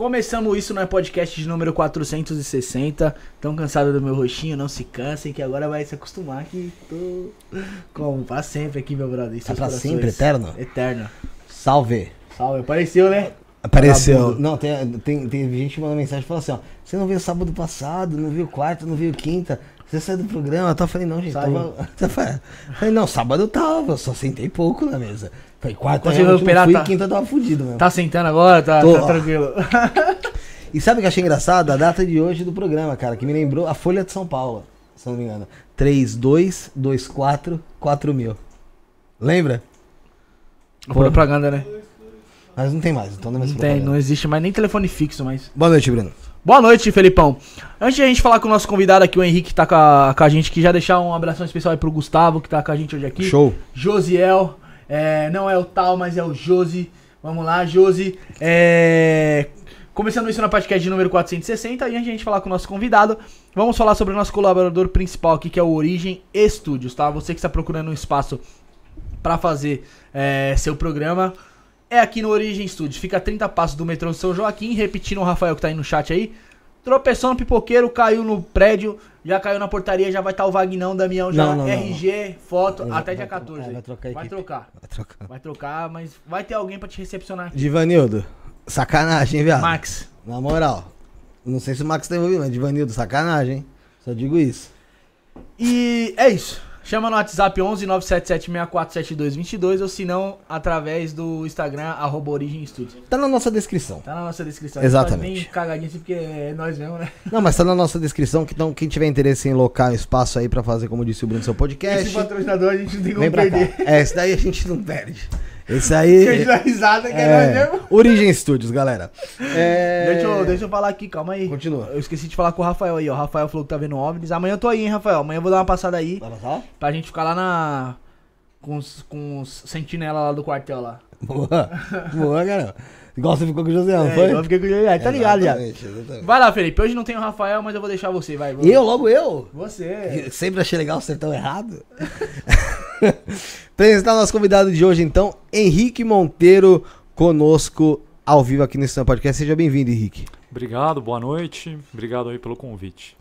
Começamos isso no é podcast de número 460. Tão cansado do meu roxinho, não se cansem, que agora vai se acostumar que tô como pra sempre aqui, meu brother. Tá pra corações. sempre, eterno? Eterno. Salve. Salve, apareceu, né? Apareceu. Não, tem, tem, tem gente que manda mensagem e fala assim, ó, você não viu sábado passado, não viu quarta, não viu quinta você saiu do programa? Eu falei, não, gente, Saí. tava. Falei, não, sábado eu tava, só sentei pouco na mesa. Falei, quarta eu recuperar, é fui, tá... quinta eu tava fudido mesmo. Tá sentando agora, tá, Tô, tá tranquilo. e sabe o que eu achei engraçado? A data de hoje do programa, cara, que me lembrou a Folha de São Paulo, se não me engano. 3224 4 mil. Lembra? Foi propaganda, né? Mas não tem mais, então não é mais Não tem, não existe mais nem telefone fixo mais. Boa noite, Bruno. Boa noite, Felipão. Antes de a gente falar com o nosso convidado aqui, o Henrique, que tá com a, com a gente aqui, já deixar um abração especial aí pro Gustavo, que tá com a gente hoje aqui. Show. Josiel, é, não é o tal, mas é o Josi. Vamos lá, Josi. É, começando isso na podcast de número 460, e antes de a gente falar com o nosso convidado, vamos falar sobre o nosso colaborador principal aqui, que é o Origem Studios, tá? Você que está procurando um espaço para fazer é, seu programa, é aqui no Origem Studios. Fica a 30 passos do metrô São Joaquim. Repetindo o Rafael que tá aí no chat aí. Tropeçou no pipoqueiro, caiu no prédio, já caiu na portaria, já vai estar tá o Vagnão, Damião, já não, não, RG, não, foto, até dia 14. Vai, vai, trocar vai, trocar vai trocar. Vai trocar. mas vai ter alguém pra te recepcionar aqui. Divanildo, sacanagem, viado. Max. Na moral, não sei se o Max tá envolvido, mas Divanildo, sacanagem, hein? Só digo isso. E é isso. Chama no WhatsApp 11 977647222 ou se não, através do Instagram, arroba Origem Tá na nossa descrição. Tá na nossa descrição. Exatamente. Tem cagadinha assim porque é nós mesmo, né? Não, mas tá na nossa descrição. Que, então, quem tiver interesse em locar um espaço aí pra fazer, como disse o Bruno, seu podcast. Esse patrocinador a gente não tem como perder. É, esse daí a gente não perde. Esse aí. Fez risada que é, é Origem Studios, galera. É... Deixa, eu, deixa eu falar aqui, calma aí. Continua. Eu esqueci de falar com o Rafael aí, ó. O Rafael falou que tá vendo OVNIs. Amanhã eu tô aí, hein, Rafael. Amanhã eu vou dar uma passada aí. Vai passar? Pra gente ficar lá na. Com os, com os sentinela lá do quartel lá. Boa. Boa, galera. Igual você ficou com o José, não é, foi? Igual eu fiquei com o José, tá ligado já. Vai lá, Felipe. Hoje não tem o Rafael, mas eu vou deixar você, vai. Vamos. Eu, logo eu? Você. Eu sempre achei legal ser tão errado. Apresentar nosso convidado de hoje, então, Henrique Monteiro, conosco ao vivo aqui no Stamp Podcast. Seja bem-vindo, Henrique. Obrigado, boa noite. Obrigado aí pelo convite.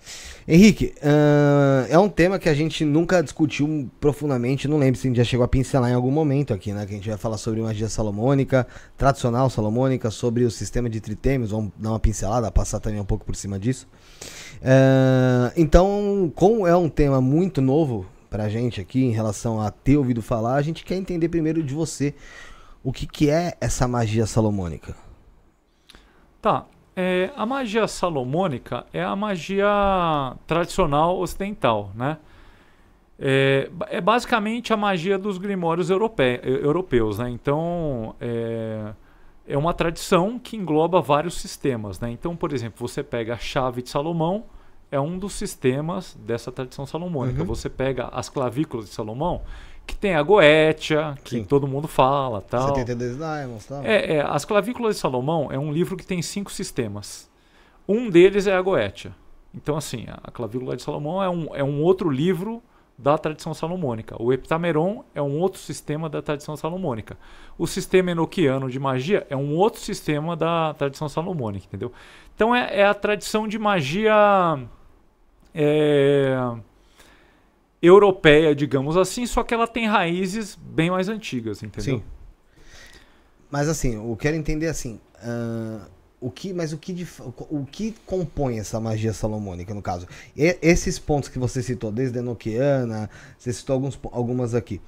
Henrique, uh, é um tema que a gente nunca discutiu profundamente, não lembro se a gente já chegou a pincelar em algum momento aqui, né? Que a gente vai falar sobre magia salomônica, tradicional salomônica, sobre o sistema de tritêmios, vamos dar uma pincelada, passar também um pouco por cima disso. Uh, então, como é um tema muito novo pra gente aqui em relação a ter ouvido falar, a gente quer entender primeiro de você o que, que é essa magia salomônica. Tá, é, a magia salomônica é a magia tradicional ocidental, né? É, é basicamente a magia dos grimórios europe, europeus, né? Então é, é, uma tradição que engloba vários sistemas, né? Então, por exemplo, você pega a chave de Salomão, é um dos sistemas dessa tradição salomônica. Uhum. Você pega as clavículas de Salomão, que tem a Goetia, que Sim. todo mundo fala. Tal. 72 Diamonds. Tal. É, é, As Clavículas de Salomão é um livro que tem cinco sistemas. Um deles é a Goetia. Então, assim, a Clavícula de Salomão é um, é um outro livro da tradição salomônica. O Heptameron é um outro sistema da tradição salomônica. O sistema enoquiano de magia é um outro sistema da tradição salomônica, entendeu? Então é, é a tradição de magia é, europeia, digamos assim, só que ela tem raízes bem mais antigas, entendeu? Sim. Mas assim, eu quero entender é assim, uh, o que, mas o que, o que compõe essa magia salomônica, no caso? E, esses pontos que você citou, desde Enochiana, você citou alguns, algumas aqui.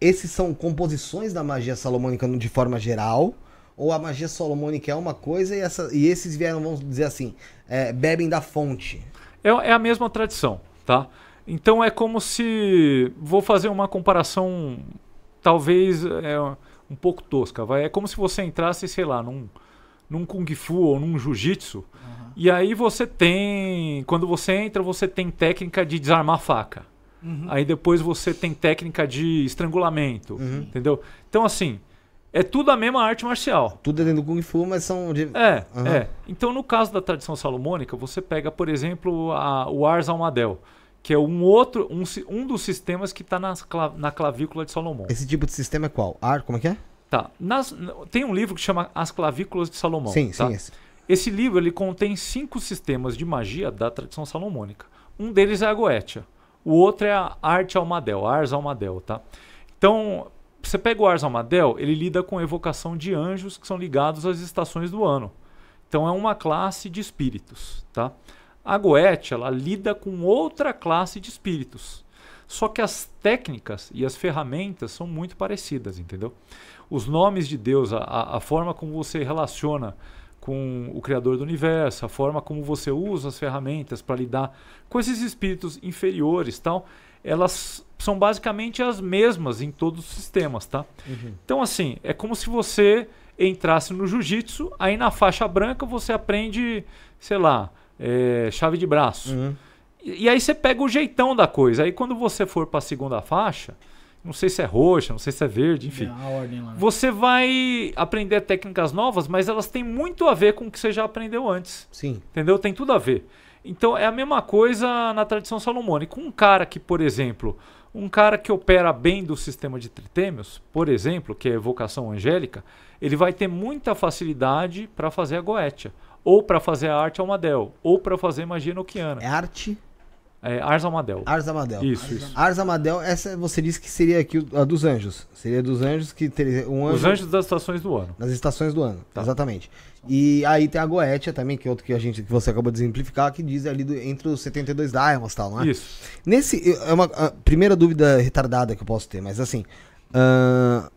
Esses são composições da magia salomônica de forma geral, ou a magia salomônica é uma coisa e, essa, e esses vieram, vamos dizer assim, é, bebem da fonte? É, é a mesma tradição, tá? Então é como se. Vou fazer uma comparação, talvez é, um pouco tosca, vai. É como se você entrasse, sei lá, num, num Kung Fu ou num Jiu-Jitsu. Uhum. E aí você tem. Quando você entra, você tem técnica de desarmar faca. Uhum. Aí depois você tem técnica de estrangulamento. Uhum. Entendeu? Então, assim. É tudo a mesma arte marcial. Tudo é dentro do Kung Fu, mas são. De... É, é. Então, no caso da tradição salomônica, você pega, por exemplo, a, o Ars Almadel que é um outro um, um dos sistemas que está na clavícula de Salomão. Esse tipo de sistema é qual? Ar, como é que é? Tá. Nas, tem um livro que chama As Clavículas de Salomão. Sim, tá? sim. Esse. esse livro ele contém cinco sistemas de magia da tradição salomônica. Um deles é a Goetia. O outro é a Arte Almadel, Ars Almadel, tá? Então, você pega o Ars Almadel, ele lida com a evocação de anjos que são ligados às estações do ano. Então é uma classe de espíritos, tá? A Goethe ela lida com outra classe de espíritos. Só que as técnicas e as ferramentas são muito parecidas, entendeu? Os nomes de Deus, a, a forma como você relaciona com o Criador do Universo, a forma como você usa as ferramentas para lidar com esses espíritos inferiores, tal, elas são basicamente as mesmas em todos os sistemas, tá? Uhum. Então, assim, é como se você entrasse no jiu-jitsu, aí na faixa branca você aprende, sei lá, é, chave de braço. Uhum. E, e, aí você pega o jeitão da coisa. Aí quando você for para a segunda faixa, não sei se é roxa, não sei se é verde, enfim. É você vai aprender técnicas novas, mas elas têm muito a ver com o que você já aprendeu antes. Sim. Entendeu? Tem tudo a ver. Então é a mesma coisa na tradição salomônica. Um cara que, por exemplo, um cara que opera bem do sistema de tritêmios, por exemplo, que é evocação angélica, ele vai ter muita facilidade para fazer a goetia. Ou para fazer a arte Almadel, é ou para fazer magia noquiana. É arte? É, Ars Amadel. Ars Amadel. Isso, Ars, isso. Ars Amadel, essa você disse que seria aqui a dos anjos. Seria dos anjos que teria um anjo. Os anjos das estações do ano. Das estações do ano, tá. exatamente. E aí tem a Goetia também, que é outro que a gente que você acabou de exemplificar, que diz ali do, entre os 72 daimas e tal, não é? Isso. Nesse é uma primeira dúvida retardada que eu posso ter, mas assim, uh,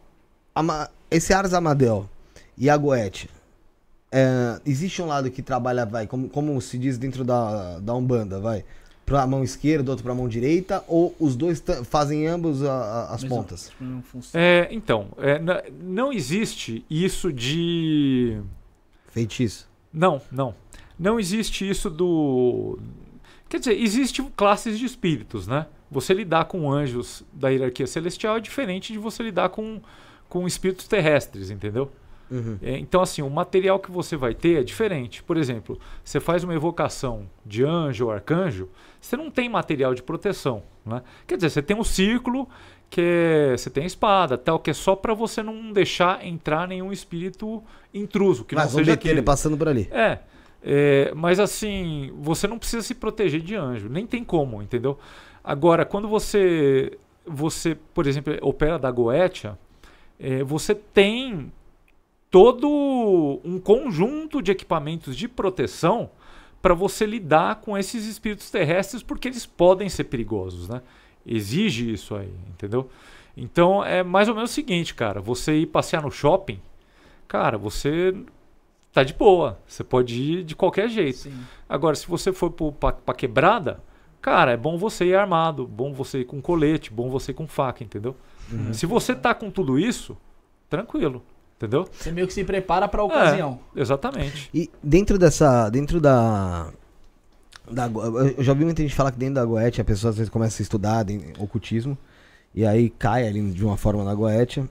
esse Ars Amadel e a Goetia, é, existe um lado que trabalha, vai, como, como se diz dentro da, da Umbanda, vai, pra mão esquerda, outro pra mão direita, ou os dois fazem ambos a, a, as Mas pontas? Não, é, então, é, não existe isso de. Feitiço. Não, não. Não existe isso do. Quer dizer, existem classes de espíritos, né? Você lidar com anjos da hierarquia celestial é diferente de você lidar com, com espíritos terrestres, entendeu? Uhum. É, então, assim, o material que você vai ter é diferente. Por exemplo, você faz uma evocação de anjo ou arcanjo, você não tem material de proteção. Né? Quer dizer, você tem um círculo que é, você tem a espada, tal, que é só para você não deixar entrar nenhum espírito intruso, que mas não seja aquele passando por ali. É, é, mas assim, você não precisa se proteger de anjo, nem tem como, entendeu? Agora, quando você você, por exemplo, opera da Goetia, é, você tem todo um conjunto de equipamentos de proteção para você lidar com esses espíritos terrestres, porque eles podem ser perigosos, né? Exige isso aí, entendeu? Então é mais ou menos o seguinte, cara: você ir passear no shopping, cara, você tá de boa, você pode ir de qualquer jeito. Sim. Agora, se você for para quebrada, cara, é bom você ir armado, bom você ir com colete, bom você ir com faca, entendeu? Uhum. Se você tá com tudo isso, tranquilo. Entendeu? Você meio que se prepara para a ocasião. É, exatamente. E dentro dessa. Dentro da. da eu já vi muita gente falar que dentro da Goethe a pessoa às vezes começa a estudar ocultismo. E aí cai ali de uma forma na Goethe.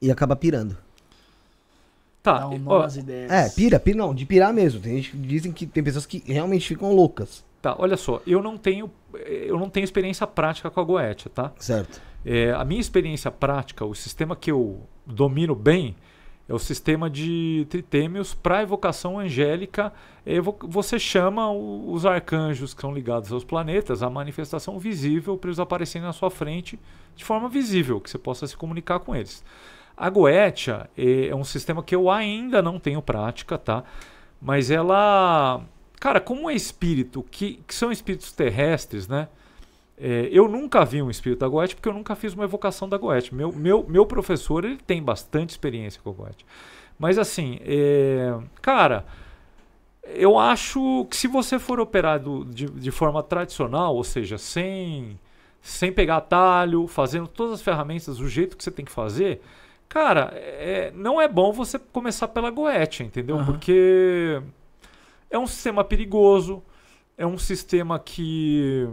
E acaba pirando. Tá. Dá um ó, ideias. É, pira, pira, não, de pirar mesmo. Tem gente que dizem que tem pessoas que realmente ficam loucas. Tá, olha só, eu não tenho, eu não tenho experiência prática com a Goethe, tá? Certo. É, a minha experiência prática, o sistema que eu domino bem, é o sistema de tritêmios para evocação angélica. você chama os arcanjos que são ligados aos planetas, a manifestação visível, para eles aparecerem na sua frente de forma visível, que você possa se comunicar com eles. A Goetia é, é um sistema que eu ainda não tenho prática, tá? Mas ela. Cara, como é espírito, que, que são espíritos terrestres, né? É, eu nunca vi um espírito da Goethe porque eu nunca fiz uma evocação da Goethe. Meu, meu, meu professor ele tem bastante experiência com a Goethe. Mas assim, é, cara, eu acho que se você for operado de, de forma tradicional, ou seja, sem, sem pegar atalho, fazendo todas as ferramentas do jeito que você tem que fazer, cara, é, não é bom você começar pela Goethe, entendeu? Uhum. Porque é um sistema perigoso, é um sistema que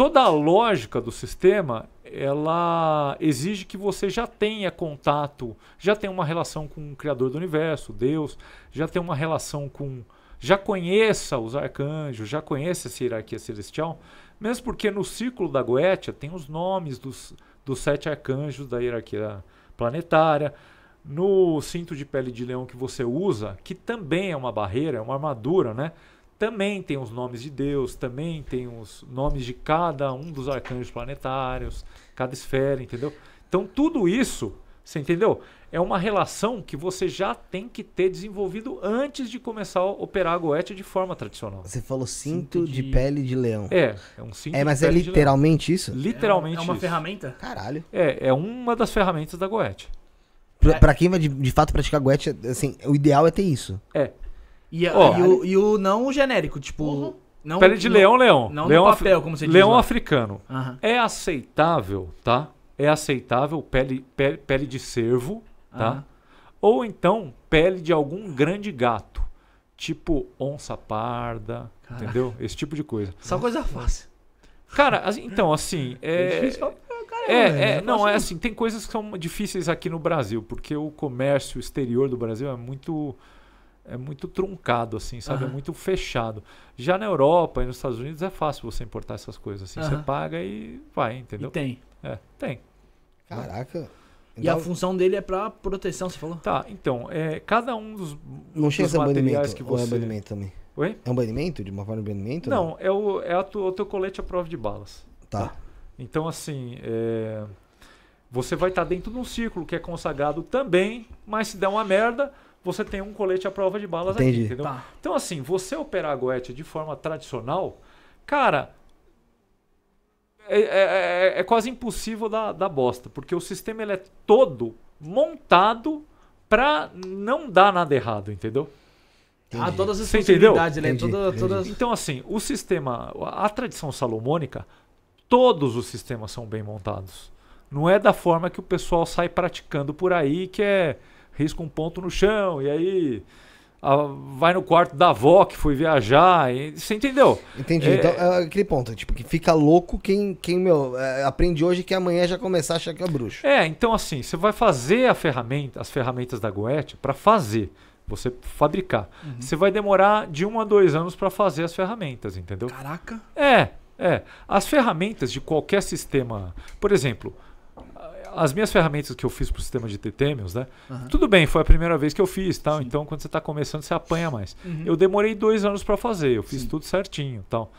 toda a lógica do sistema ela exige que você já tenha contato, já tenha uma relação com o Criador do Universo, Deus, já tenha uma relação com. já conheça os arcanjos, já conheça essa hierarquia celestial, mesmo porque no círculo da Goetia tem os nomes dos, dos sete arcanjos da hierarquia planetária. No cinto de pele de leão que você usa, que também é uma barreira, é uma armadura, né? também tem os nomes de Deus, também tem os nomes de cada um dos arcanjos planetários, cada esfera, entendeu? Então tudo isso, você entendeu? É uma relação que você já tem que ter desenvolvido antes de começar a operar a goethe de forma tradicional. Você falou cinto, cinto de... de... pele de leão. É, é um cinto. É, mas é de é literalmente isso? Literalmente. É, é uma isso. ferramenta? Caralho. É, é uma das ferramentas da goethe. Pra, pra quem vai de, de fato praticar goethe, assim, o ideal é ter isso. É, e, oh, e, o, e, o, não o genérico, tipo. Uhum. Não, Pele de não, leão, leão. Não leão papel, como você diz. Leão lá. africano. Uhum. É aceitável, tá? É aceitável pele, pele, pele de cervo, tá? Uhum. Ou então pele de algum grande gato. Tipo onça parda, Caraca. entendeu? Esse tipo de coisa. Só coisa fácil. Cara, então, assim. É, é Caramba, é, né? é não, é assim, tem coisas que são difíceis aqui no Brasil, porque o comércio exterior do Brasil é muito é muito truncado, assim, sabe? Uhum. É muito fechado. Já na Europa e nos Estados Unidos é fácil você importar essas coisas, assim. Uhum. Você paga e vai, entendeu? E tem. É, tem. Caraca. E a então função dele é para proteção, você falou? Tá, então, é, cada um dos, não dos chega materiais que é você... Não é banimento também? Oi? É um banimento? De uma forma de banimento? Não, não? é, o, é o teu colete à prova de balas. Tá. tá? Então, assim, é... você vai estar tá dentro de um círculo que é consagrado também, mas se der uma merda você tem um colete à prova de balas Entendi. aqui, entendeu? Tá. Então, assim, você operar a goethe de forma tradicional, cara, é, é, é, é, quase impossível da, da bosta, porque o sistema ele é todo montado pra não dar nada errado, entendeu? Ah, entendi. Ah, todas as Você possibilidades, entendeu? né? Entendi, entendi. Todas... Então, assim, o sistema, a tradição salomônica, todos os sistemas são bem montados. Não é da forma que o pessoal sai praticando por aí, que é risca um ponto no chão, e aí vai no quarto da avó que foi viajar, e, você entendeu? Entendi. É, então, é aquele ponto, tipo, que fica louco quem, quem meu, é, aprende hoje que amanhã já começar a achar que é bruxo. É, então assim, você vai fazer a ferramenta, as ferramentas da Goethe para fazer, você fabricar. Uhum. Você vai demorar de um a dois anos para fazer as ferramentas, entendeu? Caraca! É, é. As ferramentas de qualquer sistema, por exemplo, as minhas ferramentas que eu fiz pro sistema de TTMs, né? Uhum. Tudo bem, foi a primeira vez que eu fiz, tal. Sim. Então, quando você está começando, você apanha mais. Uhum. Eu demorei dois anos para fazer, eu fiz Sim. tudo certinho, tal.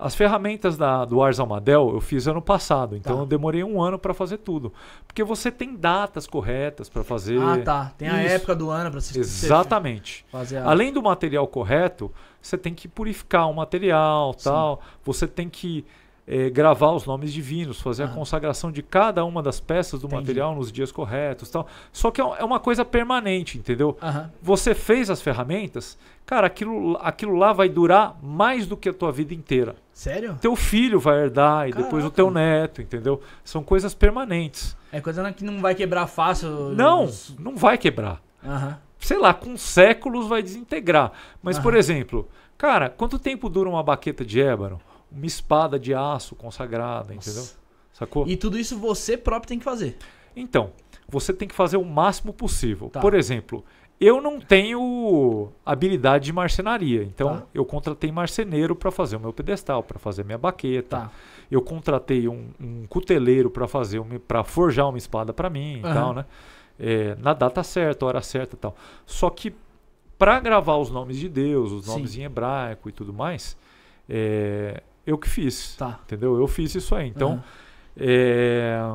As ferramentas da, do Ars Almadel eu fiz ano passado, então tá. eu demorei um ano para fazer tudo. Porque você tem datas corretas para fazer. Ah, tá. Tem a época do ano para se Exatamente. Fazer a... Além do material correto, você tem que purificar o material, Sim. tal. Você tem que é, gravar os nomes divinos, fazer a consagração de cada uma das peças do Entendi. material nos dias corretos tal. Só que é, é uma coisa permanente, entendeu? Você fez as ferramentas, cara, aquilo, aquilo lá vai durar mais do que a tua vida inteira. Sério? Teu filho vai herdar e Caraca. depois o teu neto, entendeu? São coisas permanentes. É coisa que não vai quebrar fácil. Não, não vai quebrar. Uhum. Sei lá, com séculos vai desintegrar. Mas, por exemplo, cara, quanto tempo dura uma baqueta de ébano? uma espada de aço consagrada, Nossa. entendeu? Sacou? E tudo isso você próprio tem que fazer. Então, você tem que fazer o máximo possível. Tá. Por exemplo, eu não tenho habilidade de marcenaria, então tá. eu contratei marceneiro para fazer o meu pedestal, para fazer minha baqueta. Tá. Eu contratei um, um cuteleiro para fazer para forjar uma espada para mim uhum. e tal, né? É, na data certa, hora certa e tal. Só que para gravar os nomes de Deus, os nomes em hebraico e tudo mais, é, eu que fiz. Tá. Entendeu? Eu fiz isso aí. Então, uhum. é...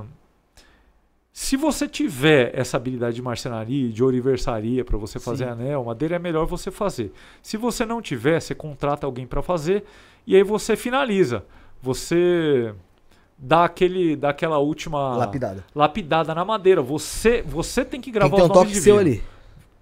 se você tiver essa habilidade de marcenaria, de oriversaria para você fazer Sim. anel, madeira, é melhor você fazer. Se você não tiver, você contrata alguém para fazer e aí você finaliza. Você dá aquele dá aquela última lapidada. Lapidada na madeira. Você você tem que gravar tem que ter um toque seu ali.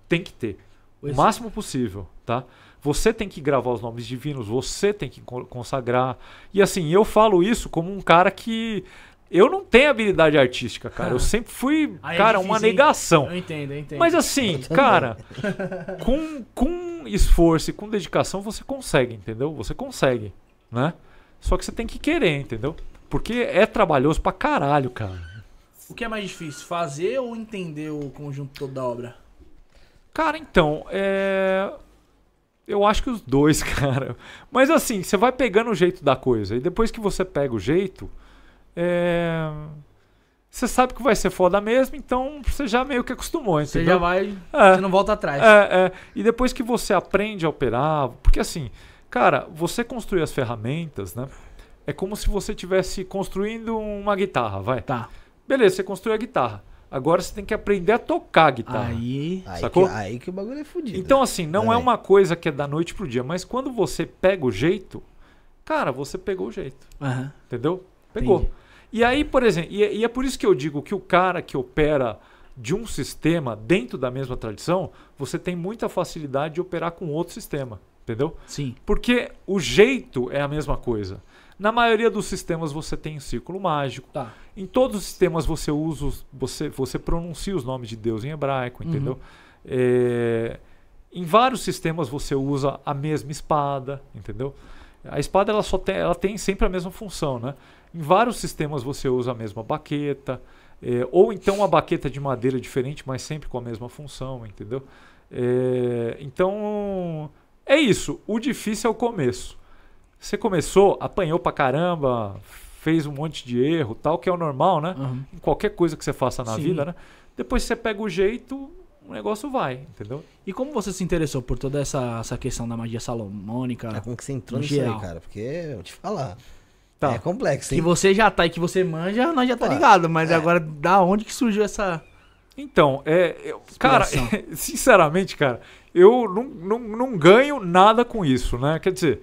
Tem que ter. Pois o máximo possível, tá? Você tem que gravar os nomes divinos, você tem que consagrar. E assim, eu falo isso como um cara que eu não tenho habilidade artística, cara. Eu ah. sempre fui, ah, cara, é uma negação. Eu entendo, eu entendo. Mas assim, cara, com, com esforço e com dedicação você consegue, entendeu? Você consegue, né? Só que você tem que querer, entendeu? Porque é trabalhoso pra caralho, cara. O que é mais difícil, fazer ou entender o conjunto todo da obra? Cara, então, é... Eu acho que os dois, cara. Mas assim, você vai pegando o jeito da coisa. E depois que você pega o jeito, é... você sabe que vai ser foda mesmo, então você já meio que acostumou. Entendeu? Você já vai. É. Você não volta atrás. É, é. E depois que você aprende a operar. Porque assim, cara, você construir as ferramentas, né? É como se você estivesse construindo uma guitarra, vai. Tá. Beleza, você construiu a guitarra. Agora você tem que aprender a tocar a guitarra. Aí, sacou? Aí que, aí que o bagulho é fodido. Então, assim, não é uma coisa que é da noite pro dia, mas quando você pega o jeito, cara, você pegou o jeito. Uhum. Entendeu? Pegou. Entendi. E aí, por exemplo, e, é, e é por isso que eu digo que o cara que opera de um sistema dentro da mesma tradição, você tem muita facilidade de operar com outro sistema. Entendeu? Sim. Porque o jeito é a mesma coisa. Na maioria dos sistemas você tem um círculo mágico. Tá. Em todos os sistemas você usa, você, você pronuncia os nomes de Deus em hebraico, uhum. entendeu? Uhum. É, em vários sistemas você usa a mesma espada, entendeu? A espada ela só tem, ela tem sempre a mesma função, né? Em vários sistemas você usa a mesma baqueta, é, ou então uma baqueta de madeira diferente, mas sempre com a mesma função, entendeu? É, então é isso. O difícil é o começo. Você começou, apanhou pra caramba, fez um monte de erro, tal, que é o normal, né? Uhum. Em qualquer coisa que você faça na Sim. vida, né? Depois você pega o jeito, o negócio vai, entendeu? E como você se interessou por toda essa, essa questão da magia salomônica? É como que você entrou nisso aí, cara? Porque eu vou te falar. Tá. É complexo, hein? Que você já tá e que você manja, nós já tá Pô, ligado. Mas é. agora, da onde que surgiu essa. Então, é. Eu, cara, sinceramente, cara, eu não, não, não ganho nada com isso, né? Quer dizer,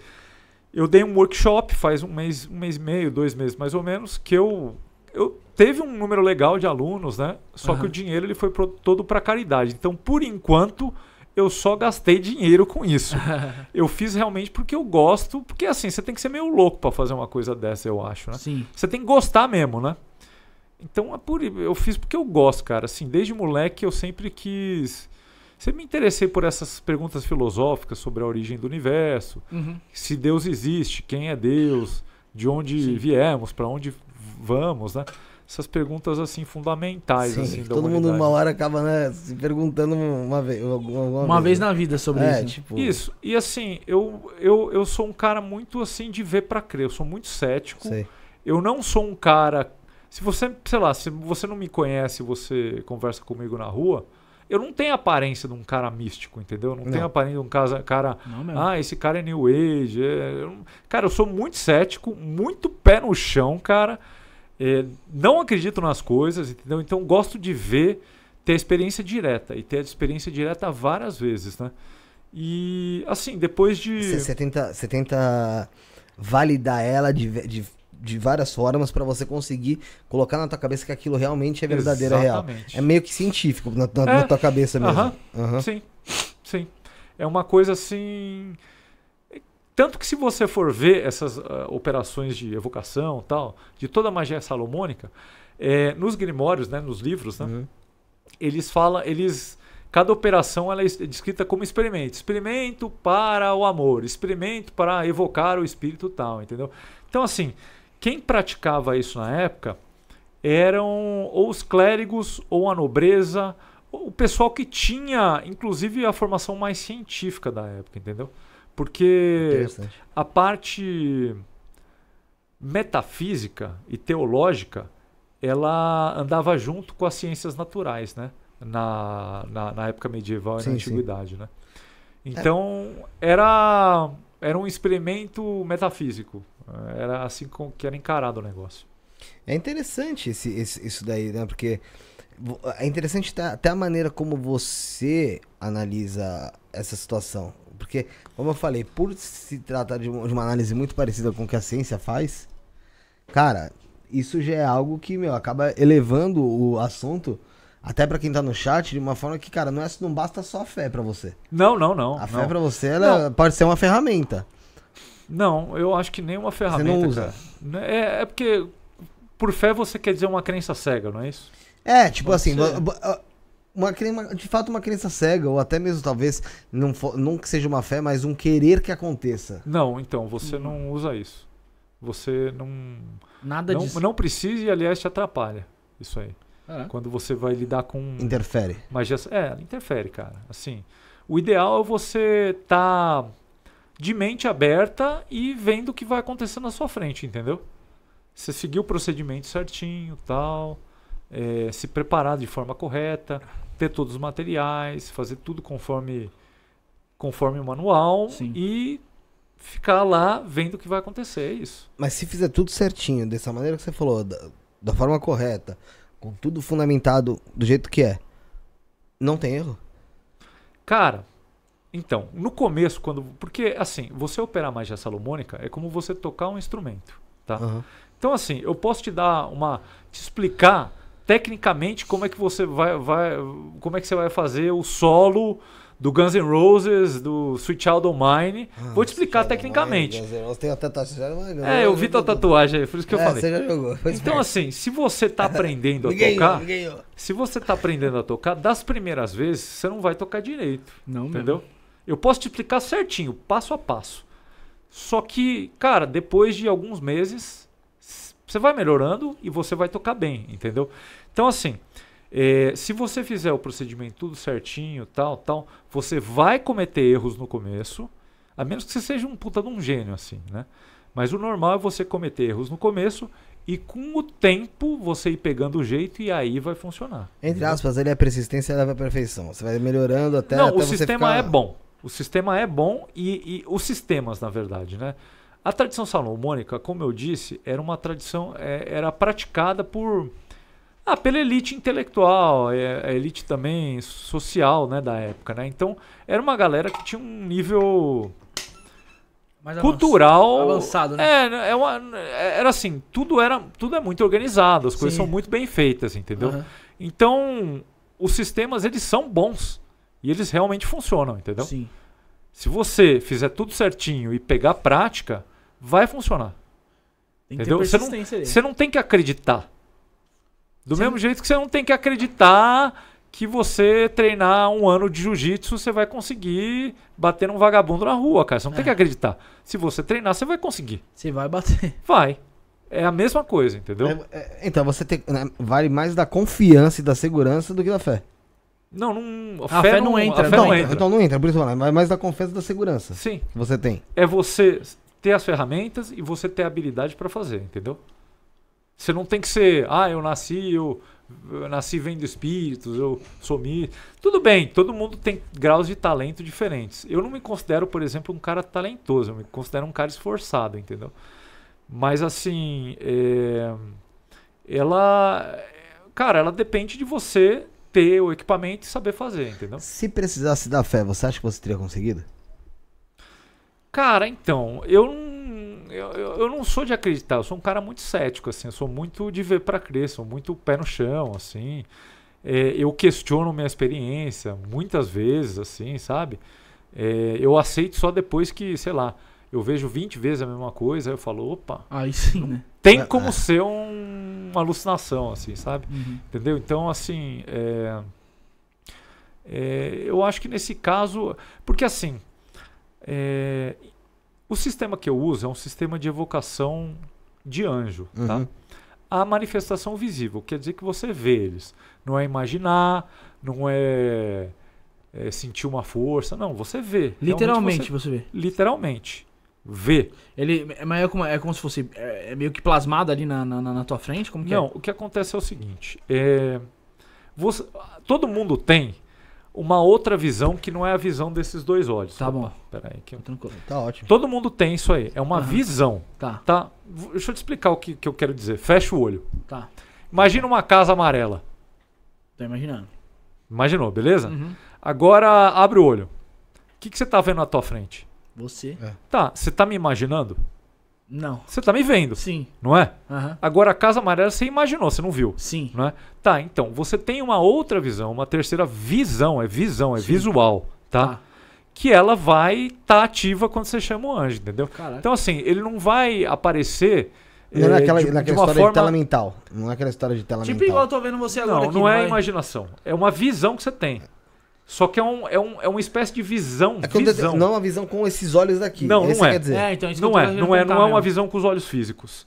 eu dei um workshop faz um mês, um mês e meio, dois meses mais ou menos, que eu, eu teve um número legal de alunos, né? Só uhum. que o dinheiro ele foi pro, todo para caridade. Então, por enquanto, eu só gastei dinheiro com isso. eu fiz realmente porque eu gosto, porque assim, você tem que ser meio louco para fazer uma coisa dessa, eu acho, né? Sim. Você tem que gostar mesmo, né? Então, é eu fiz porque eu gosto, cara. Assim, desde moleque eu sempre quis você me interessei por essas perguntas filosóficas sobre a origem do universo, uhum. se Deus existe, quem é Deus, de onde Sim. viemos, para onde vamos, né? Essas perguntas assim fundamentais Sim, assim, todo humanidade. mundo uma hora acaba né, se perguntando uma vez uma vez, né? vez na vida sobre é, isso. Tipo... Isso. E assim, eu, eu eu sou um cara muito assim de ver para crer, eu sou muito cético. Eu não sou um cara se você, sei lá, se você não me conhece, você conversa comigo na rua, eu não tenho aparência de um cara místico, entendeu? Eu não, não tenho aparência de um cara. cara ah, esse cara é New Age. É... Cara, eu sou muito cético, muito pé no chão, cara. É, não acredito nas coisas, entendeu? Então gosto de ver, ter a experiência direta e ter a experiência direta várias vezes, né? E assim, depois de. Você tenta, você tenta validar ela de, de de várias formas para você conseguir colocar na tua cabeça que aquilo realmente é verdadeiro, é real. É meio que científico na, na, é. na tua cabeça mesmo. Sim, sim. É uma coisa assim... Tanto que se você for ver essas uh, operações de evocação tal, de toda a magia salomônica, é, nos grimórios, né, nos livros, né, uhum. eles falam, eles cada operação ela é descrita como experimento, experimento para o amor, experimento para evocar o espírito tal, entendeu? Então assim, quem praticava isso na época eram ou os clérigos ou a nobreza, o pessoal que tinha, inclusive, a formação mais científica da época, entendeu? Porque a parte metafísica e teológica ela andava junto com as ciências naturais, né? Na, na, na época medieval e na antiguidade, sim. né? É. Então, era, era um experimento metafísico, era assim que era encarado o negócio. É interessante esse, esse isso daí, né? Porque é interessante tá, até a maneira como você analisa essa situação. Porque, como eu falei, por se tratar de uma análise muito parecida com o que a ciência faz, cara, isso já é algo que, meu, acaba elevando o assunto até para quem tá no chat, de uma forma que, cara, não, é, não basta só a fé para você. Não, não, não. A fé para você ela não. pode ser uma ferramenta. Não, eu acho que nenhuma ferramenta. Você não usa. Né, é, é, porque por fé você quer dizer uma crença cega, não é isso? É, tipo Pode assim, uma, uma, de fato uma crença cega, ou até mesmo talvez, não, for, não que seja uma fé, mas um querer que aconteça. Não, então, você não usa isso. Você não. Nada não, disso. Não precisa e, aliás, te atrapalha. Isso aí. é? Quando você vai lidar com. Interfere. Magia, é, interfere, cara. Assim. O ideal é você estar tá de mente aberta e vendo o que vai acontecer na sua frente, entendeu? Você seguir o procedimento certinho, tal, é, se preparar de forma correta, ter todos os materiais, fazer tudo conforme conforme o manual Sim. e ficar lá vendo o que vai acontecer, é isso. Mas se fizer tudo certinho, dessa maneira que você falou, da, da forma correta, com tudo fundamentado do jeito que é, não tem erro? Cara, então, no começo, quando. Porque, assim, você operar magia salomônica é como você tocar um instrumento. Tá? Uhum. Então, assim, eu posso te dar uma. te explicar tecnicamente como é que você vai. vai como é que você vai fazer o solo do Guns N' Roses, do Sweet Child O' Mine. Ah, Vou te explicar tecnicamente. Mine, Guns N' tatuagem. é, eu vi tua tatuagem aí, por isso que é, eu falei. Você já jogou. Então, é. assim, se você tá aprendendo a tocar, se você tá aprendendo a tocar, das primeiras vezes, você não vai tocar direito. Não, entendeu? Mesmo. Eu posso te explicar certinho, passo a passo. Só que, cara, depois de alguns meses, você vai melhorando e você vai tocar bem, entendeu? Então, assim, é, se você fizer o procedimento tudo certinho, tal, tal, você vai cometer erros no começo, a menos que você seja um puta de um gênio, assim, né? Mas o normal é você cometer erros no começo e com o tempo você ir pegando o jeito e aí vai funcionar. Entre aspas, ele é persistência leva a perfeição. Você vai melhorando até. Não, até o sistema ficar... é bom. O sistema é bom e, e os sistemas, na verdade, né? A tradição salomônica, como eu disse, era uma tradição, é, era praticada por ah, pela elite intelectual, é, a elite também social, né, da época, né? Então era uma galera que tinha um nível mais cultural avançado, né? É, é uma, era assim, tudo era, tudo é muito organizado, as coisas Sim. são muito bem feitas, entendeu? Uhum. Então os sistemas eles são bons. E eles realmente funcionam, entendeu? Sim. Se você fizer tudo certinho e pegar prática, vai funcionar. Tem entendeu? Você não, você não tem que acreditar. Do Sim. mesmo jeito que você não tem que acreditar que você treinar um ano de jiu-jitsu, você vai conseguir bater num vagabundo na rua, cara. Você não é. tem que é. acreditar. Se você treinar, você vai conseguir. Você vai bater. Vai. É a mesma coisa, entendeu? É, é, então, você tem, né, vale mais da confiança e da segurança do que da fé. Não, não. A, ah, a fé, fé, não, não entra. Fé não, não entra. Então não entra, é por isso falando, é mas da confiança da segurança. Sim. Que você tem. É você ter as ferramentas e você ter a habilidade para fazer, entendeu? Você não tem que ser, ah, eu nasci, eu, eu nasci vendo espíritos, eu sou Tudo bem, todo mundo tem graus de talento diferentes. Eu não me considero, por exemplo, um cara talentoso, eu me considero um cara esforçado, entendeu? Mas assim, é... ela, cara, ela depende de você ter o equipamento e saber fazer, entendeu? Se precisasse da fé, você acha que você teria conseguido? Cara, então, eu não. Eu, eu não sou de acreditar, eu sou um cara muito cético, assim, eu sou muito de ver para crer, sou muito pé no chão, assim. É, eu questiono minha experiência muitas vezes, assim, sabe? É, eu aceito só depois que, sei lá, eu vejo 20 vezes a mesma coisa, aí eu falo, opa. Aí sim, né? Tem é, como é. ser um, uma alucinação, assim, sabe? Uhum. Entendeu? Então, assim, é, é, eu acho que nesse caso. Porque, assim, é, o sistema que eu uso é um sistema de evocação de anjo, tá? uhum. tá? A manifestação visível, quer dizer que você vê eles. Não é imaginar, não é. É, sentir uma força. Não, você vê. Literalmente você, você, vê. Literalmente vê. Ele, é, mas é como, é como se fosse. É, é meio que plasmado ali na, na, na tua frente? Como é? Não, é? o que acontece é o seguinte: é, você, todo mundo tem uma outra visão que não é a visão desses dois olhos. Tá Opa, bom. Peraí, que... Tranquilo. Tá ótimo. Todo mundo tem isso aí. É uma uhum. visão. Tá. tá. Deixa eu te explicar o que, que eu quero dizer. Fecha o olho. Tá. Imagina uma casa amarela. Tô imaginando. Imaginou, beleza? Uhum. Agora abre o olho. O que, que você tá vendo na tua frente? Você. É. Tá, você tá me imaginando? Não. Você tá me vendo? Sim. Não é? Uhum. Agora, a Casa Amarela você imaginou, você não viu. Sim. Não é? Tá, então, você tem uma outra visão, uma terceira visão, é visão, é Sim. visual, tá? tá. Que ela vai estar tá ativa quando você chama o anjo, entendeu? Caraca. Então, assim, ele não vai aparecer. Não é, naquela, eh, de, naquela é de história forma... de tela mental. Não é aquela história de tela tipo mental. Tipo igual eu tô vendo você agora. Não, não é imagem. imaginação. É uma visão que você tem. Só que é, um, é, um, é uma espécie de visão. É visão. Não é uma visão com esses olhos aqui. Não, é. É, então, é, não é. não é, não, é, não é uma visão com os olhos físicos.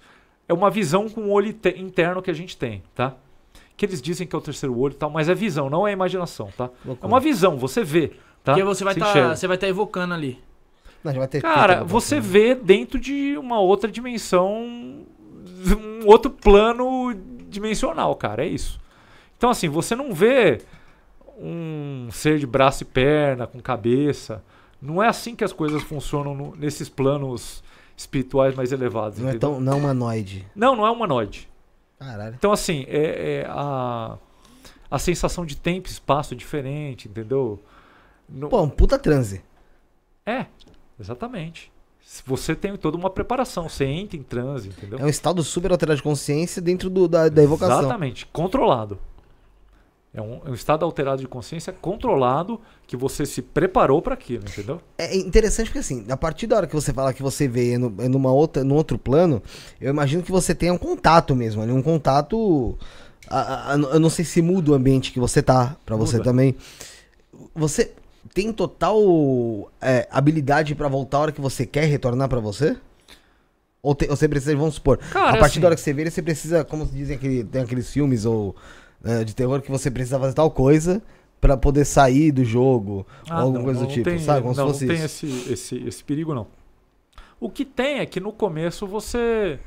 É uma visão com o olho interno que a gente tem, tá? Que eles dizem que é o terceiro olho e tal, mas é visão, não é imaginação, tá? Loucura. É uma visão, você vê, tá? Porque você vai tá, estar tá evocando ali. Não, vai ter Cara, né? você vê dentro de uma outra dimensão, um outro plano dimensional, cara, é isso. Então, assim, você não vê um ser de braço e perna, com cabeça. Não é assim que as coisas funcionam no, nesses planos espirituais mais elevados. Não é entendeu? é, tão, não é humanoide. Não, não é humanoide. Caralho. Então, assim, é, é a, a sensação de tempo e espaço é diferente, entendeu? No... Pô, um puta transe. É, exatamente. Você tem toda uma preparação, você entra em transe, entendeu? É um estado super alterado de consciência dentro do, da, da evocação. Exatamente, controlado. É um, é um, estado alterado de consciência controlado que você se preparou para aquilo, entendeu? É, é interessante porque assim, a partir da hora que você fala que você vê no, é numa outra, num outro plano, eu imagino que você tenha um contato mesmo, um contato. A, a, eu não sei se muda o ambiente que você tá para você também. Você tem total é, habilidade para voltar a hora que você quer retornar para você? Ou, te, ou, você precisa, vamos supor, Cara, a partir assim, da hora que você vê, você precisa, como dizem aquele, tem aqueles filmes ou né, de terror que você precisa fazer tal coisa para poder sair do jogo ah, ou alguma não, coisa não do tipo, tem, sabe? Como não, não tem esse, esse, esse perigo, não. O que tem é que no começo você.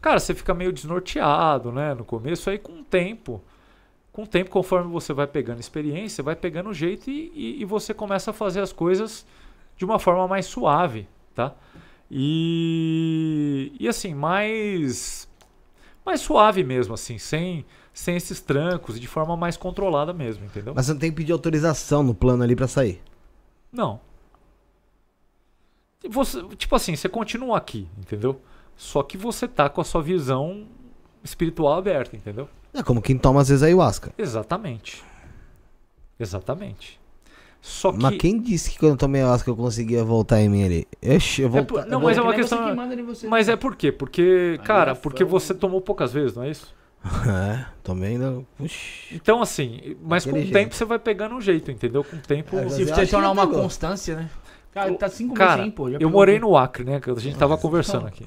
Cara, você fica meio desnorteado, né? No começo, aí com o tempo. Com o tempo, conforme você vai pegando experiência, vai pegando o jeito e, e, e você começa a fazer as coisas de uma forma mais suave, tá? E, e assim, mais, mais suave mesmo, assim, sem, sem esses trancos e de forma mais controlada mesmo, entendeu? Mas você não tem que pedir autorização no plano ali para sair? Não. Você, tipo assim, você continua aqui, entendeu? Só que você tá com a sua visão espiritual aberta, entendeu? É como quem toma às vezes a ayahuasca. Exatamente. Exatamente. Só mas quem disse que quando eu tomei ayahuasca eu conseguia voltar em mim ali? Ixi, eu vou... É por... Não, é mas é uma questão. mas é por quê? Porque, cara, porque é você tomou poucas vezes, não é isso? É, também não. Então, assim, mas Aquele com o jeito. tempo você vai pegando um jeito, entendeu? Com o tempo. É, se você tornar uma constância, né? Cara, tá cinco cara, meses pô. eu morei no Acre, né? Que a gente tava é. conversando aqui.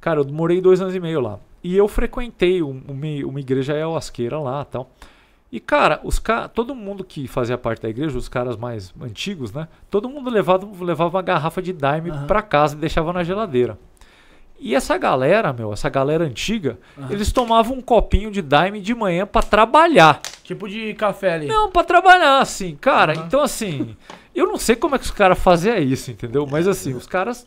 Cara, eu morei dois anos e meio lá. E eu frequentei uma, uma igreja ayahuasqueira lá tal. E, cara, os ca... todo mundo que fazia parte da igreja, os caras mais antigos, né? Todo mundo levava, levava uma garrafa de daime uhum. pra casa e deixava na geladeira. E essa galera, meu, essa galera antiga, uhum. eles tomavam um copinho de daime de manhã para trabalhar. Tipo de café ali. Não, para trabalhar, assim, cara. Uhum. Então, assim, eu não sei como é que os caras faziam isso, entendeu? Mas, é. assim, os caras.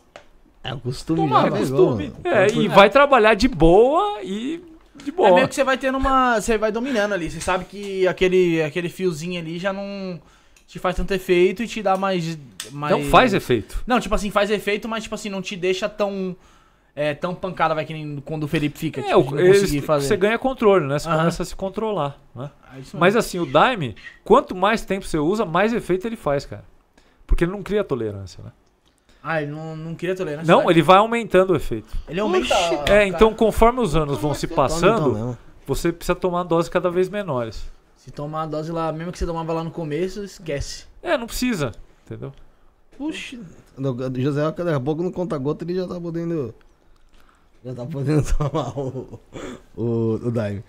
É o costume, Tomar, né, o costume. É, e vai trabalhar de boa e de é boa. É meio que você vai tendo uma. Você vai dominando ali. Você sabe que aquele, aquele fiozinho ali já não te faz tanto efeito e te dá mais. mais... Não faz efeito. Não, tipo assim, faz efeito, mas tipo assim, não te deixa tão é tão pancada, vai que nem quando o Felipe fica. É, tipo, eles, Você ganha controle, né? Você começa a se controlar. Né? Ah, Mas assim, o Dime, quanto mais tempo você usa, mais efeito ele faz, cara. Porque ele não cria tolerância, né? Ah, ele não, não cria tolerância. Não, né? ele vai aumentando o efeito. Ele aumenta. Oxi, é, então, cara. então conforme os anos vão se assim? passando, então você precisa tomar doses cada vez menores. Se tomar a dose lá, mesmo que você tomava lá no começo, esquece. É, não precisa, entendeu? Puxa. José, daqui a pouco no conta-gota ele já tá podendo já tá podendo tomar o, o, o Daime.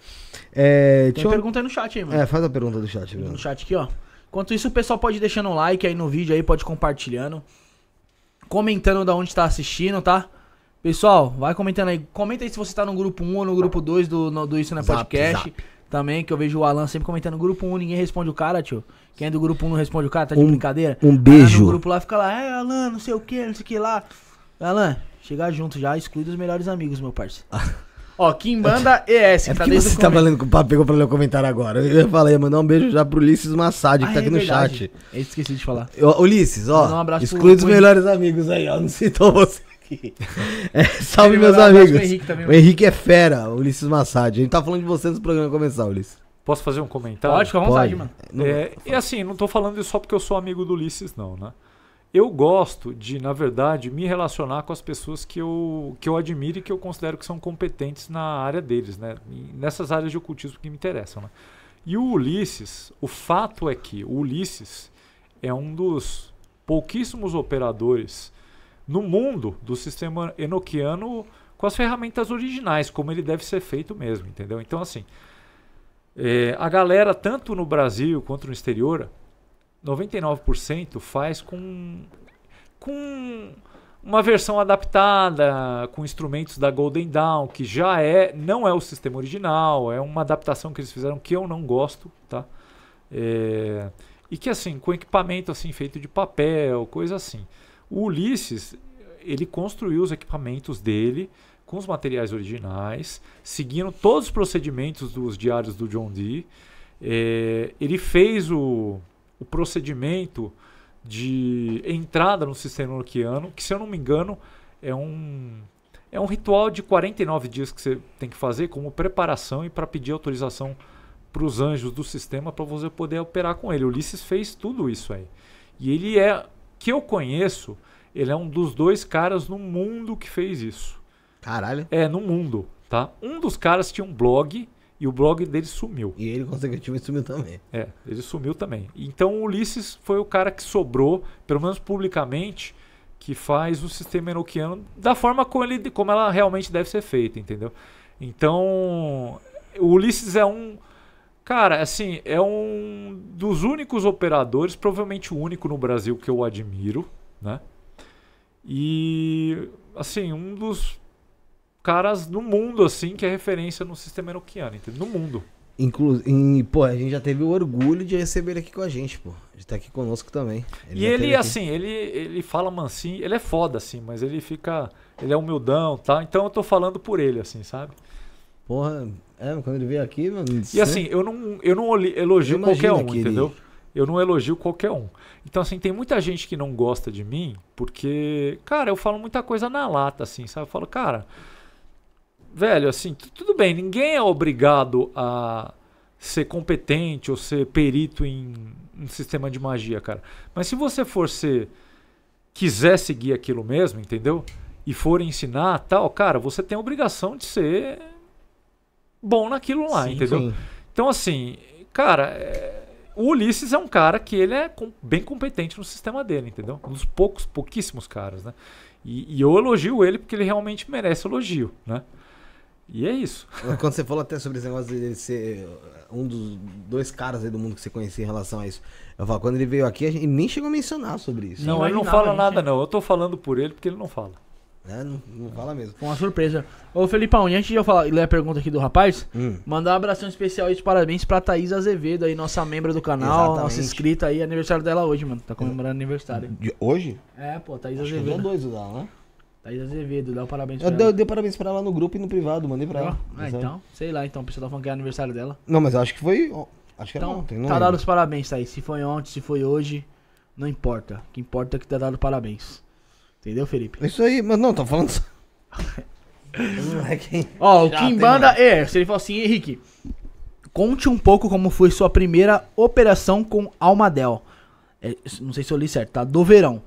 É, Tem pergunta aí no chat aí, mano. É, faz a pergunta do chat, No chat aqui, ó. Enquanto isso, o pessoal pode deixando um like aí no vídeo aí, pode compartilhando. Comentando da onde tá assistindo, tá? Pessoal, vai comentando aí. Comenta aí se você tá no grupo 1 ou no grupo 2 do, no, do Isso na é zap, Podcast. Zap. Também, que eu vejo o Alan sempre comentando. Grupo 1, ninguém responde o cara, tio. Quem é do grupo 1 não responde o cara, tá de um, brincadeira? Um beijo. Aí, no grupo lá fica lá, é, Alan, não sei o que, não sei o que lá. Alan, chegar junto já, exclui dos melhores amigos, meu parceiro. Ah. Ó, quem manda ES, é que tá falando você tava lendo, pegou pra ler o comentário agora. Eu falei, mandar um beijo já pro Ulisses Massad, que ah, tá é aqui é no chat. Eu esqueci de falar. Eu, Ulisses, ó, um exclui dos melhores amigos aí, ó, não citou você. É, salve, meus amigos. O Henrique, o Henrique é fera, Ulisses Massad. A gente tá falando de você antes do programa começar, Ulisses. Posso fazer um comentário? Pode, fica à vontade, mano. É, não, e assim, não tô falando isso só porque eu sou amigo do Ulisses, não, né? Eu gosto de, na verdade, me relacionar com as pessoas que eu, que eu admiro e que eu considero que são competentes na área deles, né? nessas áreas de ocultismo que me interessam. Né? E o Ulisses, o fato é que o Ulisses é um dos pouquíssimos operadores no mundo do sistema enoquiano com as ferramentas originais, como ele deve ser feito mesmo, entendeu? Então, assim, é, a galera, tanto no Brasil quanto no exterior, 99% faz com, com uma versão adaptada com instrumentos da Golden Dawn, que já é, não é o sistema original, é uma adaptação que eles fizeram que eu não gosto, tá? É, e que assim, com equipamento assim feito de papel, coisa assim. O Ulisses, ele construiu os equipamentos dele com os materiais originais, seguindo todos os procedimentos dos diários do John Dee. É, ele fez o o procedimento de entrada no sistema orquiano, que se eu não me engano é um é um ritual de 49 dias que você tem que fazer como preparação e para pedir autorização para os anjos do sistema para você poder operar com ele. O Ulisses fez tudo isso aí. E ele é, que eu conheço, ele é um dos dois caras no mundo que fez isso. Caralho. É, no mundo, tá? Um dos caras tinha um blog e o blog dele sumiu. E ele, consecutivamente, sumiu também. É, ele sumiu também. Então o Ulisses foi o cara que sobrou, pelo menos publicamente, que faz o sistema enoquiano da forma como, ele, como ela realmente deve ser feita, entendeu? Então, o Ulisses é um. Cara, assim, é um dos únicos operadores, provavelmente o único no Brasil que eu admiro, né? E, assim, um dos caras no mundo, assim, que é referência no sistema enoquiano, entendeu? No mundo. Inclusive, pô, a gente já teve o orgulho de receber ele aqui com a gente, pô. De estar tá aqui conosco também. Ele e ele, assim, ele, ele fala mansinho, ele é foda, assim, mas ele fica. Ele é humildão tá? Então eu tô falando por ele, assim, sabe? Porra, é, quando ele veio aqui, mano. E assim, eu não, eu não elogio eu qualquer um, entendeu? Ele... Eu não elogio qualquer um. Então, assim, tem muita gente que não gosta de mim, porque, cara, eu falo muita coisa na lata, assim, sabe? Eu falo, cara velho, assim, tudo bem, ninguém é obrigado a ser competente ou ser perito em um sistema de magia, cara. Mas se você for ser quiser seguir aquilo mesmo, entendeu? E for ensinar tal, cara, você tem a obrigação de ser bom naquilo lá, sim, entendeu? Sim. Então, assim, cara, é... o Ulisses é um cara que ele é com... bem competente no sistema dele, entendeu? Um dos poucos, pouquíssimos caras, né? E, e eu elogio ele porque ele realmente merece elogio, né? E é isso. Quando você falou até sobre esse negócio ele ser eh, um dos dois caras aí do mundo que você conhecia em relação a isso, eu falo, quando ele veio aqui, a gente nem chegou a mencionar sobre isso. Não, não ele não nada, fala nada, não. Eu tô falando por ele porque ele não fala. É, não, não fala mesmo. Com uma surpresa. Ô, Felipão, e antes de eu falar, ler a pergunta aqui do rapaz, hum. mandar um abração especial e de parabéns pra Thaís Azevedo aí, nossa membra do canal, Exatamente. nossa inscrita aí, aniversário dela hoje, mano. Tá comemorando é. aniversário. De hoje? É, pô, Thaís Acho Azevedo. Que dois dela, né? Thaís Azevedo, dá um parabéns pra eu ela. Eu dei parabéns pra ela no grupo e no privado, mandei pra ela. Ah, sabe? então, sei lá, então, o pessoal tá falando que é aniversário dela. Não, mas acho que foi. Acho que então, era ontem, não. Tá lembro. dado os parabéns, Thaís. Se foi ontem, se foi hoje, não importa. O que importa é que tá dado parabéns. Entendeu, Felipe? Isso aí, mas não, tá falando. Ó, o Kim Banda é, se ele falou assim, Henrique, conte um pouco como foi sua primeira operação com Almadel. É, não sei se eu li certo, tá? Do verão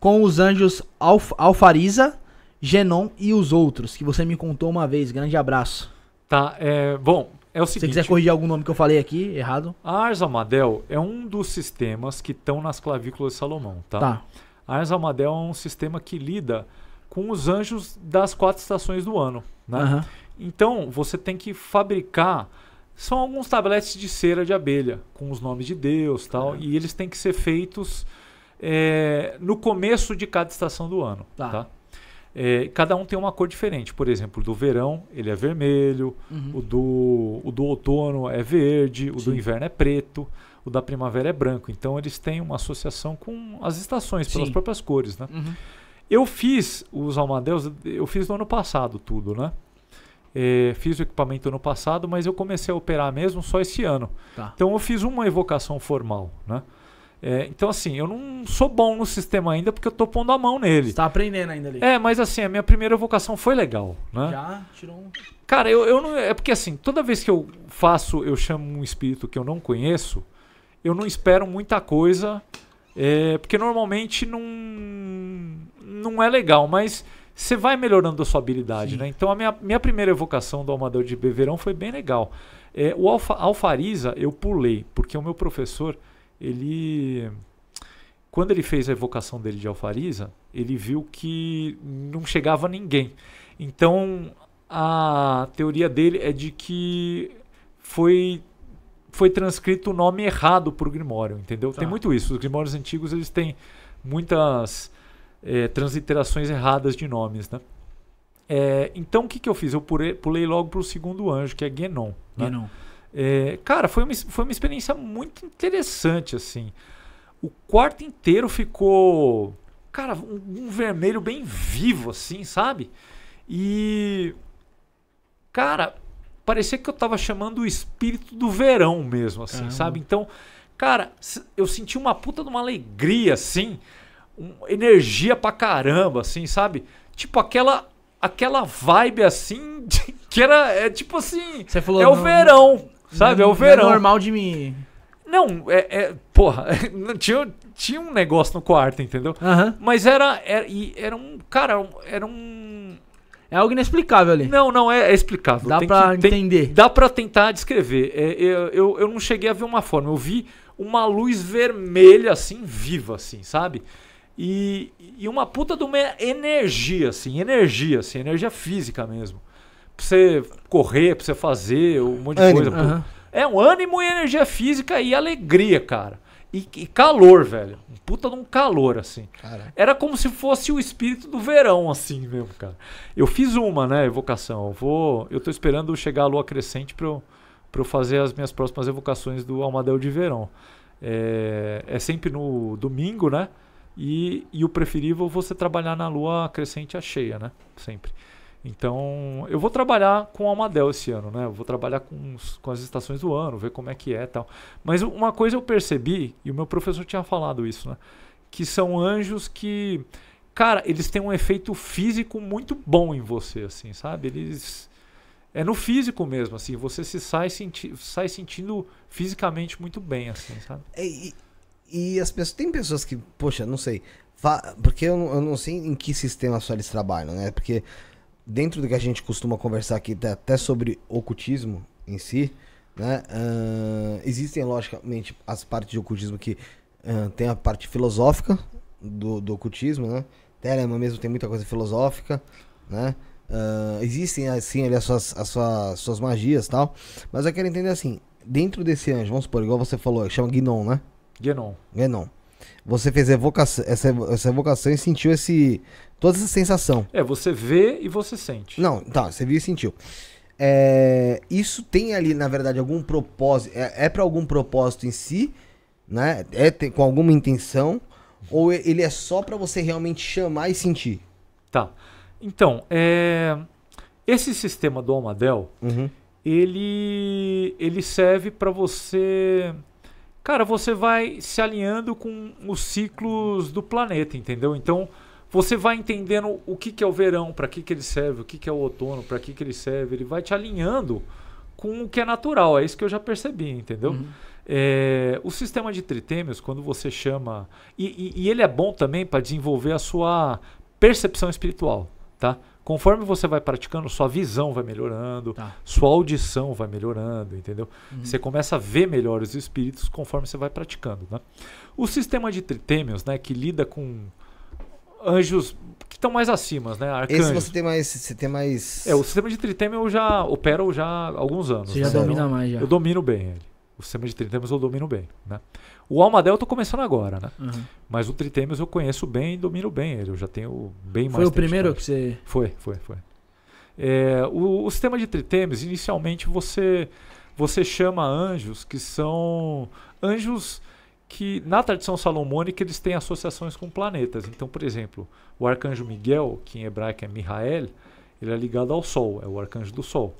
com os anjos Alf Alfariza, Genon e os outros, que você me contou uma vez. Grande abraço. Tá, é, bom, é o seguinte... Se quiser corrigir algum nome que eu falei aqui, errado. A Ars Amadel é um dos sistemas que estão nas clavículas de Salomão, tá? Tá. A Ars Amadel é um sistema que lida com os anjos das quatro estações do ano, né? Uhum. Então, você tem que fabricar... São alguns tabletes de cera de abelha, com os nomes de Deus tal, e eles têm que ser feitos é, no começo de cada estação do ano. Tá. tá? É, cada um tem uma cor diferente. Por exemplo, do verão ele é vermelho, uhum. o, do, o do outono é verde, o Sim. do inverno é preto, o da primavera é branco. Então eles têm uma associação com as estações, pelas Sim. próprias cores. Né? Uhum. Eu fiz os almadeus, eu fiz no ano passado tudo, né? É, fiz o equipamento ano passado, mas eu comecei a operar mesmo só esse ano. Tá. Então eu fiz uma evocação formal, né? É, então, assim, eu não sou bom no sistema ainda porque eu tô pondo a mão nele. Você tá aprendendo ainda ali. É, mas assim, a minha primeira vocação foi legal, né? Já tirou um. Cara, eu, eu não. É porque assim, toda vez que eu faço, eu chamo um espírito que eu não conheço, eu não espero muita coisa. É, porque normalmente não, não é legal, mas você vai melhorando a sua habilidade, Sim. né? Então a minha, minha primeira evocação do Amador de Beverão foi bem legal. É, o Alfa, Alfariza eu pulei, porque o meu professor ele quando ele fez a evocação dele de Alfariza, ele viu que não chegava ninguém. Então a teoria dele é de que foi foi transcrito o nome errado para o Grimório, entendeu? Tá. Tem muito isso. Os Grimórios antigos eles têm muitas é, transliterações erradas de nomes, né? É, então o que, que eu fiz? Eu pulei, pulei logo para o segundo anjo, que é Genon. Né? É, cara, foi uma, foi uma experiência muito interessante, assim. O quarto inteiro ficou, cara, um, um vermelho bem vivo, assim, sabe? E, cara, parecia que eu tava chamando o espírito do verão mesmo, assim, Caramba. sabe? Então, cara, eu senti uma puta de uma alegria, assim, energia pra caramba, assim, sabe? Tipo aquela aquela vibe assim, que era, é tipo assim, Você falou, é o verão. Sabe? É não, é o verão. Não é normal de mim. Não, é. é porra, tinha, tinha um negócio no quarto, entendeu? Uhum. Mas era, era. Era um. Cara, era um. É algo inexplicável ali. Não, não, é, é explicável. Dá tem pra que, entender. Tem, dá pra tentar descrever. É, eu, eu, eu não cheguei a ver uma forma. Eu vi uma luz vermelha, assim, viva, assim, sabe? E, e uma puta de uma energia, assim, energia, assim, energia física mesmo pra você correr, pra você fazer, um monte de ânimo. coisa. Uhum. É um ânimo e energia física e alegria, cara. E, e, calor, velho. Puta de um calor, assim. Era como se fosse o espírito do verão, assim mesmo, cara. Eu fiz uma, né, evocação. Eu vou. Eu tô esperando chegar a lua crescente pra eu, pra eu fazer as minhas próximas evocações do Almadel de Verão. É, é sempre no domingo, né? E, e o preferível você trabalhar na lua crescente a cheia, né? Sempre. Então, eu vou trabalhar com a Almadel esse ano, né? Eu vou trabalhar com, os, com as estações do ano, ver como é que é e tal. Mas uma coisa eu percebi, e o meu professor tinha falado isso, né? Que são anjos que, cara, eles têm um efeito físico muito bom em você, assim, sabe? Eles. É no físico mesmo, assim, você se sai, senti sai sentindo fisicamente muito bem, assim, sabe? É, e, e as pessoas. Tem pessoas que, poxa, não sei. Porque eu, eu não sei em que sistema só eles trabalham, né? Porque dentro do que a gente costuma conversar aqui, até sobre ocultismo em si, né? Uh, existem, logicamente, as partes de ocultismo que uh, tem a parte filosófica do, do ocultismo, né? Telemann mesmo tem muita coisa filosófica, né? Uh, existem, assim, ali as suas, as suas, suas magias tal, mas eu quero entender assim, dentro desse anjo, vamos supor, igual você falou, chama Gnon, né? Genon. Genon você fez evocação, essa, essa evocação e sentiu esse, toda essa sensação. É, você vê e você sente. Não, tá, você viu e sentiu. É, isso tem ali, na verdade, algum propósito? É, é para algum propósito em si, né? É com alguma intenção? Ou é, ele é só para você realmente chamar e sentir? Tá. Então, é... esse sistema do Almadel, uhum. ele, ele serve para você Cara, você vai se alinhando com os ciclos do planeta, entendeu? Então você vai entendendo o que, que é o verão, para que, que ele serve, o que, que é o outono, para que, que ele serve. Ele vai te alinhando com o que é natural. É isso que eu já percebi, entendeu? Uhum. É, o sistema de tritêmios, quando você chama. E, e, e ele é bom também para desenvolver a sua percepção espiritual, tá? Conforme você vai praticando, sua visão vai melhorando, tá. sua audição vai melhorando, entendeu? Uhum. Você começa a ver melhor os espíritos conforme você vai praticando, né? O sistema de tritêmios, né, que lida com anjos que estão mais acima, né? Arcanjos. Esse você tem mais, você tem mais. É, o sistema de tritêmio eu já opero já há alguns anos. Você já né? domina mais já. Eu domino bem ele. O sistema de tritêmios eu domino bem, né? O Almadel eu tô começando agora, né? Uhum. Mas o Tritêmios eu conheço bem e domino bem ele. Eu já tenho bem mais. Foi o primeiro que você. Foi, foi, foi. É, o, o, sistema de Tritêmios, inicialmente você, você chama anjos que são anjos que na tradição salomônica eles têm associações com planetas. Então, por exemplo, o arcanjo Miguel, que em hebraico é Mihael, ele é ligado ao Sol, é o arcanjo do Sol.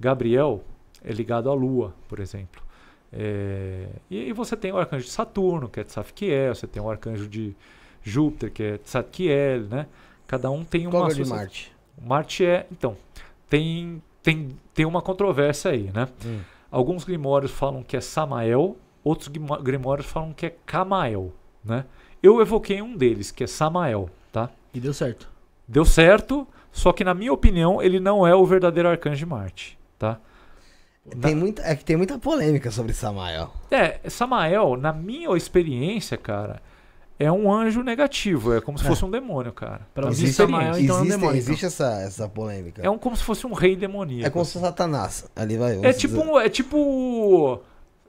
Gabriel é ligado à Lua, por exemplo. É, e, e, você tem o arcanjo de Saturno, que é Tsafkiel, você tem o arcanjo de Júpiter, que é Tsafkiel, né? Cada um tem uma... Qual é de Marte? Marte é... Então, tem, tem, tem uma controvérsia aí, né? Hum. Alguns grimórios falam que é Samael, outros grimórios falam que é Camael, né? Eu evoquei um deles, que é Samael, tá? E deu certo. Deu certo, só que na minha opinião ele não é o verdadeiro arcanjo de Marte, tá? Tá. Tem muita, é que tem muita polêmica sobre Samael. É, Samael, na minha experiência, cara, é um anjo negativo, é como se fosse é. um demônio, cara. Pra existe, mim, Samael então é um demônio. Então. Existe então. essa, essa polêmica. É um, como se fosse um rei demoníaco. É como se assim. fosse Satanás. Ali vai. É tipo, um, é tipo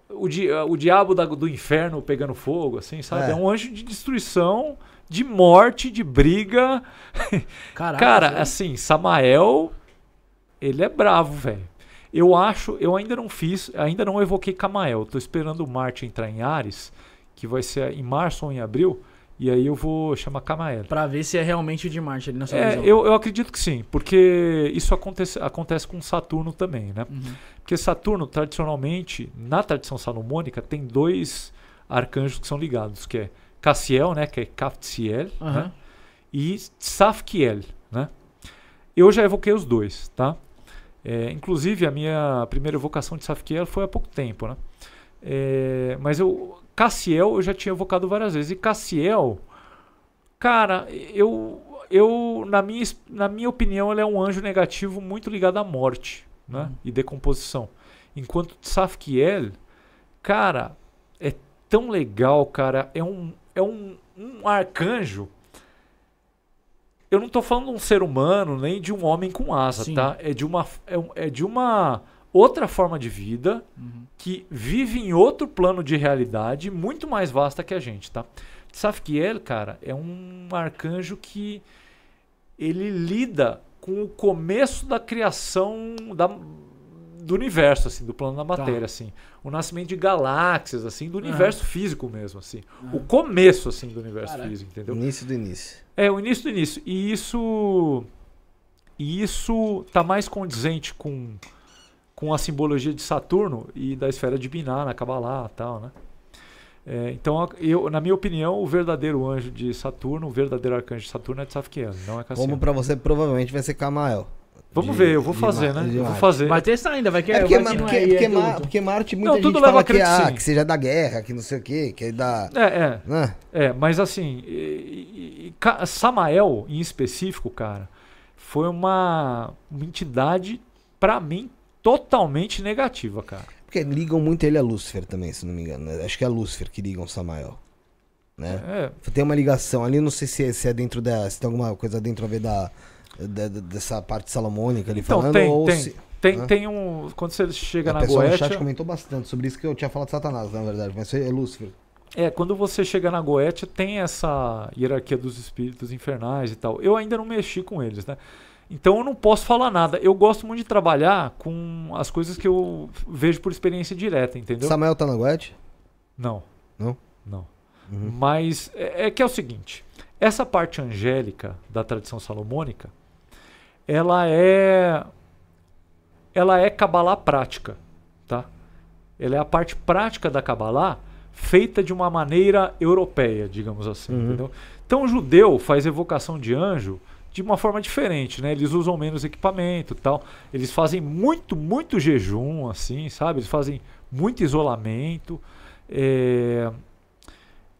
o, di, o diabo da, do inferno pegando fogo, assim, sabe? É, é um anjo de destruição, de morte, de briga. Caraca, cara, assim, Samael, ele é bravo, velho. Eu acho, eu ainda não fiz, ainda não evoquei Camael. Estou esperando o Marte entrar em Ares, que vai ser em março ou em abril. E aí eu vou chamar Camael. Para ver se é realmente o de Marte ali na sua é, visão. Eu, eu acredito que sim, porque isso acontece, acontece com Saturno também, né? Uhum. Porque Saturno, tradicionalmente, na tradição salomônica, tem dois arcanjos que são ligados, que é Cassiel, né? Que é Kaftiel, uhum. né? E Safkiel, né? Eu já evoquei os dois, tá? É, inclusive, a minha primeira vocação de Safkiel foi há pouco tempo, né? É, mas eu, Cassiel eu já tinha evocado várias vezes. E Cassiel, cara, eu, eu na, minha, na minha opinião, ele é um anjo negativo muito ligado à morte né? Hum. e decomposição. Enquanto Safkiel, cara, é tão legal, cara. É um, é um, um arcanjo eu não estou falando de um ser humano nem de um homem com asa, Sim. tá? É de uma, é, é, de uma outra forma de vida uhum. que vive em outro plano de realidade muito mais vasta que a gente, tá? Safkiel, cara, é um arcanjo que ele lida com o começo da criação da, do universo, assim, do plano da matéria, tá. assim. O nascimento de galáxias, assim, do universo uhum. físico mesmo, assim. Uhum. O começo, assim, do universo Caraca. físico, entendeu? O início do início. É, o início do início. E isso... E isso tá mais condizente com, com a simbologia de Saturno e da esfera de Biná, na Kabbalah e tal, né? É, então, eu, na minha opinião, o verdadeiro anjo de Saturno, o verdadeiro arcanjo de Saturno é Tzafkiano, não é Cassiano. Como para você provavelmente vai ser Kamael. Vamos de, ver, eu vou fazer, né? Eu vou fazer. Vai testar ainda, vai querer. É, é, é, é porque, porque, porque, porque, Mar, porque Marte muita não, gente tudo fala que, ah, que seja da guerra, que não sei o quê, que é da... É, é. Né? É, mas assim, e, e, e, Samael em específico, cara, foi uma, uma entidade, para mim, totalmente negativa, cara. Porque ligam muito ele a Lúcifer também, se não me engano. Né? Acho que é a Lúcifer que ligam Samael. Né? É. Tem uma ligação ali, não sei se, se é dentro da. se tem alguma coisa dentro a ver da de, de, dessa parte salomônica ali então, falando? Tem, tem. Se, tem, tem um. Quando você chega a é, na goethe Goetia. O chat comentou bastante sobre isso que eu tinha falado de Satanás, na verdade, mas é Lúcifer. É, quando você chega na Goethe, tem essa hierarquia dos espíritos infernais e tal. Eu ainda não mexi com eles, né? Então eu não posso falar nada. Eu gosto muito de trabalhar com as coisas que eu vejo por experiência direta, entendeu? Samuel tá na Goethe? Não. Não? Não. Uhum. Mas é, é que é o seguinte: essa parte angélica da tradição salomônica ela é ela é cabalá prática, tá? Ela é a parte prática da cabalá feita de uma maneira europeia, digamos assim, uhum. entendeu? Então o judeu faz evocação de anjo de uma forma diferente, né? Eles usam menos equipamento, tal. Eles fazem muito, muito jejum, assim, sabe? Eles fazem muito isolamento. É...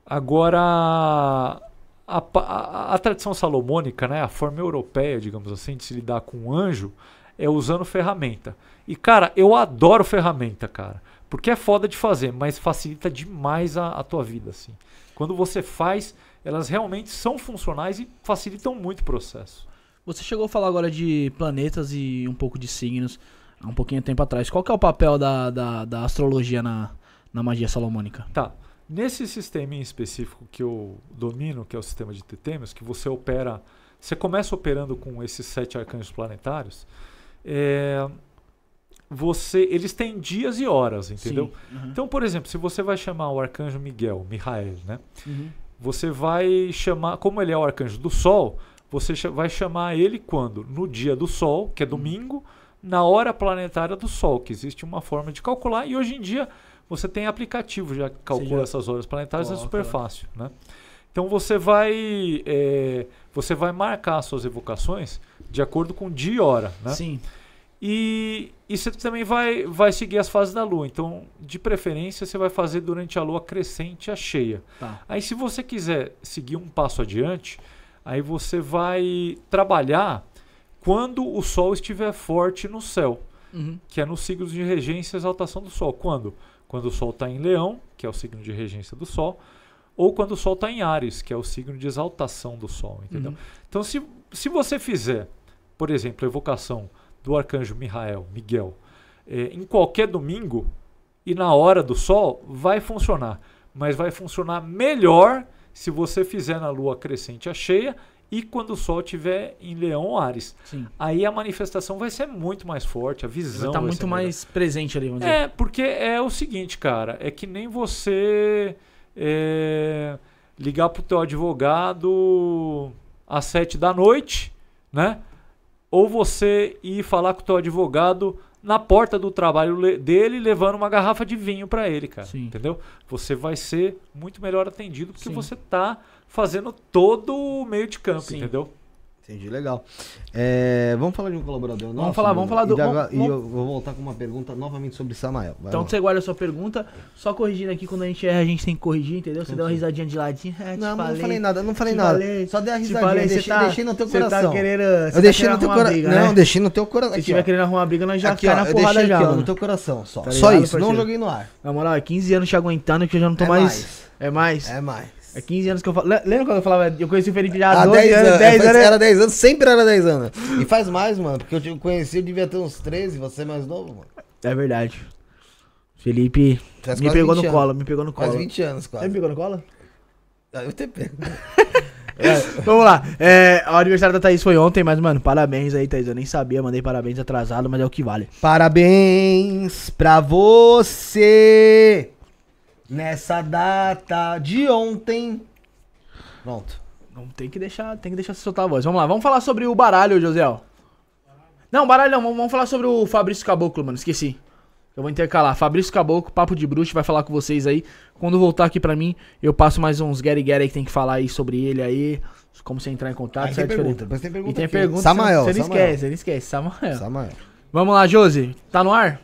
Agora a, a, a, tradição salomônica, né, a forma europeia, digamos assim, de se lidar com um anjo, é usando ferramenta. E, cara, eu adoro ferramenta, cara. Porque é foda de fazer, mas facilita demais a, a tua vida, assim. Quando você faz, elas realmente são funcionais e facilitam muito o processo. Você chegou a falar agora de planetas e um pouco de signos há um pouquinho de tempo atrás. Qual que é o papel da, da, da astrologia na, na magia salomônica? Tá. Nesse sistema em específico que eu domino, que é o sistema de Tetemios, que você opera, você começa operando com esses sete arcanjos planetários, é, você, eles têm dias e horas, entendeu? Uhum. Então, por exemplo, se você vai chamar o arcanjo Miguel, Mihael, né? Uhum. Você vai chamar, como ele é o arcanjo do Sol, você vai chamar ele quando? No dia do Sol, que é uhum. domingo, uhum. na hora planetária do Sol, que existe uma forma de calcular e hoje em dia você tem aplicativo já que calcula já... essas horas planetárias, Coloca, é super tá fácil, né? Então você vai é, você vai marcar suas evocações de acordo com dia e hora, né? Sim. E, e você também vai, vai seguir as fases da lua. Então, de preferência, você vai fazer durante a lua crescente e a cheia. Tá. Aí, se você quiser seguir um passo adiante, aí você vai trabalhar quando o sol estiver forte no céu, uhum. que é nos ciclos de regência e exaltação do sol. Quando? quando o Sol está em Leão, que é o signo de regência do Sol, ou quando o Sol está em Ares, que é o signo de exaltação do Sol, entendeu? Uhum. Então, se, se você fizer, por exemplo, a evocação do arcanjo Mihael, Miguel, eh, em qualquer domingo e na hora do Sol, vai funcionar. Mas vai funcionar melhor se você fizer na lua crescente a cheia e quando o Sol estiver em Leão Ares. Sim. Aí a manifestação vai ser muito mais forte, a visão. está muito mais melhor. presente ali, vamos é, dizer. É, porque é o seguinte, cara, é que nem você é, ligar pro teu advogado às sete da noite, né? Ou você ir falar com o teu advogado na porta do trabalho dele levando uma garrafa de vinho para ele, cara. Sim. Entendeu? Você vai ser muito melhor atendido porque Sim. você tá fazendo todo o meio de campo, Sim. entendeu? Entendi, legal. É, vamos falar de um colaborador nosso? Vamos falar, vamos falar do... E, vamos, e eu vou voltar com uma pergunta novamente sobre Samael. Vai então lá. você guarda a sua pergunta, só corrigindo aqui, quando a gente erra, a gente tem que corrigir, entendeu? Você deu uma risadinha de ladinho. É, não, falei, não falei nada, não falei nada. Falei, só deu uma risadinha, falei, deixei, tá, deixei no teu tá coração. Tá querendo, eu tá deixei no teu coração. Não, né? deixei no teu coração. Se tiver querendo arrumar briga, nós já aqui, ó, na porrada já. Aqui, ó, no teu coração, só. Tá só isso, não joguei no ar. Na moral, 15 é anos te aguentando que eu já não tô é mais... É mais. É mais. É 15 anos que eu falo. Lembra quando eu falava? Eu conheci o Felipe já há 12 10 anos, anos, 10 anos. Era 10 anos, sempre era 10 anos. E faz mais, mano, porque eu te conheci, eu devia ter uns 13, você é mais novo, mano. É verdade. Felipe faz me pegou no anos. colo, me pegou no colo. Faz 20 anos quase. Você me pegou no colo? Ah, eu te pego. É. Vamos lá. É, o aniversário da Thaís foi ontem, mas, mano, parabéns aí, Thaís. Eu nem sabia, mandei parabéns atrasado, mas é o que vale. Parabéns pra você! Nessa data de ontem. Pronto. Não tem que deixar, tem que deixar soltar a voz. Vamos lá, vamos falar sobre o baralho, José. Não, baralho não, vamos, falar sobre o Fabrício Caboclo, mano, esqueci. Eu vou intercalar. Fabrício Caboclo, Papo de Bruxo, vai falar com vocês aí. Quando voltar aqui pra mim, eu passo mais uns Gary Gary aí que tem que falar aí sobre ele aí. Como você entrar em contato, aí tem pergunta, pergunta, E tem aqui. pergunta, Samael, você, não, você não esquece, você não esquece, Samuel. Samuel. Vamos lá, Josi, tá no ar?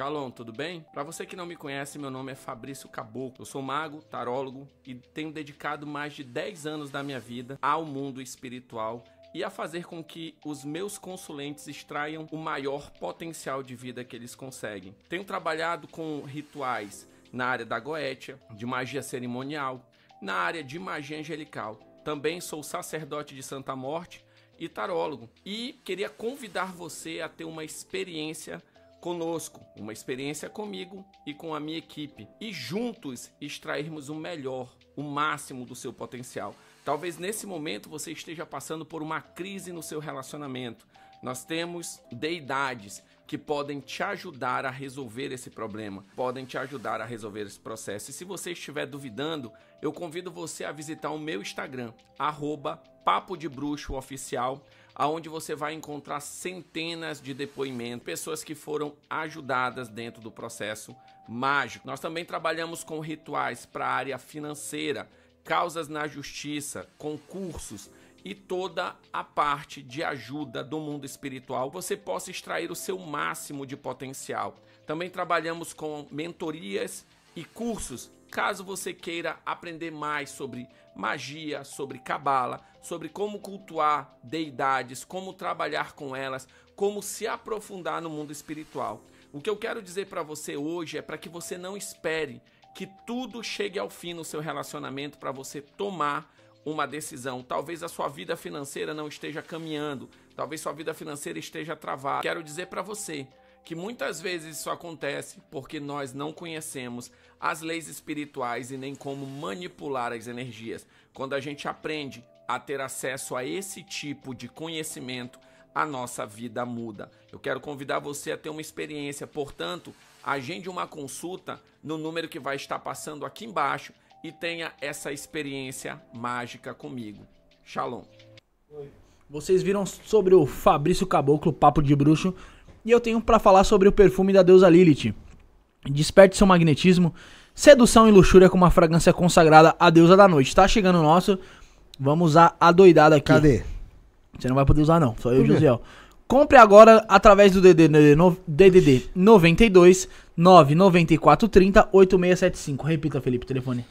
Shalom, tudo bem? Para você que não me conhece, meu nome é Fabrício Caboclo. Eu sou mago, tarólogo e tenho dedicado mais de 10 anos da minha vida ao mundo espiritual e a fazer com que os meus consulentes extraiam o maior potencial de vida que eles conseguem. Tenho trabalhado com rituais na área da goétia, de magia cerimonial, na área de magia angelical. Também sou sacerdote de Santa Morte e tarólogo e queria convidar você a ter uma experiência conosco, uma experiência comigo e com a minha equipe, e juntos extrairmos o melhor, o máximo do seu potencial. Talvez nesse momento você esteja passando por uma crise no seu relacionamento. Nós temos deidades que podem te ajudar a resolver esse problema, podem te ajudar a resolver esse processo. E se você estiver duvidando, eu convido você a visitar o meu Instagram, arroba Papo de Bruxo Oficial aonde você vai encontrar centenas de depoimentos, pessoas que foram ajudadas dentro do processo mágico. Nós também trabalhamos com rituais para a área financeira, causas na justiça, concursos e toda a parte de ajuda do mundo espiritual, você possa extrair o seu máximo de potencial. Também trabalhamos com mentorias e cursos Caso você queira aprender mais sobre magia, sobre cabala, sobre como cultuar deidades, como trabalhar com elas, como se aprofundar no mundo espiritual. O que eu quero dizer para você hoje é para que você não espere que tudo chegue ao fim no seu relacionamento para você tomar uma decisão. Talvez a sua vida financeira não esteja caminhando, talvez sua vida financeira esteja travada. Quero dizer para você que muitas vezes isso acontece porque nós não conhecemos as leis espirituais e nem como manipular as energias. Quando a gente aprende a ter acesso a esse tipo de conhecimento, a nossa vida muda. Eu quero convidar você a ter uma experiência, portanto, agende uma consulta no número que vai estar passando aqui embaixo e tenha essa experiência mágica comigo. Shalom. Vocês viram sobre o Fabrício Caboclo, Papo de Bruxo. E eu tenho para falar sobre o perfume da deusa Lilith. Desperte seu magnetismo, sedução e luxúria com uma fragrância consagrada à deusa da noite. Tá chegando o nosso. Vamos usar a doidada aqui. Cadê? Você não vai poder usar não, só eu e o Josiel. Compre agora através do DDD, DDD 92 99430 8675. Repita, Felipe, telefone.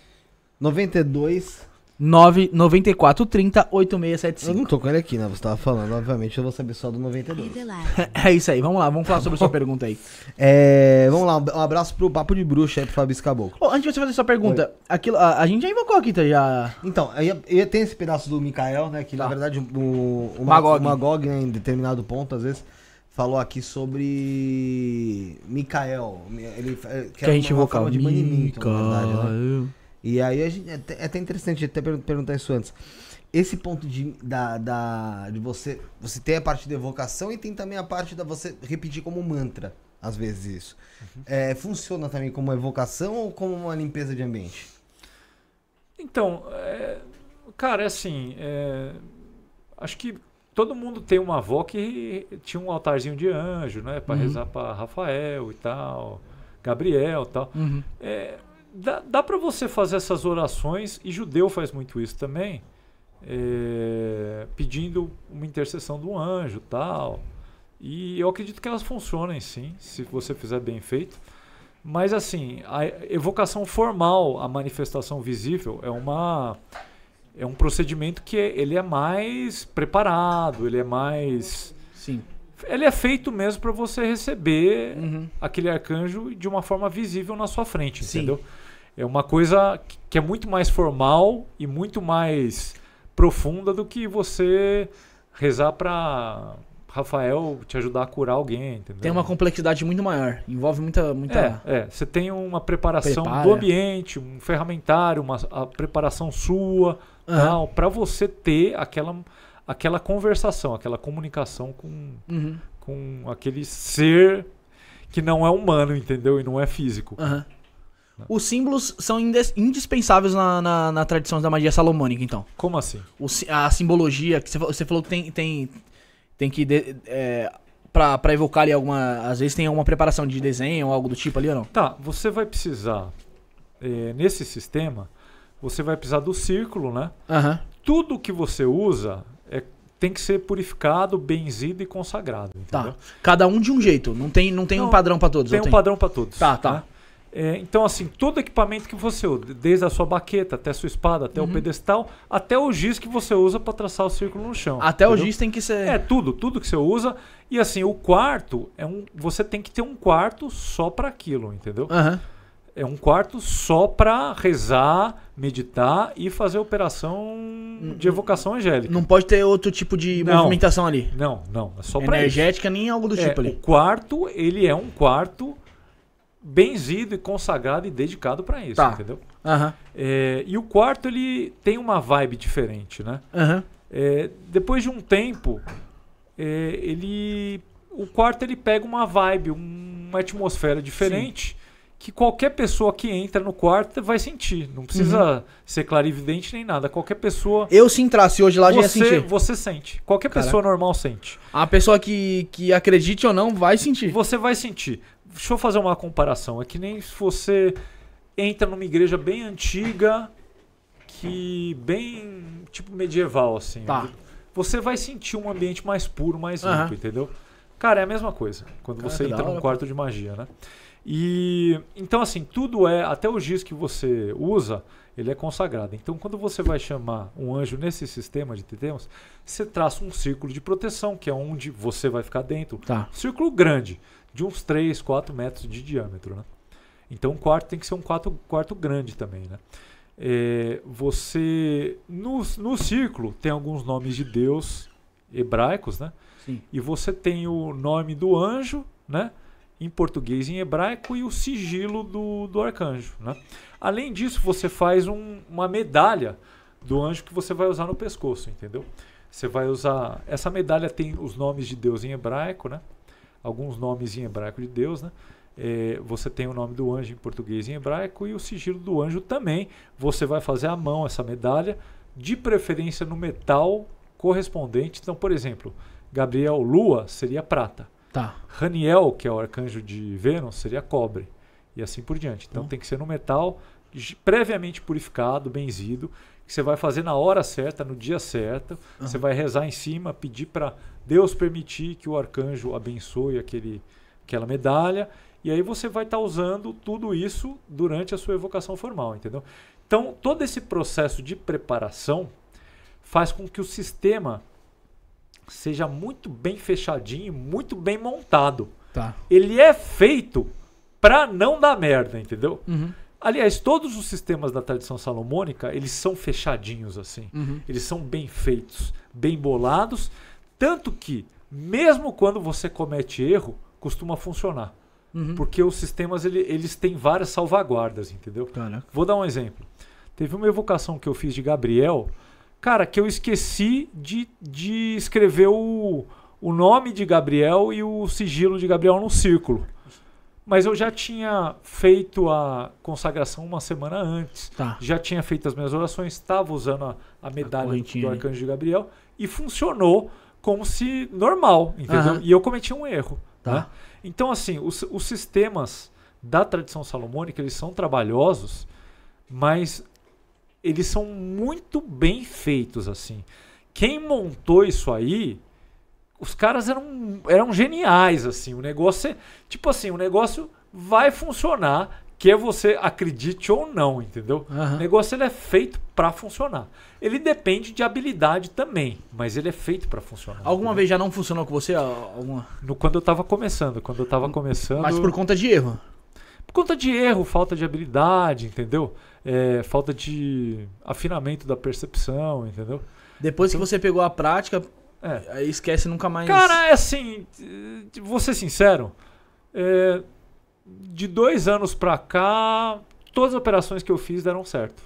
92 99430-8675. Eu não tô com ele aqui, né? Você tava falando, obviamente, eu vou saber só do 92. é isso aí, vamos lá, vamos falar sobre sua pergunta aí. É, vamos lá, um abraço pro Papo de Bruxa aí pro Fabrício Caboclo. antes de você fazer sua pergunta, aquilo, a, a, gente já invocou aqui, tá? Já... Então, eu, eu tem esse pedaço do Mikael, né? Que tá. na verdade o, o, Magog, o Magog né, em determinado ponto, às vezes falou aqui sobre Mikael. Ele, é, que, que a é gente invocava de banimento, Mikael. na verdade, né? E aí a gente, é até é interessante até perguntar isso antes. Esse ponto de, da, da, de você. Você tem a parte da evocação e tem também a parte da você repetir como mantra, às vezes isso. Uhum. É, funciona também como evocação ou como uma limpeza de ambiente? Então, é, cara, é assim. É, acho que todo mundo tem uma avó que tinha um altarzinho de anjo, né? Para uhum. rezar para Rafael e tal, Gabriel e tal. Uhum. É, dá, dá para você fazer essas orações, e judeu faz muito isso também, é, pedindo uma intercessão do anjo tal. E eu acredito que elas funcionem sim, se você fizer bem feito. Mas assim, a evocação formal, a manifestação visível é uma é um procedimento que é, ele é mais preparado, ele é mais sim ele é feito mesmo para você receber uhum. aquele arcanjo de uma forma visível na sua frente, Sim. entendeu? É uma coisa que é muito mais formal e muito mais profunda do que você rezar para Rafael te ajudar a curar alguém, entendeu? Tem uma complexidade muito maior, envolve muita. muita... É, é. você tem uma preparação Prepara. do ambiente, um ferramentário, uma a preparação sua, uhum. para você ter aquela aquela conversação, aquela comunicação com, uhum. com aquele ser que não é humano, entendeu? E não é físico. Uhum. Os símbolos são indispensáveis na, na, na, tradição da magia salomônica, então. Como assim? O, a simbologia, que você falou que tem, tem, tem que. para é, evocar ali alguma. Às vezes tem alguma preparação de desenho ou algo do tipo ali ou não? Tá, você vai precisar. É, nesse sistema, você vai precisar do círculo, né? Uhum. Tudo que você usa tem que ser purificado, benzido e consagrado. Tá. Cada um de um jeito. Não tem, não tem não, um padrão para todos. Tem um tem? padrão para todos. Tá, tá. Né? É, então, assim, todo equipamento que você usa, desde a sua baqueta até a sua espada, até uhum. o pedestal, até o giz que você usa para traçar o círculo no chão. Até entendeu? o giz tem que ser. É, tudo, tudo que você usa. E assim, o quarto é um. Você tem que ter um quarto só para aquilo, entendeu? Aham. Uhum é um quarto só para rezar, meditar e fazer operação de evocação angélica. Não pode ter outro tipo de não, movimentação ali. Não, não. É só para Energética, nem algo do é, tipo ali. O quarto, ele é um quarto benzido e consagrado e dedicado para isso, tá. entendeu? Uhum. É, e o quarto, ele tem uma vibe diferente, né? Uhum. É, depois de um tempo, é, ele... O quarto, ele pega uma vibe, uma atmosfera diferente... Sim que qualquer pessoa que entra no quarto vai sentir. Não precisa uhum. ser clarividente nem nada. Qualquer pessoa. Eu se entrasse hoje lá, já ia sentir. Você sente. Qualquer Caraca. pessoa normal sente. A pessoa que, que acredite ou não vai sentir. Você vai sentir. Deixa eu fazer uma comparação. É que nem se você entra numa igreja bem antiga, que bem tipo medieval, assim. Tá. Você vai sentir um ambiente mais puro, mais limpo, uhum. entendeu? Cara, é a mesma coisa quando Cara, você entra num quarto de magia, né? E então assim, tudo é, até o giz que você usa, ele é consagrado. Então quando você vai chamar um anjo nesse sistema de tetemas, você traça um círculo de proteção, que é onde você vai ficar dentro. Tá. Um círculo grande, de uns 3, 4 metros de diâmetro, né? Então um quarto tem que ser um quarto, quarto grande também, né? É, você no, no círculo tem alguns nomes de Deus hebraicos, né? Sim. E você tem o nome do anjo, né? em português e em hebraico e o sigilo do, do arcanjo. Né? Além disso, você faz um, uma medalha do anjo que você vai usar no pescoço, entendeu? Você vai usar. Essa medalha tem os nomes de Deus em hebraico, né? Alguns nomes em hebraico de Deus, né? É, você tem o nome do anjo em português e em hebraico e o sigilo do anjo também. Você vai fazer à mão essa medalha, de preferência no metal correspondente. Então, por exemplo, Gabriel Lua seria prata. Tá. Raniel, que é o arcanjo de Vênus, seria cobre. E assim por diante. Então hum. tem que ser no metal previamente purificado, benzido, que você vai fazer na hora certa, no dia certo. Uhum. Você vai rezar em cima, pedir para Deus permitir que o arcanjo abençoe aquele, aquela medalha. E aí você vai estar tá usando tudo isso durante a sua evocação formal, entendeu? Então, todo esse processo de preparação faz com que o sistema seja muito bem fechadinho, muito bem montado. Tá. Ele é feito para não dar merda, entendeu? Uhum. Aliás, todos os sistemas da tradição salomônica, eles são fechadinhos assim. Uhum. Eles são bem feitos, bem bolados, tanto que mesmo quando você comete erro, costuma funcionar. Uhum. Porque os sistemas ele, eles têm várias salvaguardas, entendeu? Vou dar um exemplo. Teve uma evocação que eu fiz de Gabriel, Cara, que eu esqueci de, de escrever o, o nome de Gabriel e o sigilo de Gabriel no círculo. Mas eu já tinha feito a consagração uma semana antes. Tá. Já tinha feito as minhas orações, estava usando a, a medalha a do arcanjo de Gabriel e funcionou como se normal, entendeu? Uhum. E eu cometi um erro. Tá. Né? Então, assim, os, os sistemas da tradição salomônica, eles são trabalhosos, mas eles são muito bem feitos, assim. Quem montou isso aí, os caras eram, eram geniais, assim. O negócio é, tipo assim, o negócio vai funcionar, quer é você acredite ou não, entendeu? Uhum. O negócio ele é feito para funcionar. Ele depende de habilidade também, mas ele é feito para funcionar. Alguma entendeu? vez já não funcionou com você? Alguma... No, quando eu tava começando, quando eu tava hum, começando... Mas por conta de erro? Por conta de erro, falta de habilidade, entendeu? é, falta de afinamento da percepção, entendeu? Depois então, que você pegou a prática, é. aí esquece nunca mais. Cara, é assim, vou ser sincero, é, de dois anos pra cá, todas as operações que eu fiz deram certo.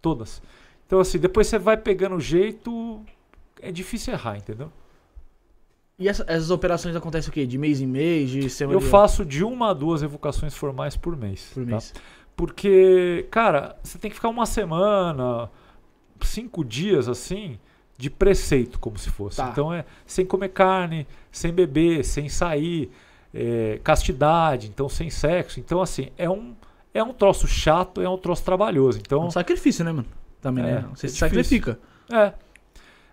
Todas. Então, assim, depois você vai pegando o jeito, é difícil errar, entendeu? E essa, essas operações acontecem o quê? De mês em mês? De semana? Eu faço de uma a duas revocações formais por mês. Por tá? mês. Porque, cara, você tem que ficar uma semana, cinco dias assim, de preceito, como se fosse. Tá. Então é sem comer carne, sem beber, sem sair, é, castidade, então sem sexo. Então, assim, é um, é um troço chato, é um troço trabalhoso. Então, é um sacrifício, né, mano? Também, é, né? É você é se sacrifica. É.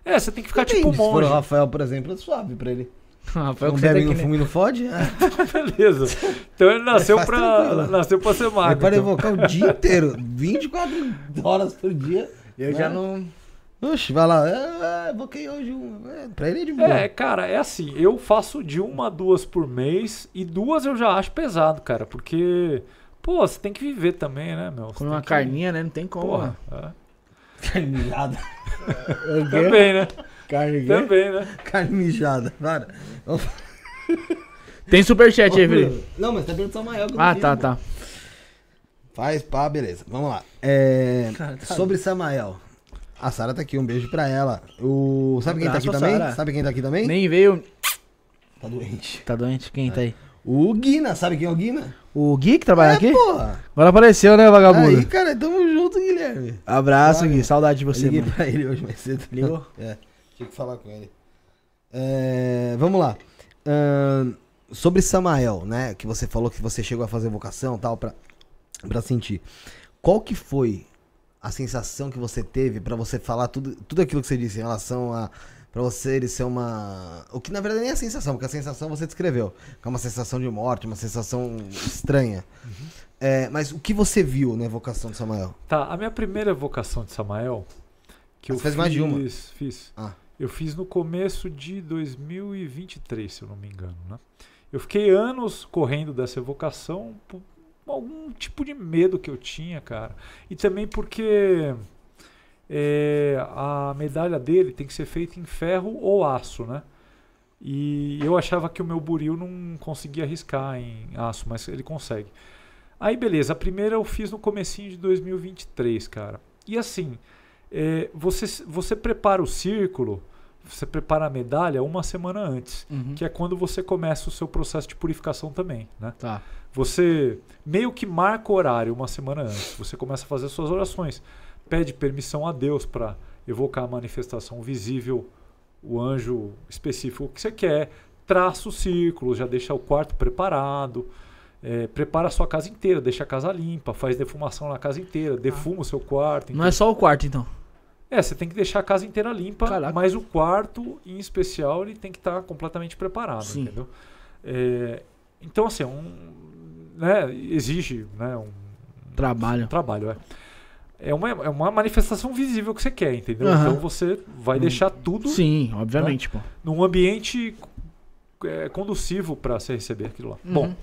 É, você tem que ficar Depende, tipo um monge. Se for o Rafael, por exemplo, é suave pra ele. Rafael, não bebe, não fuma e não fode? Ah. Beleza. Então ele nasceu é pra, nasceu pra ser magro. eu para então. evocar o dia inteiro, 24 horas por dia. Eu né? já não... Oxe, vai lá, eu ah, boquei ah, hoje um. É, pra ele é de boa. É, cara, é assim, eu faço de uma a duas por mês e duas eu já acho pesado, cara, porque, pô, você tem que viver também, né, meu? Comer uma que... carninha, né? Não tem como. Porra, né? é. é também, né? Carne Também, né? Carne mijada, para. Tem superchat aí, Felipe. Não, mas tá perguntando maior que o Ah, tá, tá. Faz pá, beleza. Vamos lá. É, Cara, tá. sobre Samael. A Sara tá aqui, um beijo pra ela. O... Sabe quem tá aqui também? Sabe quem tá aqui também? Nem veio. Tá doente. Tá doente? Quem tá é. aí? O Guina, sabe quem é o Guina? O Gui que trabalha é, aqui? porra. Agora apareceu, né, vagabundo? Aí, cara, tamo junto, Guilherme. Abraço, Gui. Saudade de você, liguei mano. pra ele hoje mais cedo. Ligou? É. Tinha que falar com ele. É, vamos lá. Uh, sobre Samael, né? Que você falou que você chegou a fazer vocação tal, pra, pra sentir. Qual que foi a sensação que você teve para você falar tudo, tudo aquilo que você disse em relação a para você ele ser uma. O que na verdade nem é sensação, porque a sensação você descreveu. Que é uma sensação de morte, uma sensação estranha. Uhum. É, mas o que você viu na evocação de Samael? Tá, a minha primeira evocação de Samael. Que ah, eu fez fiz, mais de uma? Fiz. Ah. Eu fiz no começo de 2023, se eu não me engano, né? Eu fiquei anos correndo dessa evocação por algum tipo de medo que eu tinha, cara. E também porque é, a medalha dele tem que ser feita em ferro ou aço, né? E eu achava que o meu buril não conseguia arriscar em aço, mas ele consegue. Aí beleza, a primeira eu fiz no comecinho de 2023, cara. E assim, é, você, você prepara o círculo, você prepara a medalha uma semana antes, uhum. que é quando você começa o seu processo de purificação também, né? Tá. Você meio que marca o horário uma semana antes. Você começa a fazer suas orações, pede permissão a Deus para evocar a manifestação visível, o anjo específico que você quer, traça o círculo, já deixa o quarto preparado. É, prepara a sua casa inteira, deixa a casa limpa, faz defumação na casa inteira, tá. defuma ah. o seu quarto. Não é só o quarto, então. É, você tem que deixar a casa inteira limpa, Caraca. mas o quarto, em especial, ele tem que estar tá completamente preparado, Sim. entendeu? É, então, assim, é um, né, exige né, um trabalho. Um trabalho é. É uma, é uma manifestação visível que você quer, entendeu? Uhum. Então você vai hum. deixar tudo. Sim, obviamente, né, pô. Num ambiente é, conducivo para você receber aquilo lá. Uhum. Bom,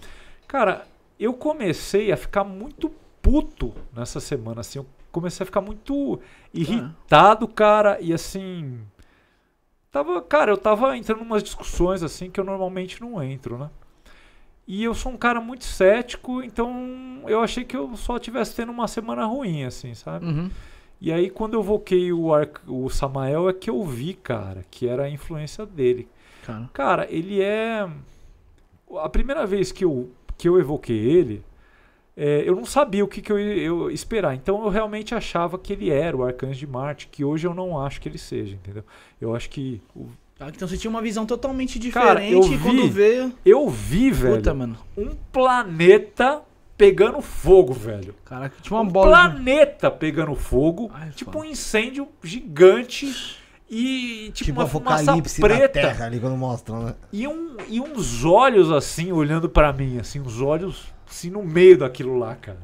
Cara, eu comecei a ficar muito puto nessa semana, assim. Eu comecei a ficar muito irritado, tá. cara, e assim. Tava, cara, eu tava entrando em umas discussões assim que eu normalmente não entro, né? E eu sou um cara muito cético, então eu achei que eu só tivesse tendo uma semana ruim, assim, sabe? Uhum. E aí, quando eu voquei o, Ar o Samael, é que eu vi, cara, que era a influência dele. Cara, cara ele é. A primeira vez que eu que eu evoquei ele, é, eu não sabia o que, que eu ia esperar. Então eu realmente achava que ele era o Arcanjo de Marte, que hoje eu não acho que ele seja, entendeu? Eu acho que. O... Ah, então você tinha uma visão totalmente diferente Cara, eu vi, quando veio. Eu vi, velho. Puta, mano. Um planeta pegando fogo, velho. Caraca, tinha uma um bola. Um né? planeta pegando fogo. Ai, tipo foda. um incêndio gigante e tipo, tipo uma fumaça preta terra, ali quando mostram, né? E um e uns olhos assim olhando para mim, assim, uns olhos assim no meio daquilo lá, cara.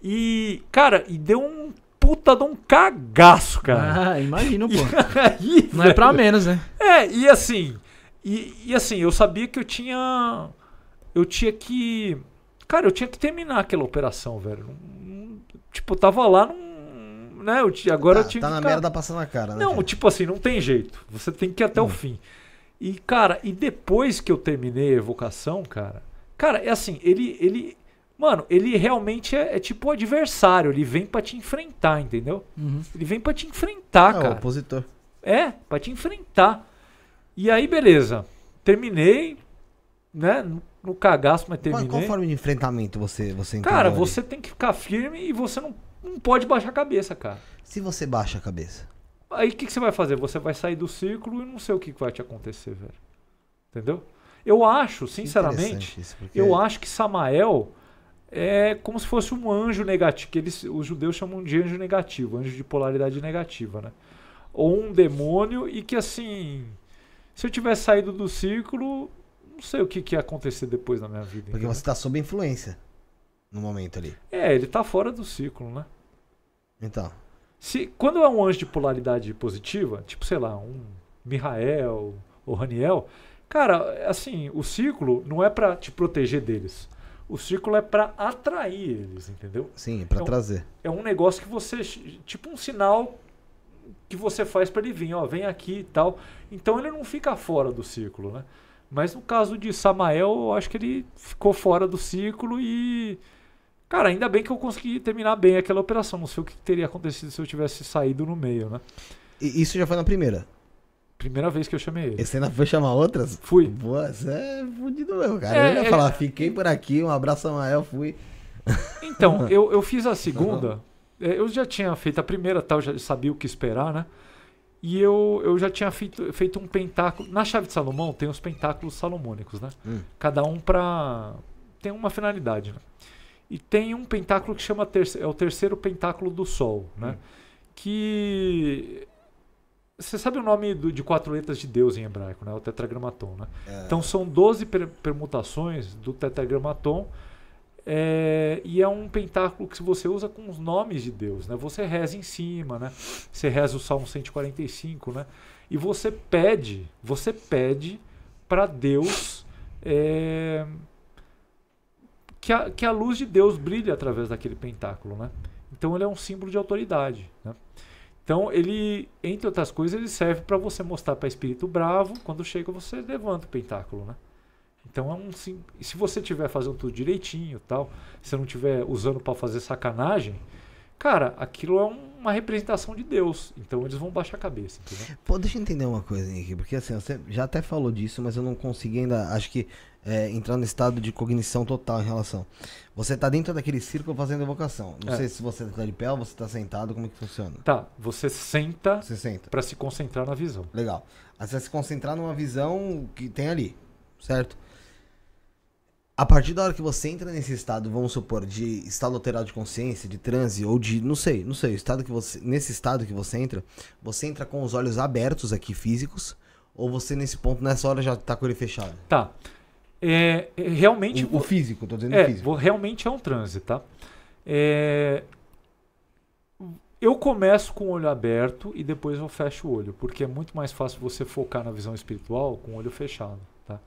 E cara, e deu um puta de um cagaço, cara. Ah, imagino, pô. aí, Não velho, é pra menos, né? É, e assim, e, e assim, eu sabia que eu tinha eu tinha que cara, eu tinha que terminar aquela operação, velho. Tipo, eu tava lá num né? Eu te, agora eu tá, tive. Tá na cara, merda passando a cara, né? Não, cara? tipo assim, não tem jeito. Você tem que ir até hum. o fim. E, cara, e depois que eu terminei a evocação, cara. Cara, é assim, ele. ele mano, ele realmente é, é tipo o adversário. Ele vem para te enfrentar, entendeu? Uhum. Ele vem para te enfrentar, é, cara. O opositor. É, pra te enfrentar. E aí, beleza. Terminei, né? No cagaço, mas terminei. Mas qual forma de enfrentamento você, você Cara, ali? você tem que ficar firme e você não não pode baixar a cabeça, cara. Se você baixa a cabeça. Aí o que, que, você vai fazer? Você vai sair do círculo e não sei o que, que vai te acontecer, velho. Entendeu? Eu acho, sinceramente, porque... eu acho que Samael é como se fosse um anjo negativo, que eles, os judeus chamam de anjo negativo, anjo de polaridade negativa, né? Ou um demônio e que assim, se eu tivesse saído do círculo, não sei o que, que ia acontecer depois na minha vida. Porque você está sob influência no momento ali. É, ele tá fora do ciclo, né? Então. Se, quando é um anjo de polaridade positiva, tipo, sei lá, um Mihael ou Raniel, cara, assim, o ciclo não é para te proteger deles. O ciclo é para atrair eles, entendeu? Sim, para é um, trazer. É um negócio que você. Tipo um sinal que você faz para ele vir, ó, vem aqui e tal. Então ele não fica fora do ciclo, né? Mas no caso de Samael, eu acho que ele ficou fora do ciclo e Cara, ainda bem que eu consegui terminar bem aquela operação. Não sei o que teria acontecido se eu tivesse saído no meio, né? E isso já foi na primeira? Primeira vez que eu chamei ele. E você ainda foi chamar outras? Fui. Boa, você é fudido mesmo, cara. É, eu ia é... falar, fiquei por aqui, um abraço, Mael, fui. Então, eu, eu fiz a tá segunda. É, eu já tinha feito a primeira, tal, já sabia o que esperar, né? E eu, eu já tinha feito, feito um pentáculo. Na chave de Salomão tem os pentáculos salomônicos, né? Hum. Cada um pra. tem uma finalidade, né? E tem um pentáculo que chama é o terceiro pentáculo do Sol, né? Hum. Que você sabe o nome do, de quatro letras de Deus em hebraico, né? O tetragramaton, né? É. Então são 12 per permutações do tetragramaton. É, e é um pentáculo que você usa com os nomes de Deus, né? Você reza em cima, né? Você reza o Salmo 145, né? E você pede, você pede para Deus é, que a, que a luz de Deus brilha através daquele pentáculo, né? Então ele é um símbolo de autoridade, né? Então ele, entre outras coisas, ele serve para você mostrar para espírito bravo, quando chega você levanta o pentáculo, né? Então é um sim, se você tiver fazendo tudo direitinho, tal, se não tiver usando para fazer sacanagem, cara, aquilo é um uma representação de Deus. Então eles vão baixar a cabeça. Entendeu? Pô, deixa eu entender uma coisa, Henrique, porque assim, você já até falou disso, mas eu não consegui ainda, acho que, é, entrar no estado de cognição total em relação. Você está dentro daquele círculo fazendo evocação. Não é. sei se você está de pé ou você está sentado, como é que funciona? Tá, você senta, você senta. para se concentrar na visão. Legal. Aí você vai se concentrar numa visão que tem ali, certo? a partir da hora que você entra nesse estado, vamos supor, de estado alterado de consciência, de transe ou de, não sei, não sei, estado que você, nesse estado que você entra, você entra com os olhos abertos aqui físicos ou você nesse ponto nessa hora já tá com ele fechado? Tá. É, é realmente o, o físico, tô dizendo é, físico. realmente é um transe, tá? É, eu começo com o olho aberto e depois eu fecho o olho, porque é muito mais fácil você focar na visão espiritual com o olho fechado, tá?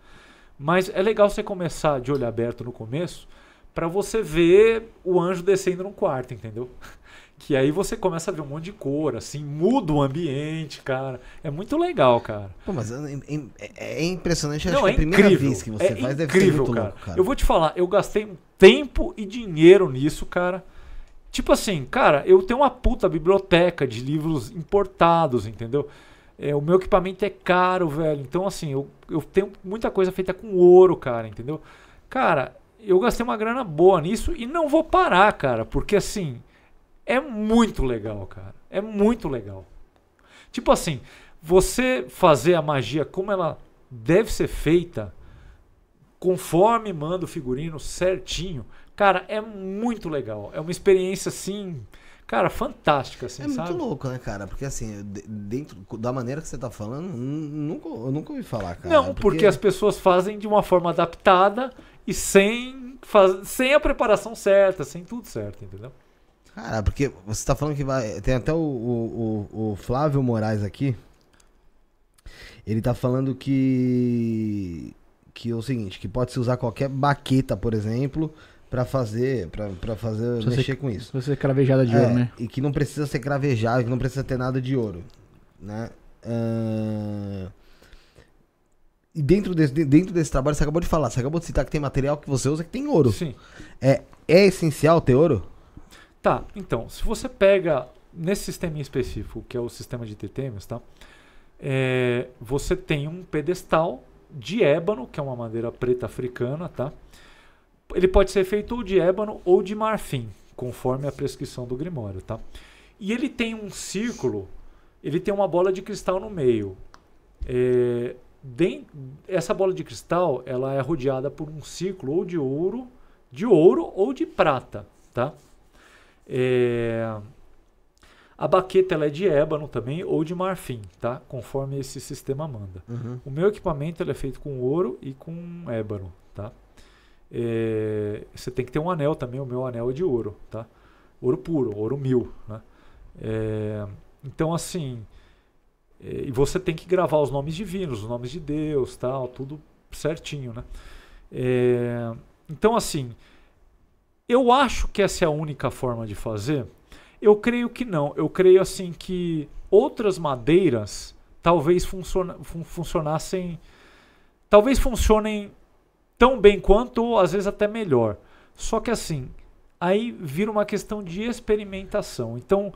Mas é legal você começar de olho aberto no começo para você ver o anjo descendo no quarto, entendeu? Que aí você começa a ver um monte de cor, assim, muda o ambiente, cara. É muito legal, cara. Pô, mas é, é, é, é impressionante, Não, acho é que a incrível. primeira vez que você é faz deve incrível, cara. Louco, cara. Eu vou te falar, eu gastei tempo e dinheiro nisso, cara. Tipo assim, cara, eu tenho uma puta biblioteca de livros importados, entendeu? É, o meu equipamento é caro, velho. Então, assim, eu, eu tenho muita coisa feita com ouro, cara, entendeu? Cara, eu gastei uma grana boa nisso e não vou parar, cara, porque assim, é muito legal, cara. É muito legal. Tipo assim, você fazer a magia como ela deve ser feita, conforme manda o figurino certinho, cara, é muito legal. É uma experiência assim Cara, fantástica, assim, É sabe? muito louco, né, cara? Porque, assim, dentro da maneira que você tá falando, nunca, eu nunca ouvi falar, cara. Não, porque... porque as pessoas fazem de uma forma adaptada e sem, faz... sem a preparação certa, sem tudo certo, entendeu? Cara, porque você tá falando que vai. Tem até o, o, o Flávio Moraes aqui. Ele tá falando que. Que é o seguinte, que pode se usar qualquer baqueta, por exemplo, para fazer, para fazer precisa mexer ser, com isso. você ser é cravejada de é, ouro, né? E que não precisa ser cravejada, que não precisa ter nada de ouro, né? Uh... E dentro desse, dentro desse trabalho, você acabou de falar, você acabou de citar que tem material que você usa que tem ouro. Sim. É, é essencial ter ouro? Tá, então, se você pega nesse sistema em específico, que é o sistema de titêmios, tá? É, você tem um pedestal de ébano, que é uma madeira preta africana, tá? Ele pode ser feito ou de ébano ou de marfim, conforme a prescrição do Grimório, tá? E ele tem um círculo, ele tem uma bola de cristal no meio. É, essa bola de cristal, ela é rodeada por um círculo ou de ouro, de ouro ou de prata, tá? É, a baqueta ela é de ébano também ou de marfim, tá? Conforme esse sistema manda. Uhum. O meu equipamento ele é feito com ouro e com ébano, tá? é, você tem que ter um anel também. O meu anel é de ouro, tá? Ouro puro, ouro mil, né? É, então, assim, é, e você tem que gravar os nomes divinos, os nomes de Deus, tal, tudo certinho, né? É, então, assim, eu acho que essa é a única forma de fazer. Eu creio que não. Eu creio, assim, que outras madeiras talvez funcionassem. Talvez funcionem tão bem quanto, ou às vezes até melhor. Só que assim, aí vira uma questão de experimentação. Então,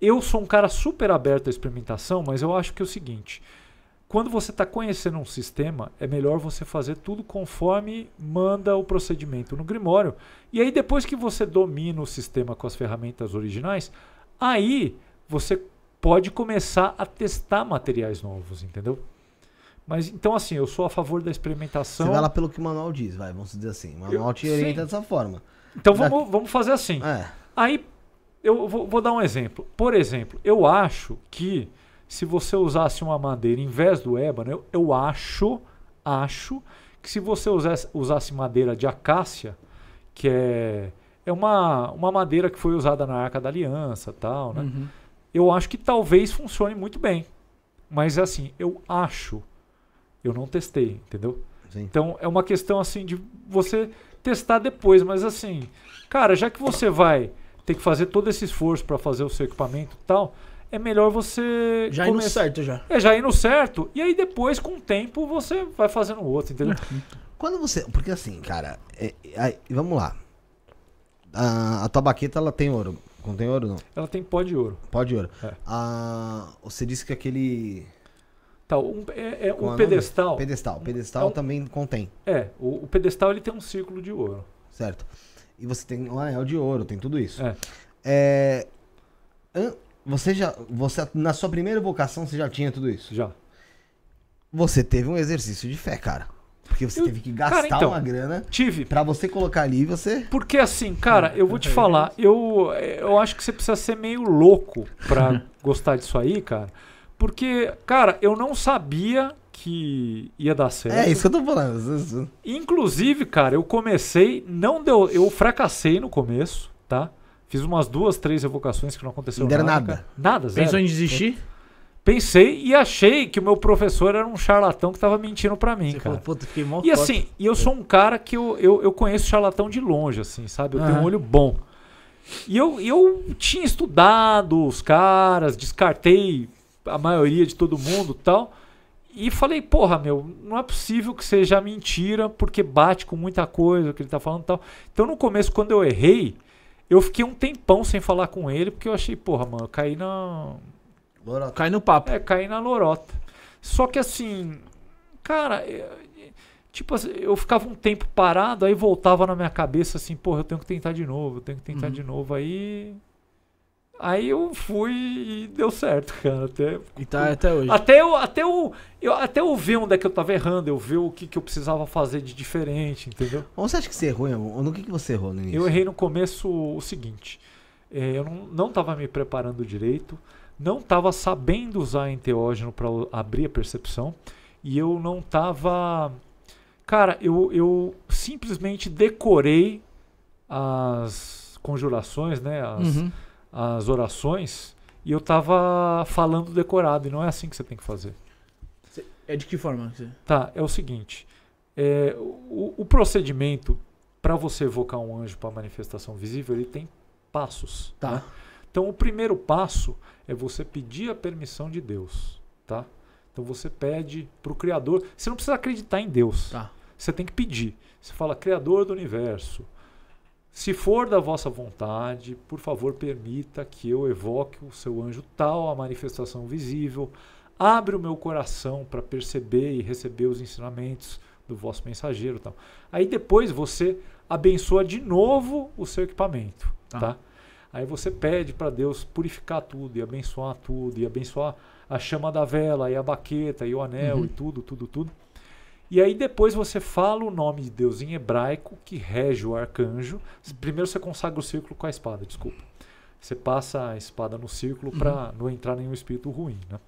eu sou um cara super aberto à experimentação, mas eu acho que é o seguinte: quando você está conhecendo um sistema, é melhor você fazer tudo conforme manda o procedimento no Grimório. E aí, depois que você domina o sistema com as ferramentas originais, aí você pode começar a testar materiais novos, entendeu? Mas então, assim, eu sou a favor da experimentação. Você vai lá pelo que o manual diz, vai, vamos dizer assim. O manual te orienta dessa forma. Então vamos, vamos fazer assim. É. Aí eu vou, vou, dar um exemplo. Por exemplo, eu acho que se você usasse uma madeira em vez do ébano, eu, eu acho, acho que se você usasse, usasse madeira de acácia, que é, é uma, uma madeira que foi usada na Arca da Aliança tal, né? Uhum. Eu acho que talvez funcione muito bem. Mas assim, eu acho. Eu não testei, entendeu? Sim. Então é uma questão assim de você testar depois, mas assim, cara, já que você vai ter que fazer todo esse esforço para fazer o seu equipamento e tal, é melhor você. Já começar. ir no certo já. É, já ir no certo, e aí depois, com o tempo, você vai fazendo outro, entendeu? É. Quando você. Porque assim, cara, é, é vamos lá. A, a tabaqueta ela tem ouro. Contém ouro não? Ela tem pó de ouro. Pó de ouro. É. Ah, você disse que aquele tá Um, é, é um é pedestal. Pedestal. Pedestal é um, também contém. É, o, o, pedestal ele tem um círculo de ouro. Certo. E você tem um anel de ouro, tem tudo isso. É. é você já. Você, na sua primeira vocação, você já tinha tudo isso? Já. Você teve um exercício de fé, cara. Porque você eu, teve que gastar cara, então, uma grana. Tive. Pra você colocar ali você. Porque assim, cara, ah, eu vou te falar, eu, eu acho que você precisa ser meio louco pra gostar disso aí, cara. Porque, cara, eu não sabia que ia dar é certo. É isso que eu tô falando. Inclusive, cara, eu comecei, não deu, eu fracassei no começo, tá? Fiz umas duas, três evocações que não aconteceu não nada. nada. Nada, zero. Pensou em desistir? Pensei e achei que o meu professor era um charlatão que tava mentindo para mim, Você cara. Falou, e assim, e eu sou um cara que eu, eu, eu conheço charlatão de longe, assim, sabe? Eu uhum. tenho um olho bom. E eu, eu tinha estudado os caras, descartei a maioria de todo mundo tal. E falei, porra, meu, não é possível que seja mentira, porque bate com muita coisa que ele tá falando tal. Então no começo, quando eu errei, eu fiquei um tempão sem falar com ele, porque eu achei, porra, mano, eu caí na. Lorota. Caí no papo. É, caí na lorota. Só que assim, cara, eu, é, tipo assim, eu ficava um tempo parado, aí voltava na minha cabeça assim, porra, eu tenho que tentar de novo, eu tenho que tentar uhum. de novo. Aí Aí eu fui e deu certo, cara. Até, e tá até hoje. Até eu, até eu, eu, até eu ver onde é que eu tava errando, eu ver o que, que eu precisava fazer de diferente, entendeu? Onde você acha que você errou, irmão? No que, que você errou no início? Eu errei no começo o seguinte: é, eu não, não tava me preparando direito, não tava sabendo usar enteógeno para abrir a percepção, e eu não tava. Cara, eu, eu simplesmente decorei as conjurações, né? As, uhum as orações e eu tava falando decorado, e não é assim que você tem que fazer. É de que forma? Tá, é o seguinte: é, o, o procedimento para você evocar um anjo para manifestação visível, ele tem passos. Tá. Né? Então, o primeiro passo é você pedir a permissão de Deus, tá? Então, você pede para o Criador. Você não precisa acreditar em Deus. Tá. Você tem que pedir. Você fala, Criador do Universo, se for da vossa vontade, por favor, permita que eu evoque o seu anjo tal a manifestação visível. Abre o meu coração para perceber e receber os ensinamentos do vosso mensageiro, tal. Aí depois você abençoa de novo o seu equipamento, tá? tá? Aí você pede para Deus purificar tudo e abençoar tudo e abençoar a chama da vela e a baqueta e o anel uhum. e tudo, tudo, tudo. E aí depois você fala o nome de Deus em hebraico que rege o arcanjo. Primeiro você consagra o círculo com a espada, desculpa. Você passa a espada no círculo uhum. para não entrar nenhum espírito ruim, né?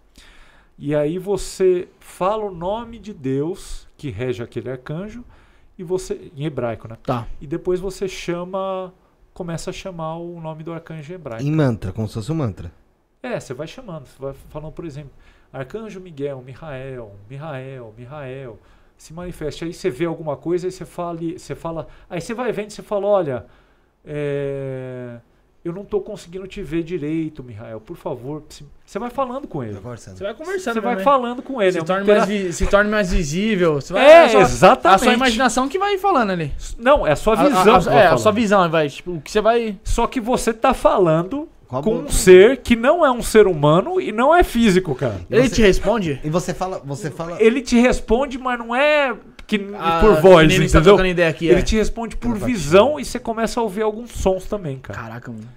E aí você fala o nome de Deus que rege aquele arcanjo e você em hebraico, né? Tá. E depois você chama, começa a chamar o nome do arcanjo hebraico. Em mantra, como se fosse um mantra. É, você vai chamando, você vai falando, por exemplo, arcanjo Miguel, Mihael, Mihael, Mihael se manifeste. Aí você vê alguma coisa, aí você fala, você fala aí você vai vendo, você fala, olha, é, eu não estou conseguindo te ver direito, Mihael, por favor. Você vai falando com ele. Tá você vai conversando. Você vai falando com ele. Se, é torne, mais vi, se torne mais visível. Vai, é, é sua, exatamente. A sua imaginação que vai falando ali. Não, é a sua visão. A, a, a, é, a sua visão. Vai, tipo, o que você vai... Só que você está falando com um ser que não é um ser humano e não é físico, cara. Ele você... te responde? E você fala, você fala. Ele te responde, mas não é que ah, por voz, tá entendeu? Tá aqui, Ele é. te responde por visão e você começa a ouvir alguns sons também, cara. Caraca, mano.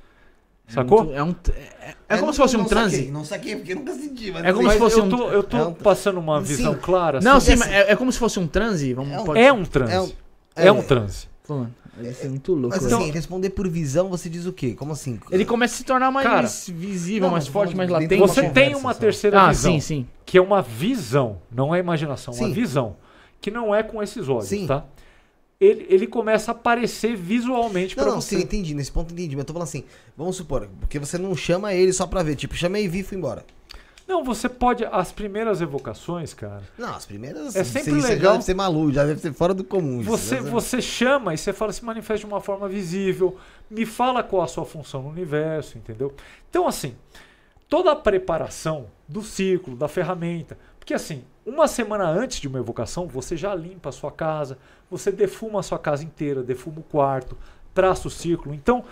Sacou? É, é um, é, é, é como não, se fosse um transe. Saquei, não saquei porque nunca senti. Mas é como se fosse eu um. Tô, eu tô é um, passando uma sim. visão clara. Não, assim, sim, assim, é, como se fosse um transe. Vamos, é, um, pode... é um transe. É um, transe. Deve ser é muito louco. Mas assim, responder por visão, você diz o quê? Como assim? Ele começa a se tornar mais Cara, visível, não, mais forte, mais latente. Você tem uma só. terceira ah, visão. Sim, sim. Que é uma visão, não é imaginação, sim. uma visão. Que não é com esses olhos, sim. tá? Ele, ele começa a aparecer visualmente para você. Não, sim, entendi. Nesse ponto entendi. Mas eu tô falando assim, vamos supor, porque você não chama ele só pra ver. Tipo, chamei e vi e fui embora. Não, você pode. As primeiras evocações, cara. Não, as primeiras. É assim, sempre legal. Já deve ser maluco, já deve ser fora do comum. Você, isso, né? você chama e você fala, se manifesta de uma forma visível, me fala qual a sua função no universo, entendeu? Então, assim, toda a preparação do ciclo, da ferramenta. Porque, assim, uma semana antes de uma evocação, você já limpa a sua casa, você defuma a sua casa inteira, defuma o quarto, traça o círculo. Então,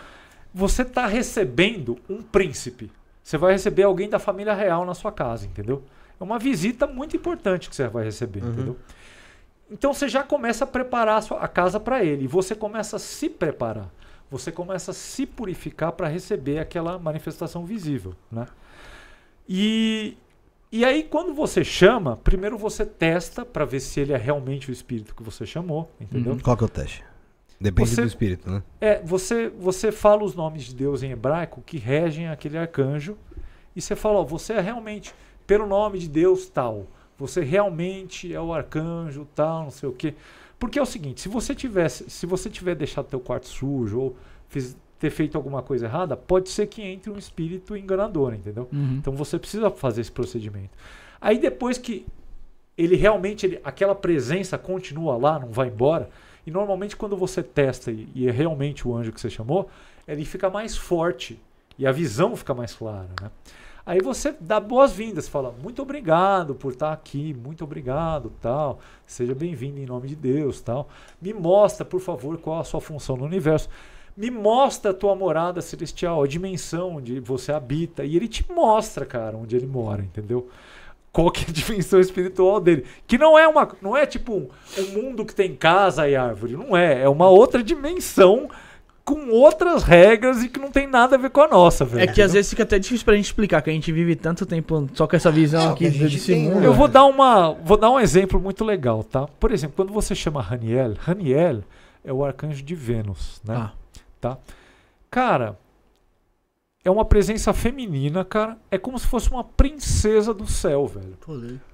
você está recebendo um príncipe. Você vai receber alguém da família real na sua casa, entendeu? É uma visita muito importante que você vai receber, uhum. entendeu? Então você já começa a preparar a, sua, a casa para ele. E você começa a se preparar. Você começa a se purificar para receber aquela manifestação visível, né? E, e aí quando você chama, primeiro você testa para ver se ele é realmente o espírito que você chamou, entendeu? Uhum. Qual que é o teste? Depende você, do espírito, né? É, você, você fala os nomes de Deus em hebraico que regem aquele arcanjo e você fala, ó, você é realmente, pelo nome de Deus tal, você realmente é o arcanjo tal, não sei o quê. Porque é o seguinte, se você tivesse, se você tiver deixado teu quarto sujo ou fiz, ter feito alguma coisa errada, pode ser que entre um espírito enganador, entendeu? Uhum. Então você precisa fazer esse procedimento. Aí depois que ele realmente, ele, aquela presença continua lá, não vai embora, e normalmente quando você testa e é realmente o anjo que você chamou, ele fica mais forte e a visão fica mais clara, né? Aí você dá boas-vindas, fala muito obrigado por estar aqui, muito obrigado, tal. Seja bem-vindo em nome de Deus, tal. Me mostra, por favor, qual a sua função no universo. Me mostra a tua morada celestial, a dimensão onde você habita. E ele te mostra, cara, onde ele mora, entendeu? qual que é a dimensão espiritual dele. Que não é uma. Não é tipo um, um mundo que tem casa e árvore. Não é. É uma outra dimensão com outras regras e que não tem nada a ver com a nossa, velho. É que às vezes fica até difícil pra gente explicar, que a gente vive tanto tempo só com essa visão aqui desse mundo. Eu vou dar, uma, vou dar um exemplo muito legal, tá? Por exemplo, quando você chama Raniel, Raniel é o arcanjo de Vênus, né? Ah. Tá? Cara, é uma presença feminina, cara. É como se fosse uma princesa do céu, velho.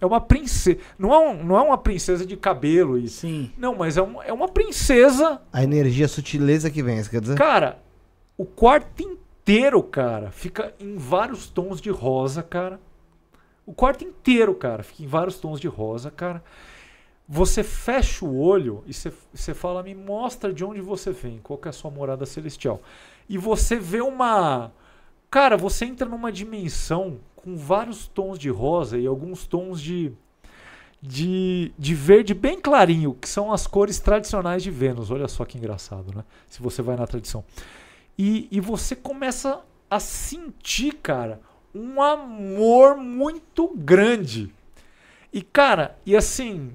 É uma princesa. Não é, um, não é uma princesa de cabelo e. Sim. Não, mas é, um, é uma princesa. A energia a sutileza que vem, isso quer dizer? Cara, o quarto inteiro, cara, fica em vários tons de rosa, cara. O quarto inteiro, cara, fica em vários tons de rosa, cara. Você fecha o olho e você, você fala, me mostra de onde você vem, qual é a sua morada celestial. E você vê uma Cara, você entra numa dimensão com vários tons de rosa e alguns tons de, de, de verde bem clarinho, que são as cores tradicionais de Vênus. Olha só que engraçado, né? Se você vai na tradição. E, e você começa a sentir, cara, um amor muito grande. E, cara, e assim,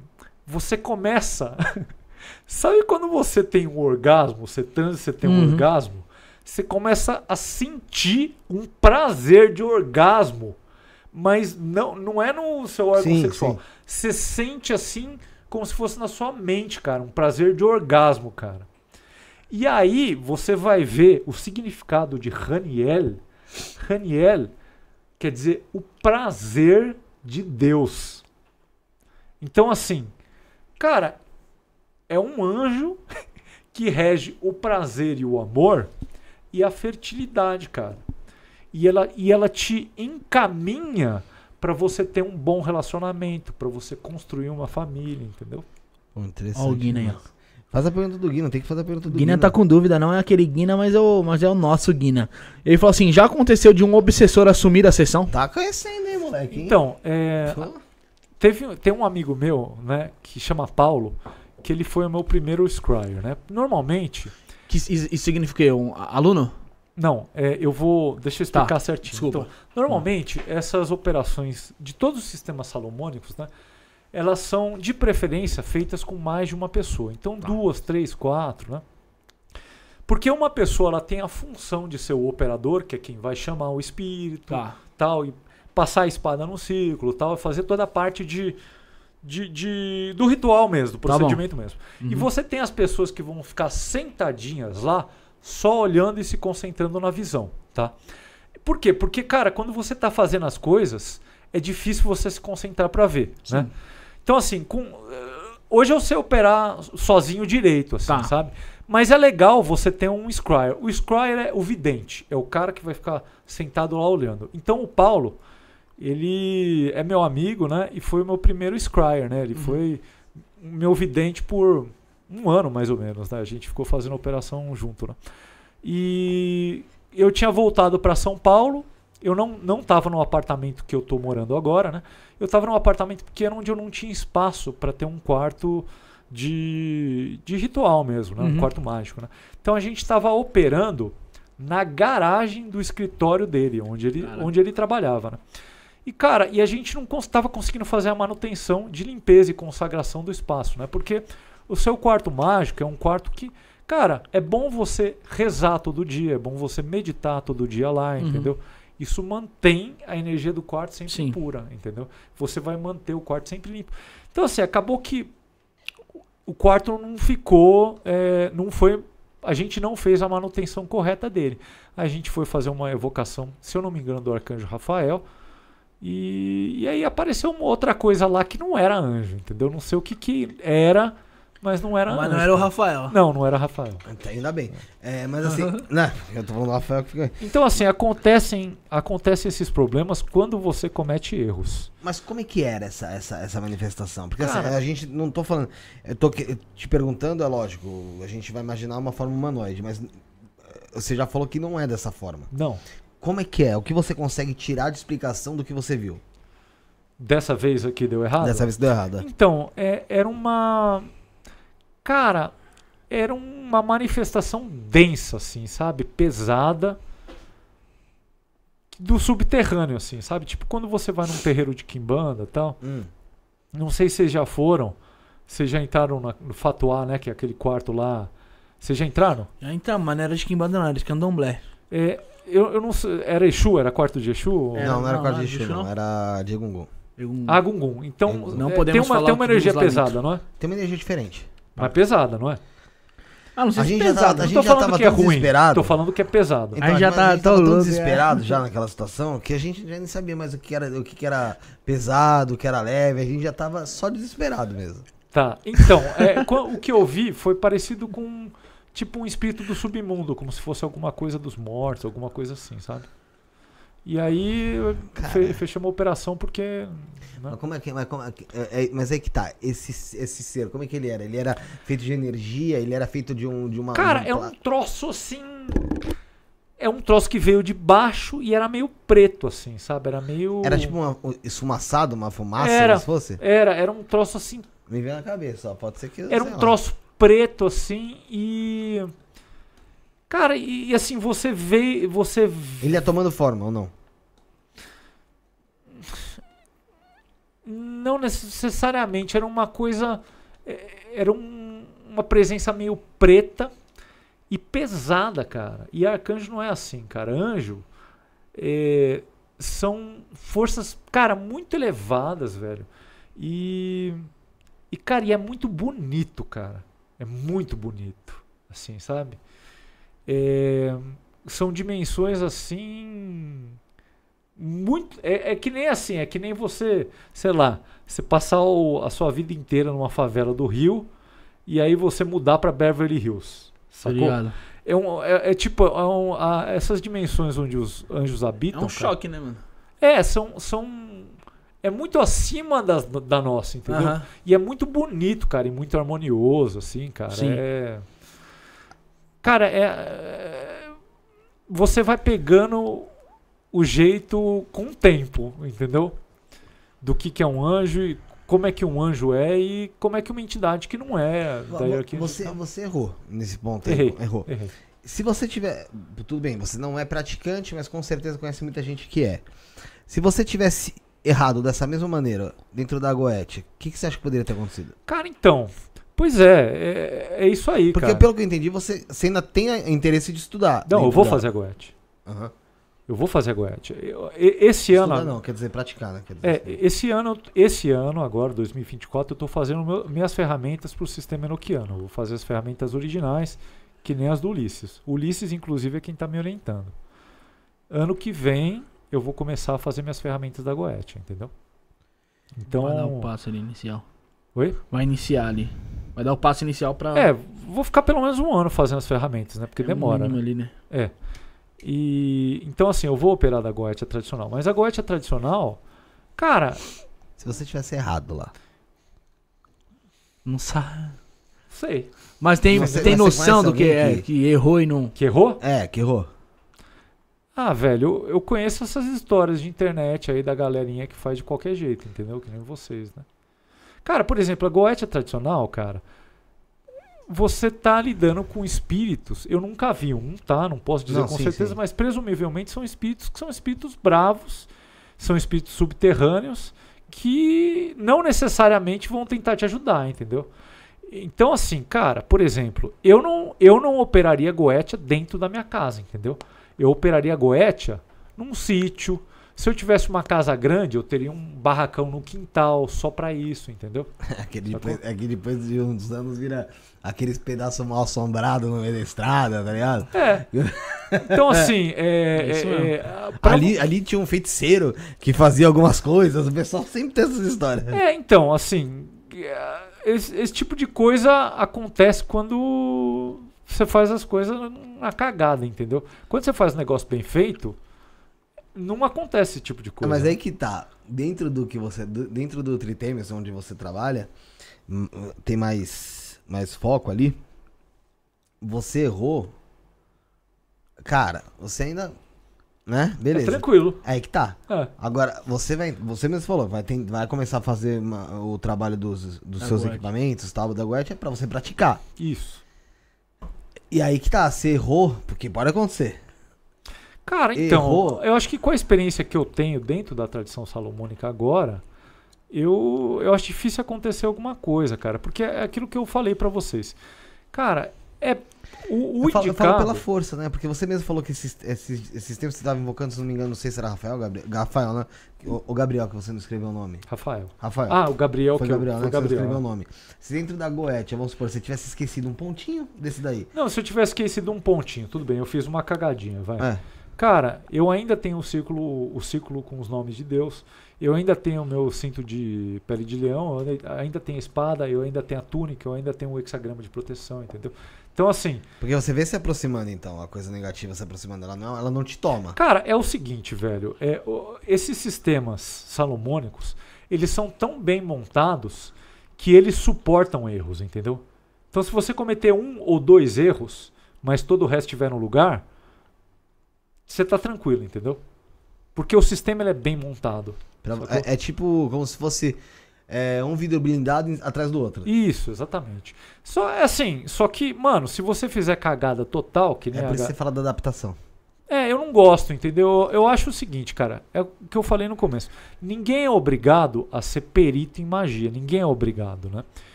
você começa. Sabe quando você tem um orgasmo? Você transa, você tem um uhum. orgasmo? você começa a sentir um prazer de orgasmo, mas não, não é no seu órgão sim, sexual. Sim. Você sente assim como se fosse na sua mente, cara, um prazer de orgasmo, cara. E aí você vai ver o significado de Raniel. Raniel quer dizer o prazer de Deus. Então assim, cara, é um anjo que rege o prazer e o amor e a fertilidade, cara. E ela, e ela te encaminha para você ter um bom relacionamento, para você construir uma família, entendeu? Oh, interessante. Olha o Guina aí, Faz a pergunta do Guina, tem que fazer a pergunta do Guina. Guina tá com dúvida, não é aquele Guina, mas é o, mas é o nosso Guina. Ele falou assim: já aconteceu de um obsessor assumir a sessão? Tá conhecendo, hein, moleque? Hein? Então, é, teve, tem um amigo meu, né, que chama Paulo, que ele foi o meu primeiro scryer, né? Normalmente, que isso significa Um aluno? Não, é, eu vou. Deixa eu tá, explicar tá, certinho. Desculpa. Então, hum. normalmente, essas operações de todos os sistemas salomônicos, né? Elas são, de preferência, feitas com mais de uma pessoa. Então, tá. duas, três, quatro, né? Porque uma pessoa ela tem a função de ser o operador, que é quem vai chamar o espírito, tá. tal, e passar a espada no círculo, tal, e fazer toda a parte de de, de, do ritual mesmo, do tá procedimento tá mesmo. Uhum. E você tem as pessoas que vão ficar sentadinhas lá, só olhando e se concentrando na visão, tá? Por quê? Porque, cara, quando você está fazendo as coisas, é difícil você se concentrar para ver, né? Sim. né? Então, assim, com, eh, hoje eu sei operar sozinho direito, assim, tá. sabe? Mas é legal você ter um scryer. O scryer é o vidente, é o cara que vai ficar sentado lá olhando. Então, o Paulo ele é meu amigo, né? E foi o meu primeiro scryer, né? Ele uhum. foi meu vidente por um ano mais ou menos, né? A gente ficou fazendo operação junto, né? E eu tinha voltado para São Paulo. Eu não não estava no apartamento que eu estou morando agora, né? Eu estava num apartamento pequeno onde eu não tinha espaço para ter um quarto de, de ritual mesmo, né? Uhum. Um quarto mágico, né? Então a gente estava operando na garagem do escritório dele, onde ele, onde ele trabalhava, né? E, cara, e a gente não estava conseguindo fazer a manutenção de limpeza e consagração do espaço, né? Porque o seu quarto mágico é um quarto que, cara, é bom você rezar todo dia, é bom você meditar todo dia lá, uhum. entendeu? Uhum. Isso mantém a energia do quarto sempre Sim. pura, entendeu? Você vai manter o quarto sempre limpo. Então, assim, acabou que o quarto não ficou, é, não foi. A gente não fez a manutenção correta dele. A gente foi fazer uma evocação, se eu não me engano, do arcanjo Rafael e, e aí apareceu uma outra coisa lá que não era anjo, entendeu? Não sei o que, que era, mas não era Mas anjo. não era o Rafael. Não, não era Rafael. Então, ainda bem. É, mas assim, né? Eu tô falando do Rafael que fica. Então, assim, acontecem, acontecem esses problemas quando você comete erros. Mas como é que era essa, essa, essa manifestação? Porque assim, a gente não tô falando. Eu tô te perguntando, é lógico, a gente vai imaginar uma forma humanoide, mas eh, você já falou que não é dessa forma. Não. Como é que é? O que você consegue tirar de explicação do que você viu? Dessa vez aqui deu errado? Dessa vez deu errado. É. Então, é, era uma. Cara, era uma manifestação densa, assim, sabe? Pesada. Do subterrâneo, assim, sabe? Tipo, quando você vai num terreiro de quimbanda e tal. Hum. Não sei se vocês já foram. Vocês já entraram na, no Fatuá, né? Que é aquele quarto lá. Vocês já entraram? Já entramos, mas não era de quimbanda, não, era de candomblé. É, eu, eu não sei. Era Exu? Era quarto de Exu? Era, é, não, não era não, quarto não, de Exu, não. não. Era de Gungun. Ah, Gungun. Então, Gungun. não é, podemos tem uma, tem uma energia pesada, não é? Tem uma energia diferente. Mas pesada, não é? Ah, não sei a se gente tá- pesada tá, a gente tô já estava que é ruim. desesperado. Tô falando que é pesado. Então, tá a gente já tá, a gente tava tão é. desesperado é. já naquela situação que a gente já nem sabia mais o que era, o que era pesado, o que era leve. A gente já tava só desesperado mesmo. Tá, então, é, o que eu vi foi parecido com tipo um espírito do submundo, como se fosse alguma coisa dos mortos, alguma coisa assim, sabe? E aí fe, fechamos a operação porque. Né? Mas como é que. Mas, como é, é, é, mas aí é que tá. Esse, esse ser, como é que ele era? Ele era feito de energia, ele era feito de, um, de uma. Cara, é um troço assim. É um troço que veio de baixo e era meio preto, assim, sabe? Era meio. Era tipo uma, um esfumaçado, uma fumaça, era, se fosse? Era, era um troço assim. Me veio na cabeça, ó. Pode ser que. Era um lá. troço preto assim e cara e, e assim você vê você ele é tomando forma ou não não necessariamente era uma coisa é, era um, uma presença meio preta e pesada cara e arcanjo não é assim cara anjo é, são forças cara muito elevadas velho e e cara e é muito bonito cara é muito bonito, assim, sabe? É, são dimensões assim muito é, é, que nem assim é que nem você sei lá você passar o, a sua vida inteira numa favela do Rio e aí você mudar para Beverly Hills tá sacou? É, um, é, é tipo é um, a, essas dimensões onde os anjos habitam é um cara, choque né mano é são são é muito acima da nossa, entendeu? E é muito bonito, cara, e muito harmonioso, assim, cara. Sim. É... Cara, é... Você vai pegando o jeito com o tempo, entendeu? Do que, que é um anjo e como é que um anjo é e como é que uma entidade que não é. Daí você, tá você errou nesse ponto. Errei, errou. Errei. Se você tiver. Tudo bem, você não é praticante, mas com certeza conhece muita gente que é. Se você tivesse errado dessa mesma maneira dentro da Goethe, o que, que, você acha que poderia ter acontecido? Cara, então. Pois é, é, é isso aí, Porque cara. pelo que eu entendi, você, você ainda tem interesse de estudar. Não, né, eu vou da... fazer a Goethe. Uhum. Eu vou fazer a Goethe. Eu, esse estudar ano. não, quer dizer praticar, né? Dizer, é, assim. esse ano, esse ano agora, 2024, eu estou fazendo meu, minhas ferramentas para o sistema enoquiano. vou fazer as ferramentas originais, que nem as do Ulisses. Ulisses, inclusive, é quem está me orientando. Ano que vem, eu vou começar a fazer minhas ferramentas da Goethe, entendeu? Então. Vai dar o passo ali inicial. Oi? Vai iniciar ali. Vai dar o passo inicial para. É, vou ficar pelo menos um ano fazendo as ferramentas, né? Porque é demora. Né? Ali, né? É. E então assim, eu vou operar da Goetia tradicional, mas a Goetia tradicional, cara, se você tivesse errado lá. Não sabe. Sei. Mas tem, tem noção do que é, que errou e não. Que errou? É, que errou. Ah, velho, eu, eu conheço essas histórias de internet aí da galerinha que faz de qualquer jeito, entendeu? Que nem vocês, né? Cara, por exemplo, a goethe é tradicional, cara, você tá lidando com espíritos. Eu nunca vi um, tá? Não posso dizer não, com sim, certeza, sim. mas presumivelmente são espíritos que são espíritos bravos, são espíritos subterrâneos que não necessariamente vão tentar te ajudar, entendeu? Então, assim, cara, por exemplo, eu não, eu não operaria goethe dentro da minha casa, entendeu? eu operaria Goetia num sítio. Se eu tivesse uma casa grande, eu teria um barracão no quintal só para isso, entendeu? aquele, depois, aquele depois de uns anos vira aqueles pedaços mal assombrados no meio da estrada, tá ligado? É. Então, assim, é, é, é, é pra... ali, ali tinha um feiticeiro que fazia algumas coisas, o pessoal sempre tem essas histórias. É, então, assim, é, esse, esse tipo de coisa acontece quando você faz as coisas na cagada, entendeu? Quando você faz um negócio bem feito, não acontece esse tipo de coisa. Mas aí que tá. Dentro do que você. Dentro do Tritemes, onde você trabalha, hum, tem mais, mais foco ali. Você errou. Cara, você ainda. Né? Beleza. É tranquilo. É aí que tá. É. Agora, você vai. Você mesmo falou, vai, tem, vai começar a fazer uma, o trabalho dos, dos seus equipamentos, tal, da Guardia, é pra você praticar. Isso. E aí que tá, você errou, porque pode acontecer. Cara, então, errou. eu acho que com a experiência que eu tenho dentro da tradição salomônica agora, eu, eu acho difícil acontecer alguma coisa, cara. Porque é aquilo que eu falei para vocês. Cara, é o, o eu, falo, eu, falo, pela força, né? Porque você mesmo falou que esses, esses, esses tempos você estava invocando, se não me engano, não sei se era Rafael Gabriel. Rafael, né? O, o, Gabriel, que você não escreveu o nome. Rafael. Rafael. Ah, o Gabriel foi que Gabriel, eu, foi né? Gabriel. Que você não escreveu é. o nome. Se dentro da Goethe, vamos supor, você tivesse esquecido um pontinho desse daí. Não, se eu tivesse esquecido um pontinho, tudo bem, eu fiz uma cagadinha, vai. É. Cara, eu ainda tenho o círculo, o círculo com os nomes de Deus. Eu ainda tenho o meu cinto de pele de leão, eu ainda tenho a espada, eu ainda tenho a túnica, eu ainda tenho o hexagrama de proteção, entendeu? Então, assim. Porque você vê se aproximando, então, a coisa negativa se aproximando, ela não, é, ela não te toma. Cara, é o seguinte, velho. É, esses sistemas salomônicos, eles são tão bem montados que eles suportam erros, entendeu? Então, se você cometer um ou dois erros, mas todo o resto estiver no lugar, você tá tranquilo, entendeu? Porque o sistema ele é bem montado. Pra, é, é, tipo como se fosse é, um vidro blindado atrás do outro. Isso, exatamente. Só é assim, só que, mano, se você fizer cagada total, que é nem. É por isso que você fala da adaptação. É, eu não gosto, entendeu? Eu acho o seguinte, cara, é o que eu falei no começo. Ninguém é obrigado a ser perito em magia, ninguém é obrigado, né?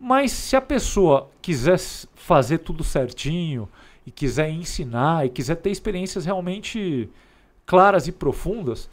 Mas se a pessoa quiser fazer tudo certinho e quiser ensinar e quiser ter experiências realmente claras e profundas,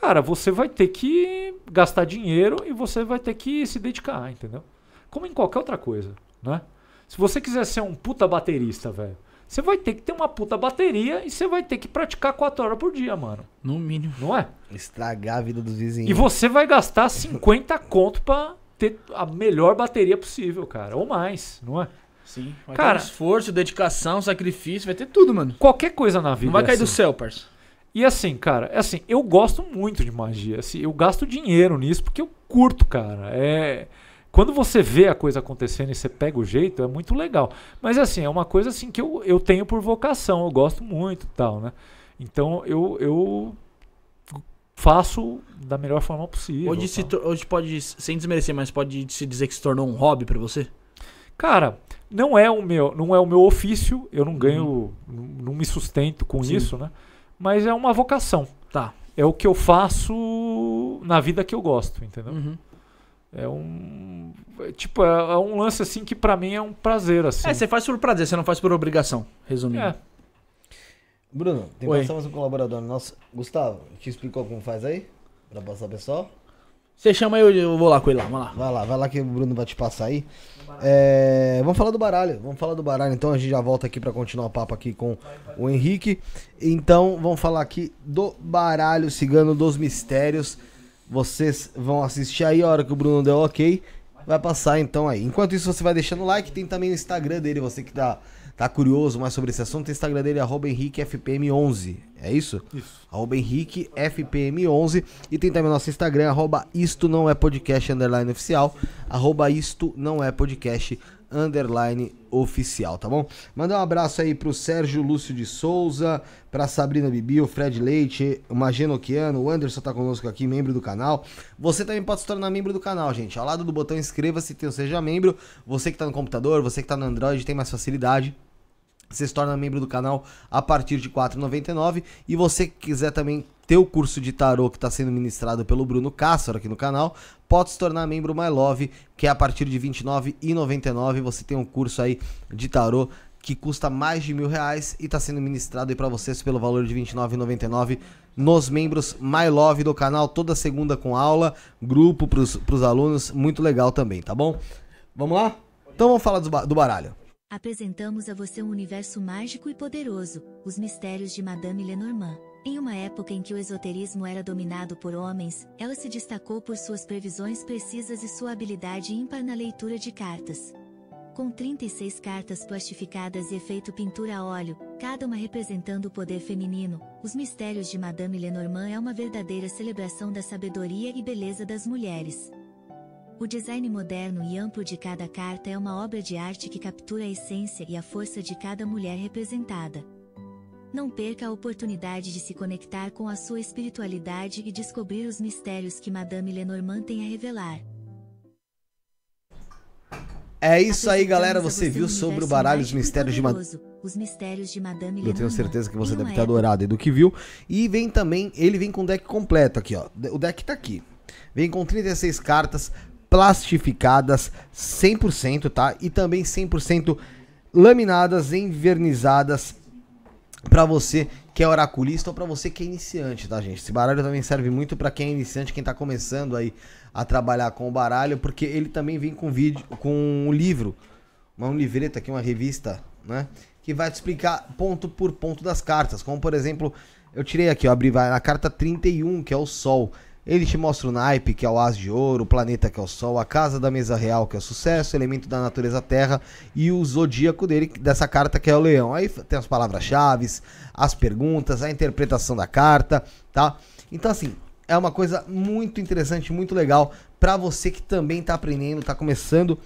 cara, você vai ter que gastar dinheiro e você vai ter que se dedicar, entendeu? Como em qualquer outra coisa, né? Se você quiser ser um puta baterista, velho, você vai ter que ter uma puta bateria e você vai ter que praticar 4 horas por dia, mano. No mínimo. Não é? Estragar a vida dos vizinhos. E você vai gastar 50 conto pra ter a melhor bateria possível, cara. Ou mais, não é? Sim. Vai cara, ter um esforço, dedicação, sacrifício, vai ter tudo, mano. Qualquer coisa na vida. Não vai é cair assim. do céu, parceiro. E assim, cara, é assim, eu gosto muito de magia. Assim, eu gasto dinheiro nisso porque eu curto, cara. É quando você vê a coisa acontecendo e você pega o jeito, é muito legal. Mas assim, é uma coisa assim que eu, eu tenho por vocação, eu gosto muito tal, né? Então eu, eu faço da melhor forma possível. Hoje, se, hoje pode, sem desmerecer, mas pode se dizer que se tornou um hobby para você? Cara, não é o meu, não é o meu ofício, eu não uhum. ganho, não, não me sustento com Sim. isso, né? mas é uma vocação. Tá. É o que eu faço na vida que eu gosto, entendeu? Uhum. É um. É, tipo, é, é, um lance assim que para mim é um prazer. Assim. É, você faz por prazer, você não faz por obrigação, resumindo. É. Bruno, tem Oi. passamos um colaborador nosso. Gustavo, te explicou como faz aí? Pra passar pessoal? Você chama eu, eu vou lá com ele lá, lá. Vai lá, vai lá que o Bruno vai te passar aí. É, vamos falar do baralho. Vamos falar do baralho. Então a gente já volta aqui para continuar o papo aqui com o Henrique. Então vamos falar aqui do baralho cigano dos mistérios. Vocês vão assistir aí a hora que o Bruno deu ok. Vai passar então aí. Enquanto isso, você vai deixando o like. Tem também o Instagram dele, você que tá. Tá curioso mais sobre esse assunto? O Instagram dele é henriquefpm11. É isso? Isso. Arroba henriquefpm11. E tem também o nosso Instagram, arroba isto não é podcast underline oficial. Arroba isto não é podcast underline oficial, tá bom? Mandar um abraço aí pro Sérgio Lúcio de Souza, pra Sabrina Bibi, o Fred Leite, o Mageno Oquiano, o Anderson tá conosco aqui, membro do canal. Você também pode se tornar membro do canal, gente. Ao lado do botão inscreva-se, tem o Seja Membro. Você que tá no computador, você que tá no Android, tem mais facilidade você se torna membro do canal a partir de R$ 4,99. E você quiser também ter o curso de tarô que está sendo ministrado pelo Bruno Cássaro aqui no canal, pode se tornar membro My Love, que é a partir de R$ 29,99. Você tem um curso aí de tarô que custa mais de mil reais e está sendo ministrado aí para vocês pelo valor de R$ 29,99 nos membros My Love do canal, toda segunda com aula, grupo para os alunos, muito legal também, tá bom? Vamos lá? Então vamos falar do, do baralho apresentamos a você um universo mágico e poderoso, os mistérios de Madame Lenormand. Em uma época em que o esoterismo era dominado por homens, ela se destacou por suas previsões precisas e sua habilidade ímpar na leitura de cartas. Com 36 cartas plastificadas e efeito pintura a óleo, cada uma representando o poder feminino, Os Mistérios de Madame Lenormand é uma verdadeira celebração da sabedoria e beleza das mulheres. O design moderno e amplo de cada carta é uma obra de arte que captura a essência e a força de cada mulher representada. Não perca a oportunidade de se conectar com a sua espiritualidade e descobrir os mistérios que Madame Lenormand tem a revelar. É isso aí, galera. Você viu sobre o baralho Os Mistérios de Madame. Os mistérios de Madame Eu tenho certeza que você deve é ter adorado e do que viu. E vem também, ele vem com o deck completo aqui, ó. O deck tá aqui. Vem com 36 cartas, plastificadas 100%, tá? E também 100% laminadas, envernizadas para você que é oraculista ou para você que é iniciante, tá, gente? Esse baralho também serve muito para quem é iniciante, quem tá começando aí a trabalhar com o baralho, porque ele também vem com vídeo, com um livro, uma um livreto aqui, uma revista, né, que vai te explicar ponto por ponto das cartas, como por exemplo, eu tirei aqui, eu abri vai a carta 31, que é o sol. Ele te mostra o naipe, que é o as de ouro, o planeta, que é o sol, a casa da mesa real, que é o sucesso, o elemento da natureza terra e o zodíaco dele, dessa carta, que é o leão. Aí tem as palavras-chave, as perguntas, a interpretação da carta, tá? Então, assim, é uma coisa muito interessante, muito legal para você que também tá aprendendo, tá começando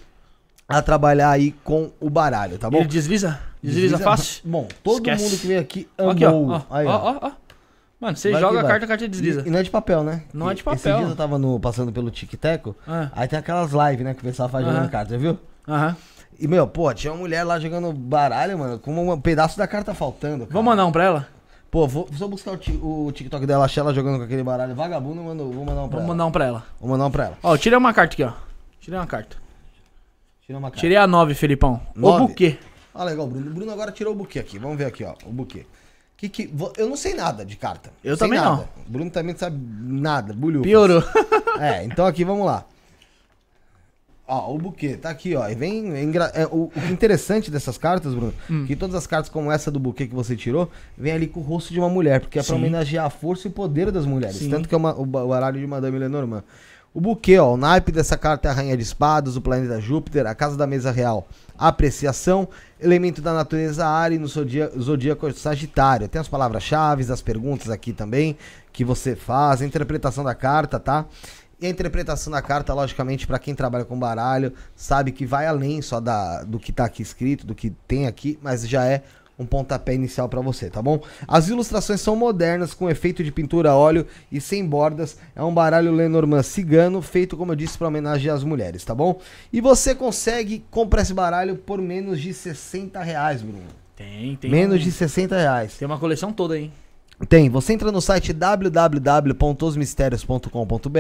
a trabalhar aí com o baralho, tá bom? Ele desliza? Desliza, desliza fácil? Bom, todo Esquece. mundo que vem aqui amou. Aqui, ó, ó, aí, ó. ó, ó. Mano, você vai joga a carta, a carta desliza. E, e, não é de papel, né? Não é de papel. Esses dias eu tava no, passando pelo Tic Teco, ah. aí tem aquelas lives, né, que o pessoal faz jogando carta, viu? Aham. Ah. E, meu, pô, tinha uma mulher lá jogando baralho, mano, com um pedaço da carta faltando. Cara. Vamos mandar um pra ela? Pô, vou, vou buscar o, o, TikTok dela, achei ela jogando com aquele baralho vagabundo, mano, vou mandar um pra ela. Vou mandar um pra ela. Vou mandar um pra ela. Ó, eu tirei uma carta aqui, ó. Tirei uma carta. Tirei uma carta. Tirei a 9, Felipão. Nove? O buquê. Ah, legal, Bruno. O Bruno agora tirou o buquê aqui. Vamos ver aqui, ó. O buquê. Que, que, eu não sei nada de carta. Eu sei também nada. não. Bruno também não sabe nada, bulhufas. Piorou. é, então aqui, vamos lá. Ó, o buquê tá aqui, ó. E vem. É, o, o, interessante dessas cartas, Bruno, hum. que todas as cartas como essa do buquê que você tirou, vem ali com o rosto de uma mulher, porque é pra homenagear a força e o poder das mulheres. Sim. Tanto que é uma, o baralho de Madame Lenormand. O buquê, ó. O naipe dessa carta é a Rainha de Espadas, o planeta Júpiter, a Casa da Mesa Real apreciação, elemento da natureza área no zodíaco, é Sagitário. Tem as palavras-chave, as perguntas aqui também que você faz, a interpretação da carta, tá? E a interpretação da carta, logicamente, para quem trabalha com baralho, sabe que vai além só da, do que está aqui escrito, do que tem aqui, mas já é um pontapé inicial para você, tá bom? As ilustrações são modernas, com efeito de pintura a óleo e sem bordas. É um baralho Lenormand cigano, feito, como eu disse, para homenagear as mulheres, tá bom? E você consegue comprar esse baralho por menos de 60 reais, Bruno. Tem, tem. Menos um... de 60 reais. Tem uma coleção toda aí. Tem. Você entra no site www.osmistérios.com.br,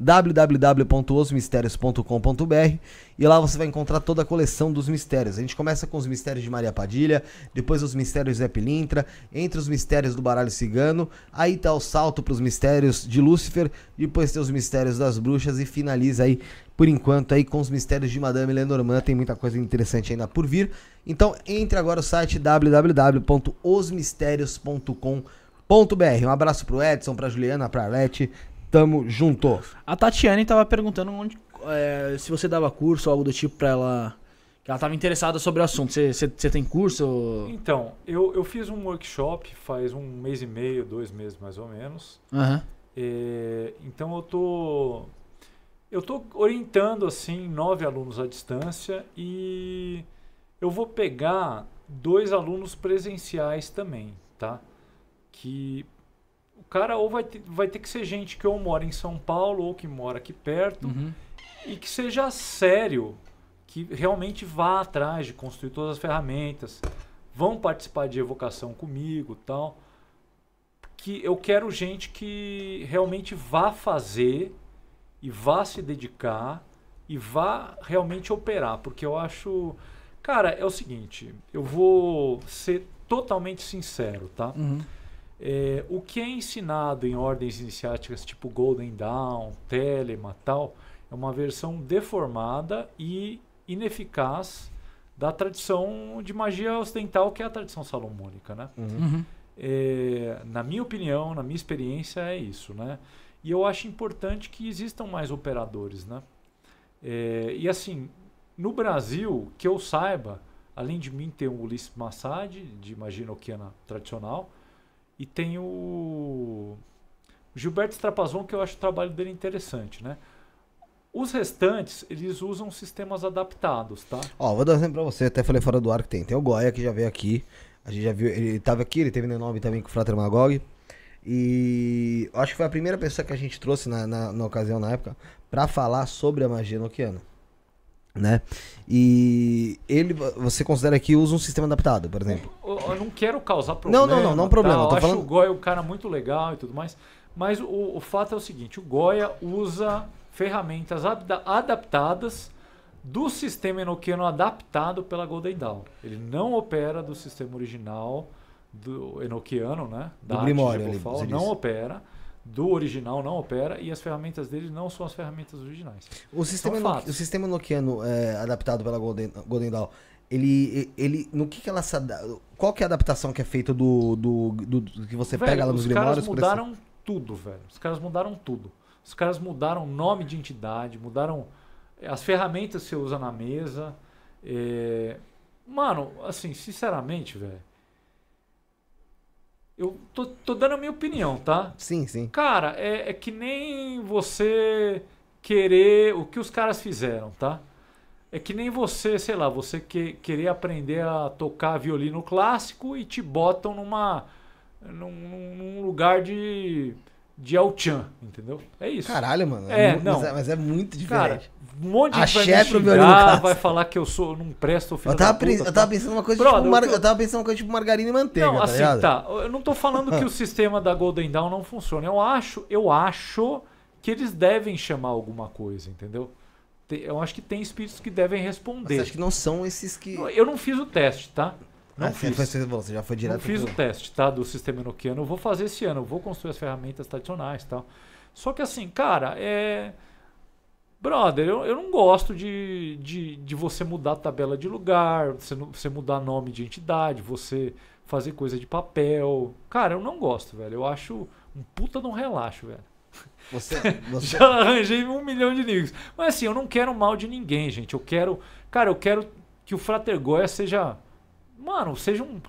www.osmistérios.com.br e lá você vai encontrar toda a coleção dos mistérios. A gente começa com os mistérios de Maria Padilha, depois os mistérios Zé Pilintra, entre os mistérios do baralho cigano, aí tá o salto para os mistérios de Lúcifer, depois tem os mistérios das bruxas e finaliza aí por enquanto aí com os mistérios de Madame Lenormand, tem muita coisa interessante ainda por vir. Então entre agora no site www.osmistérios.com.br. Um abraço pro Edson, pra Juliana, pra Arlete, Tamo junto. A Tatiane tava perguntando onde, é, se você dava curso ou algo do tipo pra ela. Que ela tava interessada sobre o assunto. Você tem curso? Então, eu, eu fiz um workshop faz um mês e meio, dois meses mais ou menos. Uhum. então eu tô. Eu tô orientando assim nove alunos à distância e eu vou pegar dois alunos presenciais também, tá? Que cara ou vai ter, vai ter que ser gente que ou mora em São Paulo ou que mora aqui perto uhum. e que seja sério, que realmente vá atrás de construir todas as ferramentas, vão participar de evocação comigo tal. Que eu quero gente que realmente vá fazer e vá se dedicar e vá realmente operar, porque eu acho. Cara, é o seguinte, eu vou ser totalmente sincero, tá? Uhum. É, o que é ensinado em ordens iniciáticas tipo Golden Dawn, Telema, tal, é uma versão deformada e ineficaz da tradição de magia ocidental, que é a tradição salomônica, né? Uhum. uhum. É, na minha opinião, na minha experiência, é isso, né? E eu acho importante que existam mais operadores, né? É, e assim, no Brasil, que eu saiba, além de mim ter um Ulisses Massad, de magia noquiana tradicional, e tem o Gilberto Strapazon, que eu acho o trabalho dele interessante, né? Os restantes, eles usam sistemas adaptados, tá? Ó, vou dar um exemplo pra você, até falei fora do ar que tem. Tem o Goya, que já veio aqui. A gente já viu, ele tava aqui, ele teve no nome também com o Frater Magog. E acho que foi a primeira pessoa que a gente trouxe na, na, na ocasião, na época, para falar sobre a magia noquiana né? E ele, você considera que usa um sistema adaptado, por exemplo? Eu, eu não quero causar problema. Não, não, não, não problema. Tá? Eu acho falando... o Goya um cara muito legal e tudo mais, mas o, o fato é o seguinte: o Goya usa ferramentas adaptadas do sistema enoquiano adaptado pela Golden Dawn. Ele não opera do sistema original do enoqueano né? Da do Grimório, Não opera do original não opera e as ferramentas dele não são as ferramentas originais. O sistema, no, o sistema Nokiano é, adaptado pela Golden, Golden Dawn, ele, ele, no que, que ela Qual que é a adaptação que é feita do, do, do, do que você velho, pega lá nos grimórios? Os caras mudaram tudo, velho. Os caras mudaram tudo. Os caras mudaram nome de entidade, mudaram eh, as ferramentas que você usa na mesa. É... Mano, assim, sinceramente, velho, eu tô, tô dando a minha opinião, tá? Sim, sim. Cara, é, é que nem você querer o que os caras fizeram, tá? É que nem você, sei lá, você que, querer aprender a tocar violino clássico e te botam numa num, num lugar de de El Chan, entendeu? É isso. Caralho, mano. É, é não. Mas é, mas é, muito diferente. Cara, um monte de gente vai, me xingar, vai falar que eu sou, não presto filho eu tava, puta, eu tá? tava pensando uma coisa Bro, tipo, eu, mar... eu tava pensando uma coisa tipo margarina e manteiga, não, tá assim, ligado? tá. Eu não tô falando que o sistema da Golden Dawn não funciona. Eu acho, eu acho que eles devem chamar alguma coisa, entendeu? Eu acho que tem espíritos que devem responder. Mas acha que não são esses que. Eu não fiz o teste, tá? Não ah, fiz. Você, você já foi direto não fiz pro... o teste tá, do sistema enoquiano. Eu vou fazer esse ano. Eu vou construir as ferramentas tradicionais tal. Só que assim, cara, é... Brother, eu, eu não gosto de, de, de você mudar a tabela de lugar, você, você mudar nome de entidade, você fazer coisa de papel. Cara, eu não gosto, velho. Eu acho um puta de um relaxo, velho. Você, você... Já arranjei um milhão de amigos. Mas assim, eu não quero mal de ninguém, gente. Eu quero. Cara, eu quero que o Fratergóia seja mano, seja um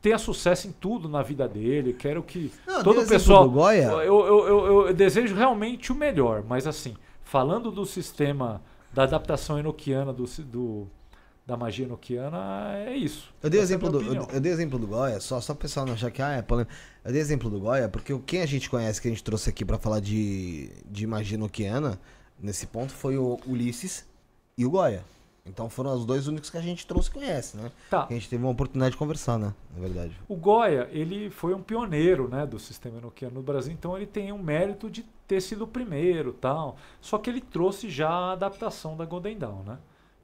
tenha sucesso em tudo na vida dele. Quero que Não, todo pessoal. Eu, eu, eu, eu, desejo realmente o melhor, mas assim, falando do sistema da adaptação enoquiana do, do da magia enoquiana, é isso. Eu dei, é exemplo do, eu, eu, dei exemplo do Goya, só, só o pessoal não achar que ah, é polêmico. Eu dei exemplo do Goya, porque quem a gente conhece, que a gente trouxe aqui para falar de, de magia enoquiana, nesse ponto, foi o Ulisses e o Goya. Então foram os dois únicos que a gente trouxe conhece, né? Tá. Que a gente teve uma oportunidade de conversar, né? Na verdade. O Goya, ele foi um pioneiro, né, do sistema enoquiano no Brasil, então ele tem um mérito de ter sido o primeiro, tal. Só que ele trouxe já a adaptação da Golden Dawn, né?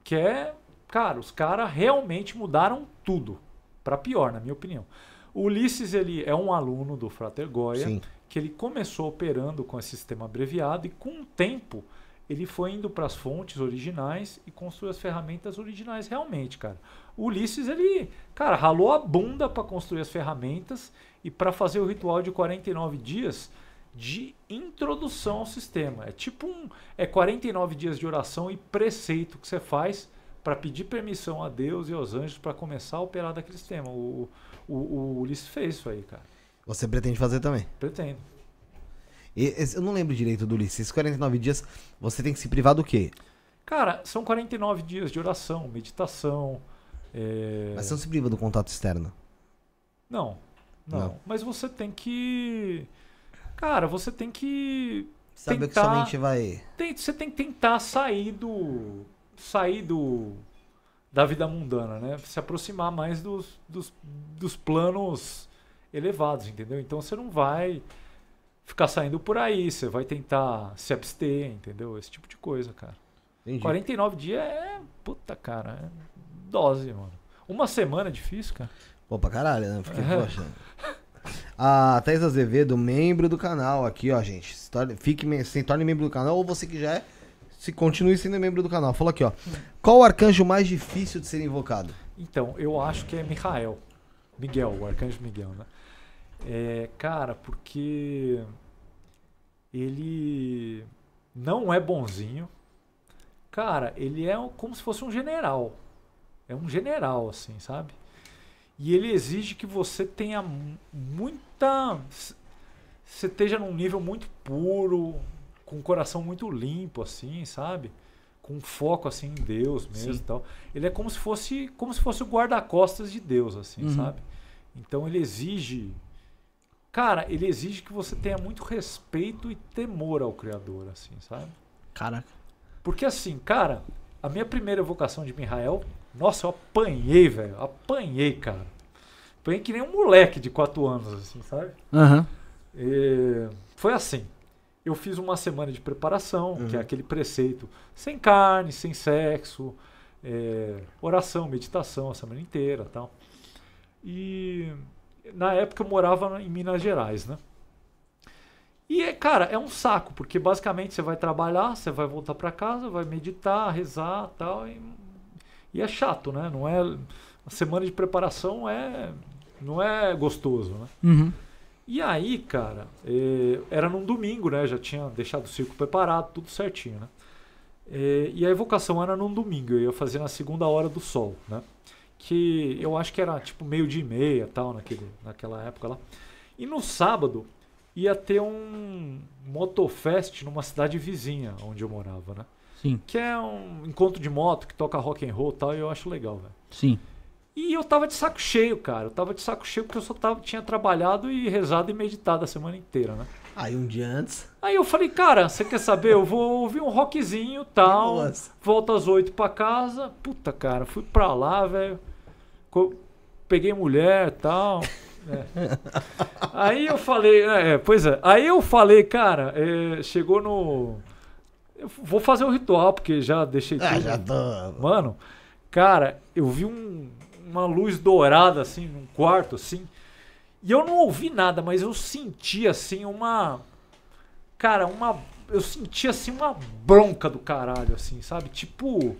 Que é, cara, os caras realmente mudaram tudo para pior, na minha opinião. O Ulisses, ele é um aluno do Frater Goya, Sim. que ele começou operando com esse sistema abreviado e com o tempo ele foi indo para as fontes originais e construiu as ferramentas originais realmente, cara. O Ulisses, ele, cara, ralou a bunda para construir as ferramentas e para fazer o ritual de 49 dias de introdução ao sistema. É tipo um. É 49 dias de oração e preceito que você faz para pedir permissão a Deus e aos anjos para começar a operar daquele sistema. O, o, o Ulisses fez isso aí, cara. Você pretende fazer também? Pretendo. Eu não lembro direito do Ulisses. Esses 49 dias você tem que se privar do quê? Cara, são 49 dias de oração, meditação. É... Mas você não se priva do contato externo? Não, não. não. Mas você tem que. Cara, você tem que. Saber tentar... que sua mente vai. Tem... Você tem que tentar sair do. Sair do. Da vida mundana, né? Se aproximar mais dos, dos, dos planos elevados, entendeu? Então você não vai ficar saindo por aí, você vai tentar se abster, entendeu? Esse tipo de coisa, cara. Entendi. 49 dias é. Puta, cara, é dose, mano. Uma semana é difícil, cara. Pô, pra caralho, né? Fiquei, é. poxa. A Thais Azevedo, membro do canal aqui, ó, gente. Se torne, fique, se torne membro do canal, ou você que já é, se continue sendo membro do canal. Fala aqui, ó. Hum. Qual o arcanjo mais difícil de ser invocado? Então, eu acho que é Michael. Miguel, o arcanjo Miguel, né? É, cara, porque ele não é bonzinho. Cara, ele é como se fosse um general. É um general, assim, sabe? E ele exige que você tenha muita. Você esteja num nível muito puro, com o coração muito limpo, assim, sabe? Com foco, assim, em Deus mesmo Sim. e tal. Ele é como se fosse, como se fosse o guarda-costas de Deus, assim, uhum. sabe? Então ele exige Cara, ele exige que você tenha muito respeito e temor ao Criador, assim, sabe? Caraca. Porque assim, cara, a minha primeira evocação de Mihael, nossa, eu apanhei, velho. Apanhei, cara. Apanhei que nem um moleque de quatro anos, assim, sabe? Aham. É, foi assim. Eu fiz uma semana de preparação, uhum. que é uhum. aquele preceito sem carne, sem sexo, é, oração, meditação a semana inteira tal. E na época eu morava em Minas Gerais, né? E, é, cara, é um saco, porque basicamente você vai trabalhar, você vai voltar para casa, vai meditar, rezar tal, e e é chato, né? Não é a semana de preparação é não é gostoso, né? Uhum. E aí, cara, é, era num domingo, né? Já tinha deixado o circo preparado, tudo certinho, né? É, e a evocação era num domingo, eu ia fazer na segunda hora do sol, né? que eu acho que era tipo meio dia e meia tal naquele, naquela época lá. E no sábado ia ter um motofest numa cidade vizinha onde eu morava, né? Sim. Que é um encontro de moto que toca rock and roll e tal, e eu acho legal, velho. Sim. E eu tava de saco cheio, cara. Eu tava de saco cheio porque eu só tava, tinha trabalhado e rezado e meditado a semana inteira, né? Aí um dia antes. Aí eu falei, cara, você quer saber? Eu vou ouvir um rockzinho tal. volta Volto às oito pra casa. Puta, cara, fui pra lá, velho peguei mulher tal. É. Aí eu falei, é, é, pois é. Aí eu falei, cara, é, chegou no. Eu vou fazer o um ritual, porque já deixei ah, tudo. Ah, já tô... Mano, cara, eu vi um, uma luz dourada, assim, num quarto, assim. E eu não ouvi nada, mas eu senti, assim, uma. Cara, uma. Eu senti, assim, uma bronca do caralho, assim, sabe? Tipo.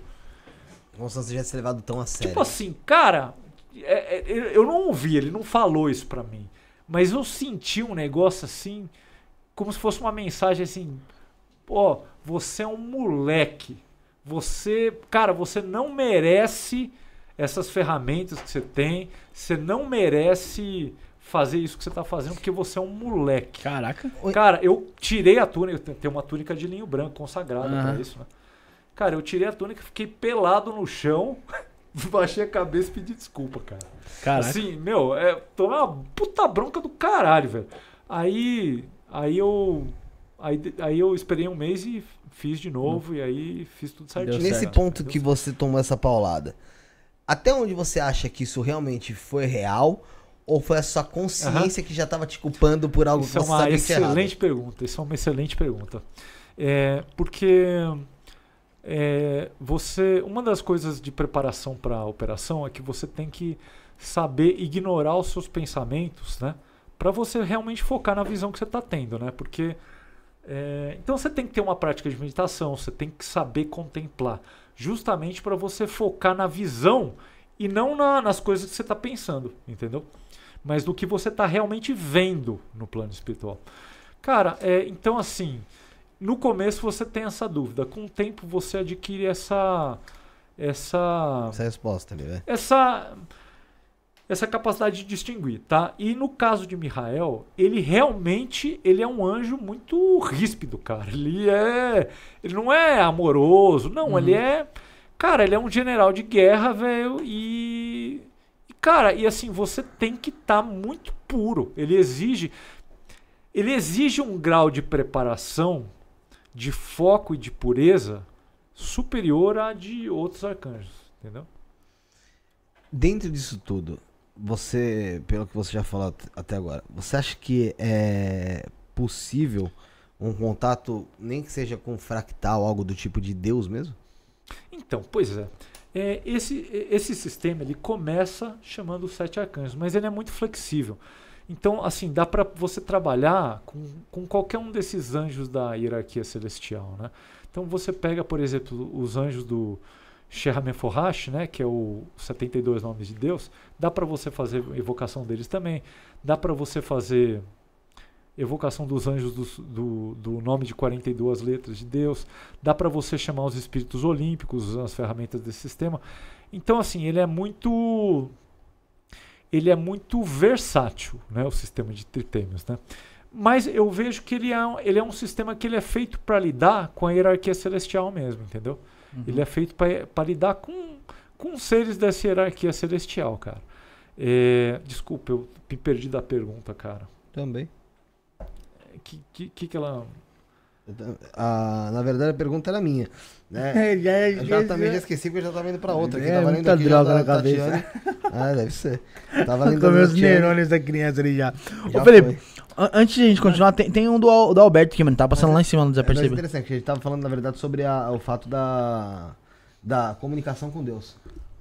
Nossa, você ser levado tão a tipo sério. Tipo assim, cara, é, é, eu não ouvi, ele não falou isso para mim. Mas eu senti um negócio assim, como se fosse uma mensagem assim: pô, você é um moleque. Você, cara, você não merece essas ferramentas que você tem. Você não merece fazer isso que você está fazendo, porque você é um moleque. Caraca. Cara, eu tirei a túnica, eu tenho uma túnica de linho branco consagrada uhum. para isso, né? Cara, eu tirei a túnica, fiquei pelado no chão. baixei a cabeça e pedi desculpa, cara. Caraca. Assim, meu, é, tomei uma puta bronca do caralho, velho. Aí, aí eu. Aí, aí eu esperei um mês e fiz de novo, hum. e aí fiz tudo certinho. Nesse ponto Deu que certo. você tomou essa paulada, até onde você acha que isso realmente foi real? Ou foi a sua consciência uhum. que já estava te culpando por algo isso que é você é uma sabia excelente que é pergunta. Isso é uma excelente pergunta. É, porque é, você, uma das coisas de preparação para a operação é que você tem que saber ignorar os seus pensamentos, né? Para você realmente focar na visão que você está tendo, né? Porque é, então você tem que ter uma prática de meditação, você tem que saber contemplar, justamente para você focar na visão e não na, nas coisas que você está pensando, entendeu? Mas do que você está realmente vendo no plano espiritual. Cara, é, então assim, no começo você tem essa dúvida, com o tempo você adquire essa essa essa resposta ali, né? Essa essa capacidade de distinguir, tá? E no caso de Mihael, ele realmente ele é um anjo muito ríspido, cara. Ele é ele não é amoroso, não, uhum. ele é cara, ele é um general de guerra, velho, e cara, e assim, você tem que estar tá muito puro. Ele exige ele exige um grau de preparação de foco e de pureza superior à de outros arcanjos, entendeu? Dentro disso tudo, você, pelo que você já falou até agora, você acha que é possível um contato, nem que seja com fractal, algo do tipo de Deus mesmo? Então, pois é. é esse, é, esse sistema ele começa chamando os sete arcanjos, mas ele é muito flexível. Então, assim, dá para você trabalhar com, com qualquer um desses anjos da hierarquia celestial, né? Então, você pega, por exemplo, os anjos do Shehameforash, né, que é o 72 nomes de Deus, dá para você fazer evocação deles também, dá para você fazer evocação dos anjos do, do, do, nome de 42 letras de Deus, dá para você chamar os espíritos olímpicos usando as ferramentas desse sistema. Então, assim, ele é muito ele é muito versátil, né, o sistema de tritêmios, né? Mas eu vejo que ele é, ele é um sistema que ele é feito para lidar com a hierarquia celestial mesmo, entendeu? Uhum. Ele é feito para lidar com, com seres dessa hierarquia celestial, cara. É, desculpa, eu me perdi da pergunta, cara. Também. Que, que, que, que ela a, na verdade, a pergunta era minha. Né? É, já, é, é eu já também já esqueci porque eu já estava indo para outra. É, tava lendo muita droga já, na cabeça. Tatiane. ah, deve ser. Tava lendo meus neurônios da criança ali já. já Ô, Felipe, antes de a gente continuar, tem, tem um do, do Alberto aqui, mano. Tá passando Mas, lá em cima, não desapercebeu. É interessante, a gente tava falando, na verdade, sobre a, o fato da, da comunicação com Deus.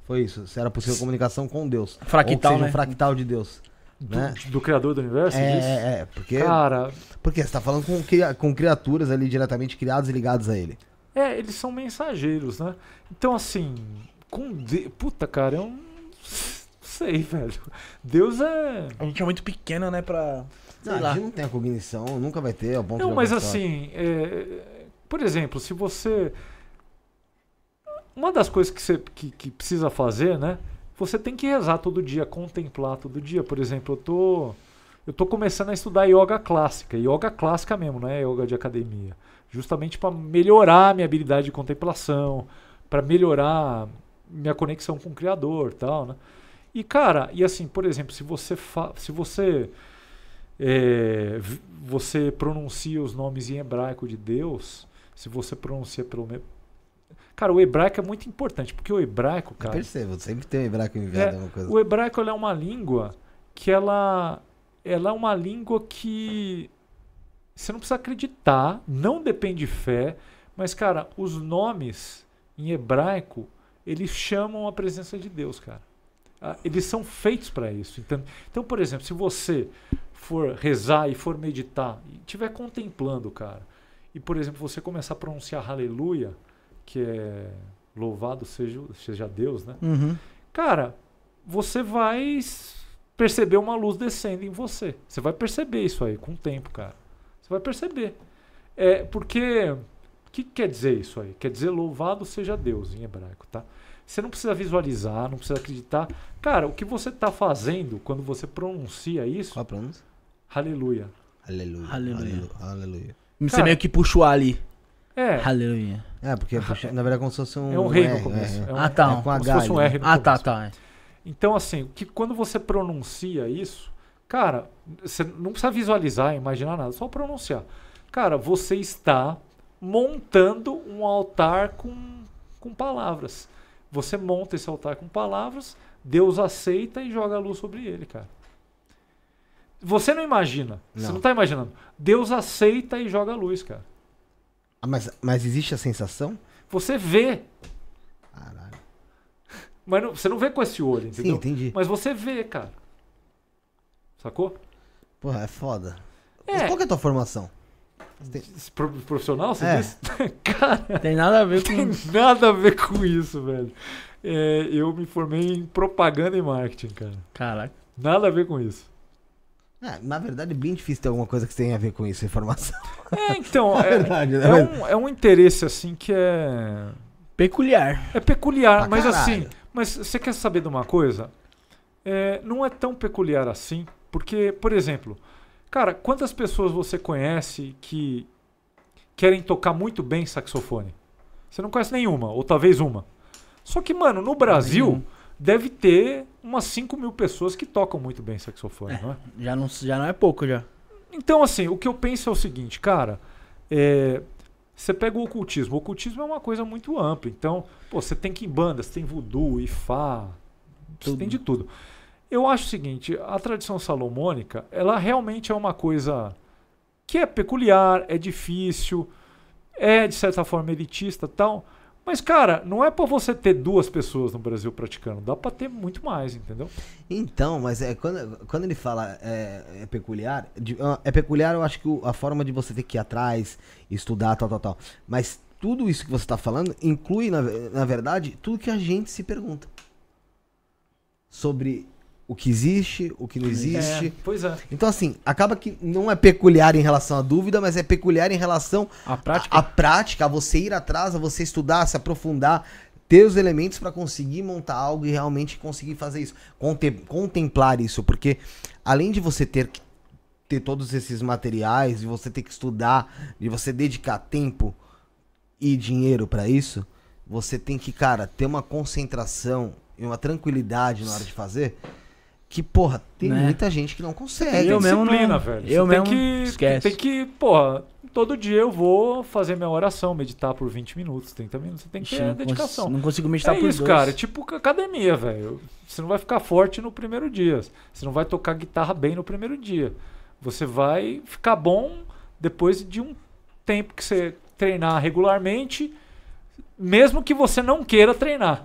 Foi isso. Se era possível comunicação com Deus. Fractal, Ou seja, né? um fractal de Deus. Do, né? do, criador do universo? É, é, é, porque. Cara. Porque você tá falando com, com criaturas ali diretamente criadas e ligadas a ele. É, eles são mensageiros, né? Então, assim. Com de... Puta, cara, eu não sei, velho. Deus é. A gente é muito pequena, né? Pra. Sei não, lá. a gente não tem a cognição, nunca vai ter. É não, mas assim. É... Por exemplo, se você. Uma das coisas que você que, que precisa fazer, né? você tem que rezar todo dia, contemplar todo dia. Por exemplo, eu tô eu tô começando a estudar yoga clássica, yoga clássica mesmo, não é yoga de academia, justamente para melhorar a minha habilidade de contemplação, para melhorar minha conexão com o criador, tal, né? E cara, e assim, por exemplo, se você se você é, você pronuncia os nomes em hebraico de Deus, se você pronuncia pelo, Cara, o hebraico é muito importante, porque o hebraico, cara. Eu percebo, sempre tem um hebraico enviado é, alguma coisa. O hebraico é uma língua que ela, ela é uma língua que você não precisa acreditar, não depende de fé, mas, cara, os nomes em hebraico, eles chamam a presença de Deus, cara. Ah, eles são feitos para isso. Então, então, por exemplo, se você for rezar e for meditar, e estiver contemplando, cara, e, por exemplo, você começar a pronunciar aleluia que é Louvado seja, seja Deus, né? Uhum. Cara, você vai perceber uma luz descendo em você. Você vai perceber isso aí com o tempo, cara. Você vai perceber. É, porque o que quer dizer isso aí? Quer dizer louvado seja Deus em hebraico, tá? Você não precisa visualizar, não precisa acreditar. Cara, o que você está fazendo quando você pronuncia isso? Qual a pronúncia? Aleluia. Aleluia. Aleluia. Aleluia. Você meio que puxou ali. É. Aleluia. É, porque puxa, na verdade é como se fosse um. É um rei no né? começo. É é ah, tá. com como se fosse um R no ah, tá, tá. Então, assim, que quando você pronuncia isso, cara, você não precisa visualizar, imaginar nada, só pronunciar. Cara, você está montando um altar com, com palavras. Você monta esse altar com palavras, Deus aceita e joga a luz sobre ele, cara. Você não imagina. Não. Você não está imaginando. Deus aceita e joga a luz, cara. Ah, mas, mas existe a sensação? Você vê. Caralho. Mas não, você não vê com esse olho, entendeu? Sim, entendi. Mas você vê, cara. Sacou? Porra, é foda. É. Mas qual que é a tua formação? Pro, profissional, você é. disse? cara, tem nada a ver com Tem nada a ver com isso, velho. É, eu me formei em propaganda e marketing, cara. Caraca. Nada a ver com isso. É, na verdade, é bem difícil ter alguma coisa que tenha a ver com isso, informação. É, então, é, verdade, né? é, um, é um interesse, assim, que é... Peculiar. É peculiar, pra mas assim, caralho. assim... Mas você quer saber de uma coisa? É, não é tão peculiar assim, porque, por exemplo, cara, quantas pessoas você conhece que querem tocar muito bem saxofone? Você não conhece nenhuma, ou talvez uma. Só que, mano, no Brasil, Brasil. Uhum. deve ter umas 5 mil pessoas que tocam muito bem saxofone, é, não é? Já não, já não é pouco, já. Então, assim, o que eu penso é o seguinte, cara. É, você pega o ocultismo. O ocultismo é uma coisa muito ampla. Então, pô, você tem que em bandas, tem voodoo, ifá, tudo. você tem de tudo. Eu acho o seguinte, a tradição salomônica, ela realmente é uma coisa que é peculiar, é difícil, é de certa forma elitista, tal. Mas, cara, não é para você ter duas pessoas no Brasil praticando, dá para ter muito mais, entendeu? Então, mas é, quando, quando ele fala é, é peculiar, de, ah, é peculiar, eu acho que a forma de você ter que ir atrás, estudar, tal, tal, tal. Mas tudo isso que você tá falando inclui, na, na verdade, tudo que a gente se pergunta sobre o que existe, o que não é, existe. É, pois é. Então, assim, acaba que não é peculiar em relação à dúvida, mas é peculiar em relação à prática, a, a prática, você ir atrás, a você estudar, se aprofundar, ter os elementos para conseguir montar algo e realmente conseguir fazer isso. contemplar isso, porque além de você ter que ter todos esses materiais, de você ter que estudar, de você dedicar tempo e dinheiro para isso, você tem que, cara, ter uma concentração e uma tranquilidade na hora de fazer que, porra, tem né? muita gente que não consegue. Eu mesmo disciplina, não, velho. Eu mesmo tem que, esquece. Tem que, porra, todo dia eu vou fazer minha oração, meditar por 20 minutos, 30 minutos. Você tem que Ixi, ter não dedicação. não consigo meditar é por isso, dois. cara. É tipo academia, velho. Você não vai ficar forte no primeiro dia. Você não vai tocar guitarra bem no primeiro dia. Você vai ficar bom depois de um tempo que você treinar regularmente, mesmo que você não queira treinar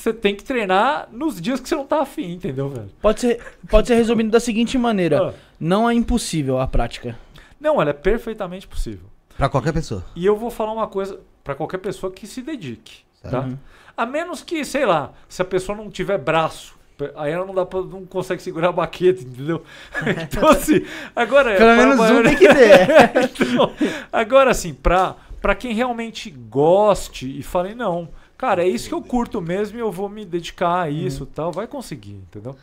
você tem que treinar nos dias que você não tá afim, entendeu, velho? Pode ser, pode ser resumido da seguinte maneira: ah. não é impossível a prática. Não, ela é perfeitamente possível. Para qualquer pessoa. E eu vou falar uma coisa para qualquer pessoa que se dedique, certo. tá? A menos que, sei lá, se a pessoa não tiver braço Aí ela não dá não consegue segurar a baqueta, entendeu? então, assim, agora. É Pelo menos maior... um tem que ter. então, agora, assim, para para quem realmente goste e fale, não, Cara, é isso que eu curto mesmo e eu vou me dedicar a isso e hum. tal. Vai conseguir, entendeu?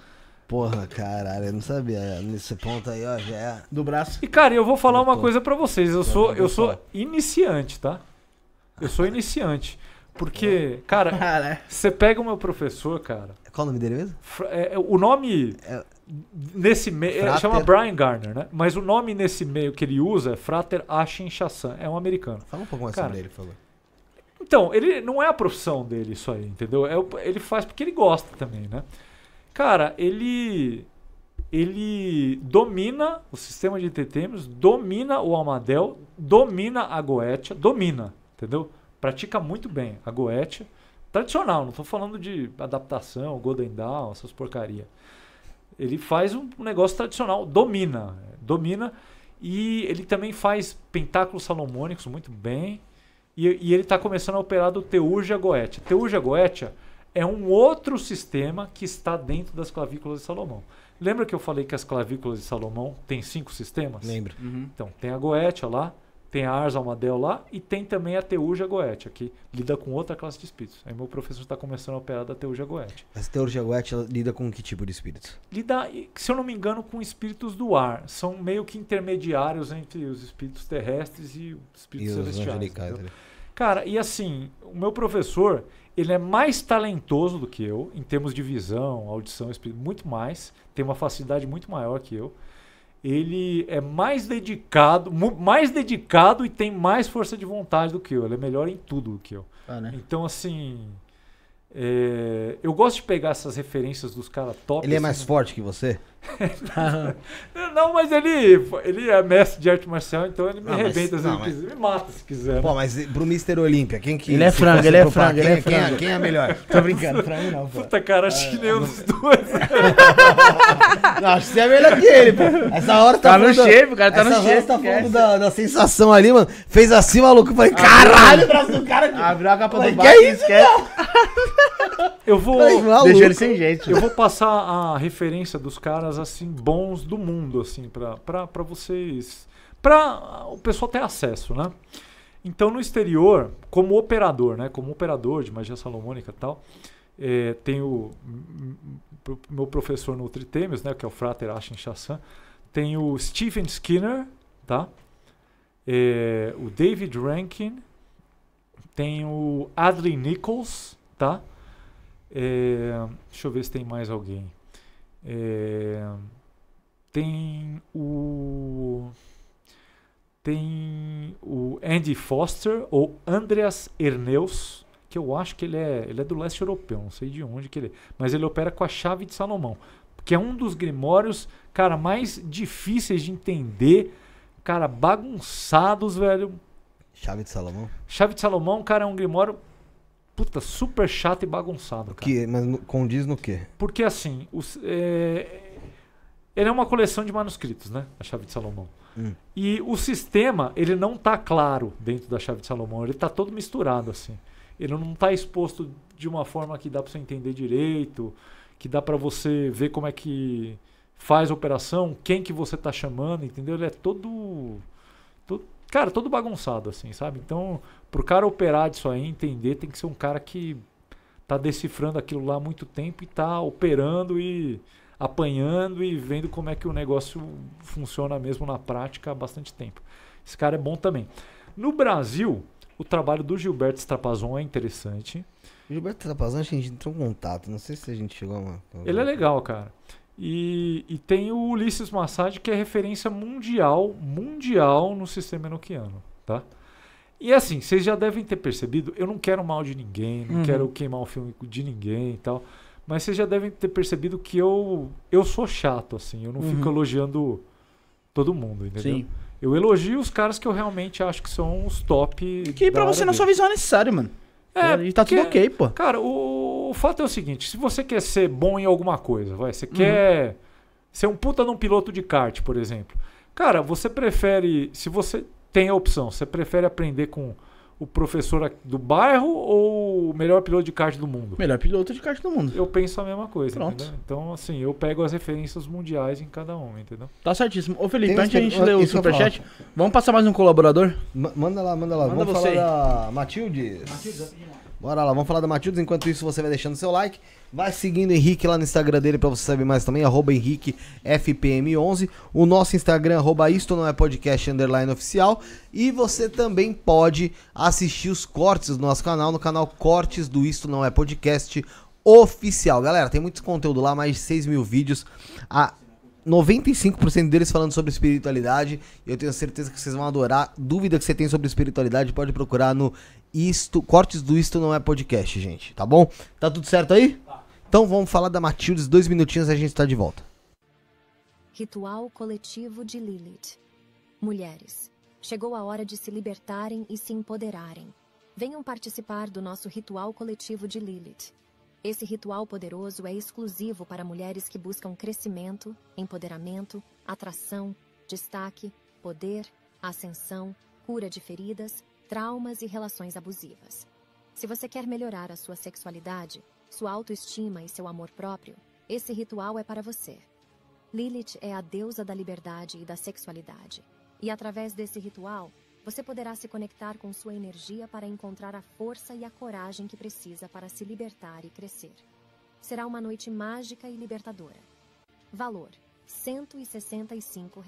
Porra, caralho, eu não sabia. Nesse ponto aí, ó, já é do braço. E, cara, eu vou falar uma coisa para vocês. Eu, sou, eu sou iniciante, tá? Eu sou iniciante. Porque, cara, ah, né? você pega o meu professor, cara. Qual o nome dele mesmo? É, é, o nome. É... Nesse meio. É, Frater... Chama Brian Garner, né? Mas o nome nesse meio que ele usa é Frater Ashin Chassan. É um americano. Fala um pouco mais cara, sobre ele, por favor. Então, ele não é a profissão dele isso aí, entendeu? É, ele faz porque ele gosta também, né? Cara, ele ele domina o sistema de entretenimento, domina o Almadel, domina a Goetia, domina, entendeu? Pratica muito bem a Goetia. Tradicional, não estou falando de adaptação, Golden Dawn, essas porcaria. Ele faz um negócio tradicional, domina, domina. E ele também faz pentáculos salomônicos muito bem e, e ele está começando a operar do Teuja Goetia. Teuja Goetia é um outro sistema que está dentro das clavículas de Salomão. Lembra que eu falei que as clavículas de Salomão tem cinco sistemas? Lembra. Uhum. Então, tem a Goetia lá, tem a Ars Almadel lá e tem também a Teuja Goetia, que lida com outra classe de espíritos. Aí meu professor está começando a operar da Teuja Goetia. Essa Teuja Goetia lida com que tipo de espíritos? Lida, se eu não me engano, com espíritos do ar. São meio que intermediários entre os espíritos terrestres e os espíritos e celestiais. Os Cara, e assim, o meu professor, ele é mais talentoso do que eu, em termos de visão, audição, muito mais, tem uma facilidade muito maior que eu. Ele é mais dedicado, mais dedicado e tem mais força de vontade do que eu. Ele é melhor em tudo do que eu. Ah, né? Então, assim. É, eu gosto de pegar essas referências dos caras top. Ele é assim, mais forte que você? não, mas ele, ele é mestre de arte marcial, então ele me não, arrebenta mas, se não, mas... quiser, me mata se quiser. Né? Pô, mas pro Mr. Olímpia, quem que. Ele é, é frango, ele é frango, quem, ele é frango. Quem, é, quem é melhor? Tô brincando, frango não. Pô. Puta cara, acho que um dos é, é dois. não, acho que você é melhor que ele, pô. Essa hora tá, tá no shape, o cara tá no shape. Essa hora tá falando da, da, sensação ali, mano. Fez assim, maluco. Eu falei, ah, caralho, o braço do cara. Abriu a capa do bar. Que é isso, é... Eu vou. Deixa ele sem jeito. Eu vou passar a referência dos caras caras assim bons do mundo assim para vocês, para o pessoal ter acesso, né? Então no exterior, como operador, né, como operador de magia salomônica tal, é, tem o meu professor no Tritêmios, né, que é o Frater Ashin Chassan, tem o Skinner, tá? É, o David Rankin, tem o Adley Nichols, tá? É, deixa eu ver se tem mais alguém. É, tem o tem o Andy Foster ou Andreas Erneus, que eu acho que ele é, ele é do leste europeu, não sei de onde que ele é, mas ele opera com a chave de Salomão, que é um dos grimórios, cara, mais difíceis de entender, cara, bagunçados, velho. Chave de Salomão? Chave de Salomão, cara, é um grimório puta, super chato e bagunçado, cara. Que, mas condiz no quê? Porque assim, os, é, ele é uma coleção de manuscritos, né? A chave de Salomão. Hum. E o sistema, ele não tá claro dentro da chave de Salomão, ele tá todo misturado assim. Ele não tá exposto de uma forma que dá para você entender direito, que dá para você ver como é que faz a operação, quem que você tá chamando, entendeu? Ele é todo, todo cara, todo bagunçado assim, sabe? Então, Pro cara operar disso aí, entender, tem que ser um cara que tá decifrando aquilo lá há muito tempo e tá operando e apanhando e vendo como é que o negócio funciona mesmo na prática há bastante tempo. Esse cara é bom também. No Brasil, o trabalho do Gilberto Strapazon é interessante. Gilberto Strapazon, a gente entrou em contato, não sei se a gente chegou a uma... Ele é legal, cara. E, e tem o Ulisses Massad, que é referência mundial, mundial no sistema enoquiano, tá? E assim, vocês já devem ter percebido, eu não quero mal de ninguém, não uhum. quero queimar o filme de ninguém e tal. Mas vocês já devem ter percebido que eu eu sou chato, assim, eu não uhum. fico elogiando todo mundo, entendeu? Sim. Eu elogio os caras que eu realmente acho que são os top. Que pra você na sua visão é necessário, mano. É, e tá porque, tudo ok, pô. Cara, o, o, fato é o seguinte: se você quer ser bom em alguma coisa, vai, você uhum. quer ser um puta num piloto de kart, por exemplo. Cara, você prefere. Se você tem a opção. Você prefere aprender com o professor do bairro ou o melhor piloto de kart do mundo? Melhor piloto de kart do mundo. Eu penso a mesma coisa, Pronto. Entendeu? Então, assim, eu pego as referências mundiais em cada um, entendeu? Tá certíssimo. Ô, Felipe, Tem antes de a gente ler o superchat, vamos passar mais um colaborador? Manda lá, manda lá. Manda Vamos você falar da Matildes. Matildes, Bora lá, vamos falar da Matildes. Enquanto isso, você vai deixando seu like. Vai seguindo o Henrique lá no Instagram dele para você saber mais também, arroba HenriqueFPM11. O nosso Instagram, arroba isto não é podcast, underline oficial. E você também pode assistir os cortes do nosso canal, no canal Cortes do Isto Não É Podcast Oficial. Galera, tem muito conteúdo lá, mais de 6 mil vídeos. A 95% deles falando sobre espiritualidade. Eu tenho certeza que vocês vão adorar. Dúvida que você tem sobre espiritualidade, pode procurar no Isto, Cortes do Isto Não É Podcast, gente. Tá bom? Tá tudo certo aí? Tá. Então vamos falar da Matildes. Dois minutinhos e a gente tá de volta. Ritual coletivo de Lilith. Mulheres, chegou a hora de se libertarem e se empoderarem. Venham participar do nosso ritual coletivo de Lilith. Esse ritual poderoso é exclusivo para mulheres que buscam crescimento, empoderamento, atração, destaque, poder, ascensão, cura de feridas, traumas e relações abusivas. Se você quer melhorar a sua sexualidade, sua autoestima e seu amor próprio, esse ritual é para você. Lilith é a deusa da liberdade e da sexualidade, e através desse ritual, você poderá se conectar com sua energia para encontrar a força e a coragem que precisa para se libertar e crescer. Será uma noite mágica e libertadora. Valor: R$ 165.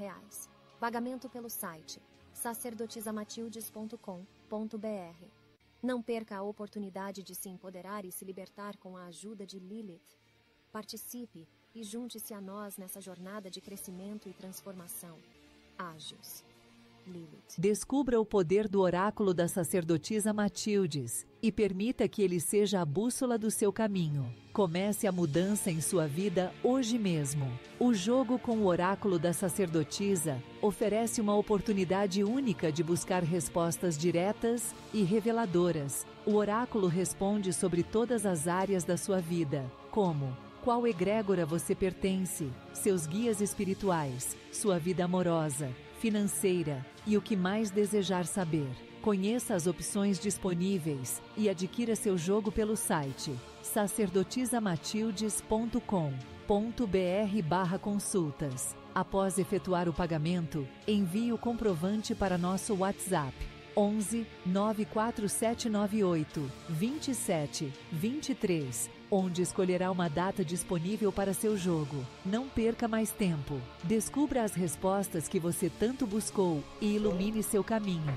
Pagamento pelo site sacerdotisamatildes.com.br. Não perca a oportunidade de se empoderar e se libertar com a ajuda de Lilith. Participe e junte-se a nós nessa jornada de crescimento e transformação. Ágios. Descubra o poder do oráculo da sacerdotisa Matildes e permita que ele seja a bússola do seu caminho. Comece a mudança em sua vida hoje mesmo. O jogo com o oráculo da sacerdotisa oferece uma oportunidade única de buscar respostas diretas e reveladoras. O oráculo responde sobre todas as áreas da sua vida, como qual egrégora você pertence, seus guias espirituais, sua vida amorosa, financeira e o que mais desejar saber. Conheça as opções disponíveis e adquira seu jogo pelo site sacerdotisamatildes.com.br/barra consultas. Após efetuar o pagamento, envie o comprovante para nosso WhatsApp 11 94798 27 23 onde escolherá uma data disponível para seu jogo. Não perca mais tempo. Descubra as respostas que você tanto buscou e ilumine seu caminho.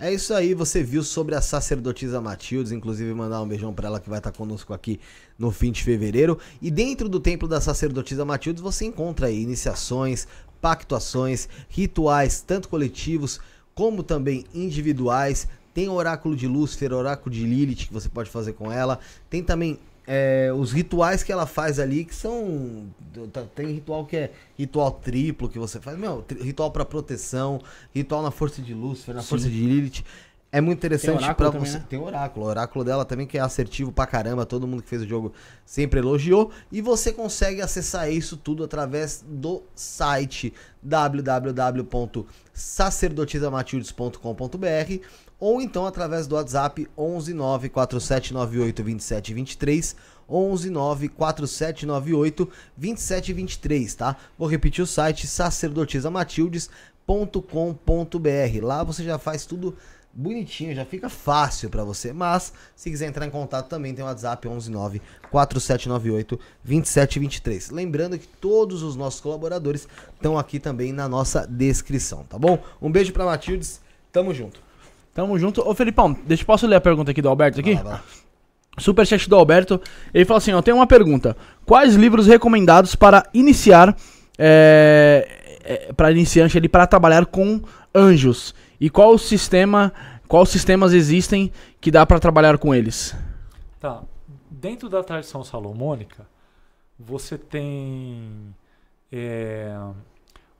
É isso aí, você viu sobre a sacerdotisa Matildes, inclusive mandar um beijão para ela que vai estar tá conosco aqui no fim de fevereiro. E dentro do templo da sacerdotisa Matildes você encontra aí iniciações, pactuações, rituais, tanto coletivos como também individuais, tem o oráculo de Lúcifer, oráculo de Lilith que você pode fazer com ela. Tem também é, os rituais que ela faz ali, que são. Tá, tem ritual que é ritual triplo que você faz. Meu, ritual para proteção, ritual na força de Lúcifer, na Sim. força de Lilith. É muito interessante para você. Né? Tem o oráculo. O oráculo dela também que é assertivo pra caramba. Todo mundo que fez o jogo sempre elogiou. E você consegue acessar isso tudo através do site www.sacerdotisamatildes.com.br ou então através do WhatsApp 11947982723, 4798 2723 4798 2723, tá? Vou repetir o site sacerdotisamatildes.com.br. Lá você já faz tudo bonitinho, já fica fácil para você. Mas se quiser entrar em contato também tem o WhatsApp 11947982723. 4798 2723. Lembrando que todos os nossos colaboradores estão aqui também na nossa descrição, tá bom? Um beijo para Matildes, tamo junto. Tamo junto. Ô, Felipão, deixa eu posso ler a pergunta aqui do Alberto aqui? Superchat do Alberto. Ele fala assim: ó, tem uma pergunta. Quais livros recomendados para iniciar. É, é, para iniciante ali para trabalhar com anjos? E qual sistema. Quais sistemas existem que dá para trabalhar com eles? Tá. Dentro da tradição salomônica, você tem. É,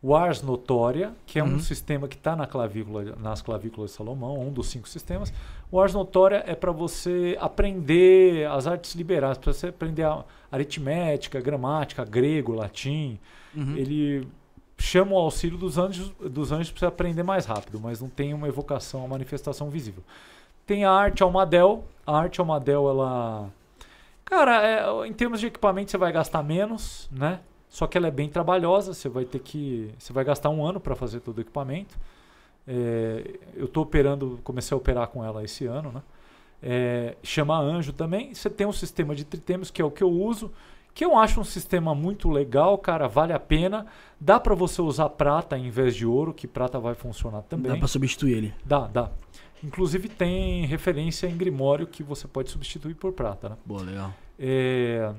o Ars Notória, que é uhum. um sistema que está na clavícula, nas clavículas de Salomão, um dos cinco sistemas. O Ars Notória é para você aprender as artes liberais, para você aprender a aritmética, gramática, grego, latim. Uhum. Ele chama o auxílio dos anjos, dos anjos para você aprender mais rápido, mas não tem uma evocação, uma manifestação visível. Tem a arte Almadel. A arte Almadel, ela... Cara, é, em termos de equipamento, você vai gastar menos, né? Só que ela é bem trabalhosa, você vai ter que. Você vai gastar um ano para fazer todo o equipamento. É, eu estou operando, comecei a operar com ela esse ano, né? É, chama Anjo também. Você tem um sistema de tritêmios, que é o que eu uso, que eu acho um sistema muito legal, cara, vale a pena. Dá para você usar prata em vez de ouro, que prata vai funcionar também. Dá para substituir ele. Dá, dá. Inclusive tem referência em Grimório que você pode substituir por prata, né? Boa, legal. É,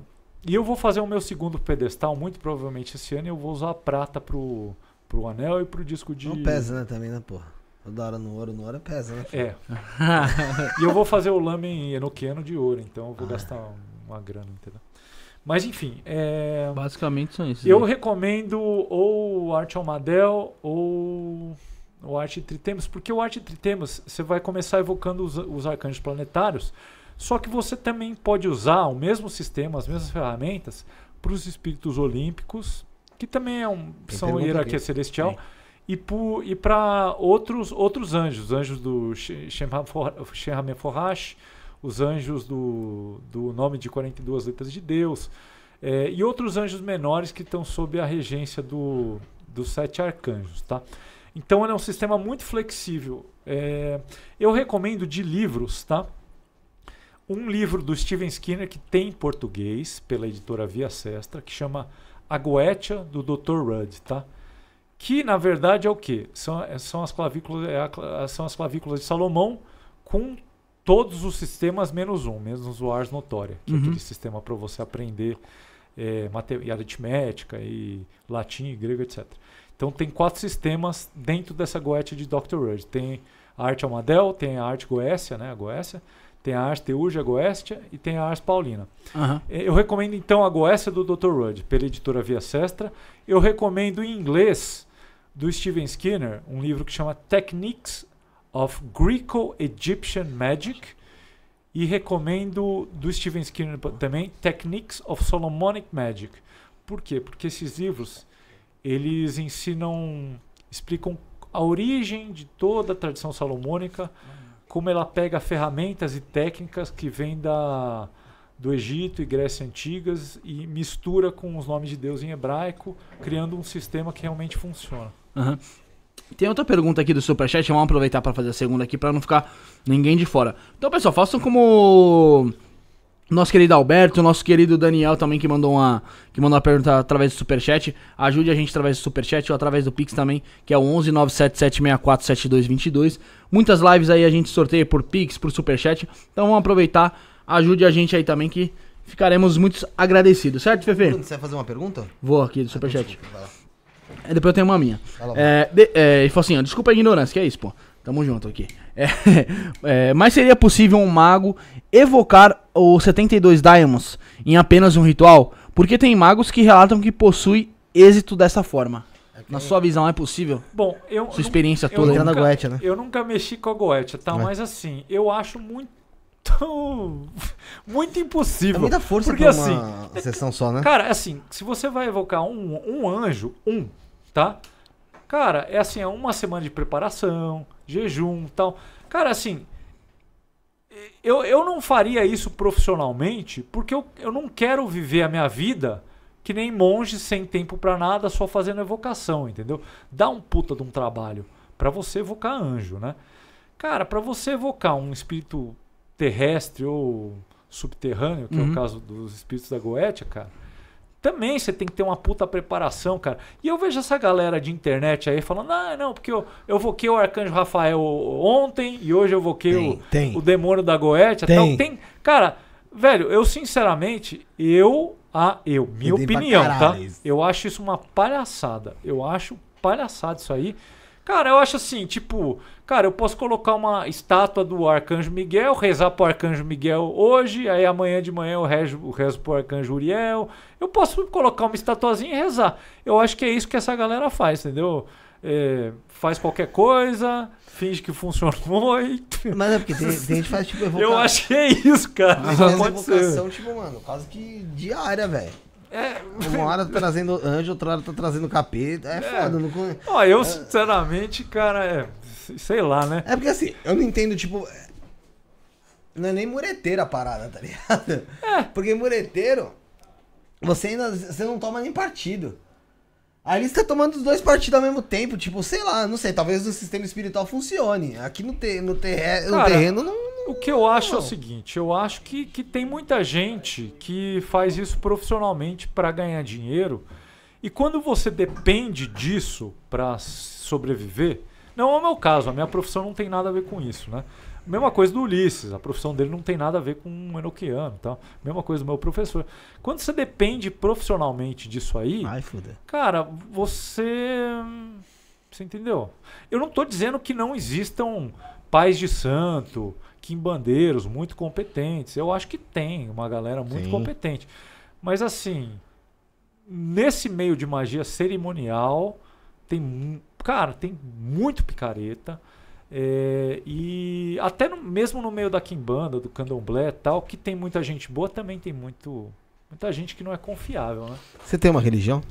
e eu vou fazer o meu segundo pedestal, muito provavelmente esse ano, e eu vou usar a prata pro, pro anel e pro disco de. Não pesa, né, também, né, porra? Toda hora no ouro, no ouro pesa, né? Filho? É. e eu vou fazer o lame enoqueno de ouro, então eu vou ah. gastar uma grana, entendeu? Mas enfim. É... Basicamente são esses. Eu aí. recomendo ou Arte Almadel ou o Arte Tritemos, porque o Arte Tritemos você vai começar evocando os, os arcanjos planetários. Só que você também pode usar o mesmo sistema, as mesmas ferramentas para os espíritos olímpicos, que também é um, são hierarquia celestial, Sim. e para outros, outros anjos, os anjos do Shem Forash, os anjos do, do nome de 42 letras de Deus, é, e outros anjos menores que estão sob a regência do, dos sete arcanjos. Tá? Então é um sistema muito flexível. É, eu recomendo de livros, tá? um livro do Steven Skinner que tem em português, pela editora Via Sestra, que chama A Goetia do Dr. Rudd, tá? Que na verdade é o quê? São, é, são, as, clavículas, é a, são as clavículas de Salomão com todos os sistemas menos um, menos o Ars Notória, que é uhum. é aquele sistema para você aprender é, e aritmética e latim e grego, etc. Então tem quatro sistemas dentro dessa Goethe de Dr. Rudd. Tem a arte Amadel, tem a arte Goécia, né, a Goécia, tem a Ars Teuja Goestia e tem a Ars Paulina. Uhum. Eu recomendo então a Goestia do Dr. Rudd, pela editora Via Sestra. Eu recomendo em inglês do Steven Skinner um livro que chama Techniques of Greco-Egyptian Magic. E recomendo do Steven Skinner também Techniques of Solomonic Magic. Por quê? Porque esses livros eles ensinam, explicam a origem de toda a tradição salomônica como ela pega ferramentas e técnicas que vêm da, do Egito e Grécia antigas e mistura com os nomes de Deus em hebraico, criando um sistema que realmente funciona. Uhum. Tem outra pergunta aqui do Superchat, vamos aproveitar para fazer a segunda aqui para não ficar ninguém de fora. Então, pessoal, façam como nosso querido Alberto, nosso querido Daniel também que mandou uma, que mandou uma pergunta através do Superchat. Ajude a gente através do Superchat ou através do Pix também, que é o 11977647222. Muitas lives aí a gente sorteia por Pix, por Superchat. Então vamos aproveitar, ajude a gente aí também que ficaremos muito agradecidos. Certo, Fefe? Você vai fazer uma pergunta? Vou aqui do Superchat. Ah, então é, depois eu tenho uma minha. É, lá, é, de, é, ele falou assim, ó, desculpa a ignorância, que é isso, pô. Tamo junto aqui. É, é mas seria possível um mago evocar os 72 Diamonds em apenas um ritual? Porque tem magos que relatam que possui êxito dessa forma. Okay. É na sua visão, é possível? Bom, eu. Sua experiência eu, toda. Eu nunca, Goetia, né? eu nunca mexi com a Goetia, tá? É. Mas assim, eu acho muito muito impossível. É muita força porque, pra uma assim, é, sessão só, né? Cara, assim, se você vai evocar um, um anjo, um, tá? Cara, é assim, é uma semana de preparação, jejum tal. Cara, assim, eu, eu não faria isso profissionalmente porque eu, eu não quero viver a minha vida que nem monge sem tempo para nada, só fazendo evocação, entendeu? Dá um puta de um trabalho para você evocar anjo, né? Cara, para você evocar um espírito terrestre ou subterrâneo, que uhum. é o uhum. caso dos espíritos da Goetia, cara também você tem que ter uma puta preparação, cara. E eu vejo essa galera de internet aí falando, ah, não, porque eu, eu voquei o Arcanjo Rafael ontem e hoje eu voquei tem, o, tem. o Demônio da Goethe. Tem. Tal. tem. Cara, velho, eu sinceramente, eu, ah, eu, minha opinião, tá? Eu acho isso uma palhaçada. Eu acho palhaçada isso aí. Cara, eu acho assim, tipo, cara, eu posso colocar uma estátua do Arcanjo Miguel, rezar pro Arcanjo Miguel hoje, aí amanhã de manhã eu rezo, rezo pro Arcanjo Uriel. Eu posso colocar uma estatuazinha e rezar. Eu acho que é isso que essa galera faz, entendeu? É, faz qualquer coisa, finge que funciona muito Mas é porque tem, tem gente faz tipo evocação. Eu acho que é isso, cara. Mas faz evocação, tipo, mano, quase que diária, velho. É... Uma hora tá trazendo anjo, outra hora tá trazendo capeta. É, é. foda, não Ó, eu, sinceramente, cara, é. Sei lá, né? É porque assim, eu não entendo, tipo. É, não é nem mureteira a parada, tá ligado? É. Porque mureteiro, você ainda. Você não toma nem partido. Ali você tá tomando os dois partidos ao mesmo tempo, tipo, sei lá, não sei, talvez o sistema espiritual funcione. Aqui no, te, no, ter, no terreno não o que eu acho é o seguinte, eu acho que, que tem muita gente que faz isso profissionalmente para ganhar dinheiro. E quando você depende disso para sobreviver, não é o meu caso, a minha profissão não tem nada a ver com isso, né? Mesma coisa do Ulisses, a profissão dele não tem nada a ver com um enoquiano e tal. Mesma coisa do meu professor. Quando você depende profissionalmente disso aí, Ai, cara, você. Você entendeu? Eu não estou dizendo que não existam pais de santo, quimbandeiros muito competentes. Eu acho que tem uma galera muito Sim. competente. Mas assim, nesse meio de magia cerimonial, tem, cara, tem muito picareta. É, e até no, mesmo no meio da quimbanda, do candomblé tal, que tem muita gente boa, também tem muito muita gente que não é confiável, né? Você tem uma religião?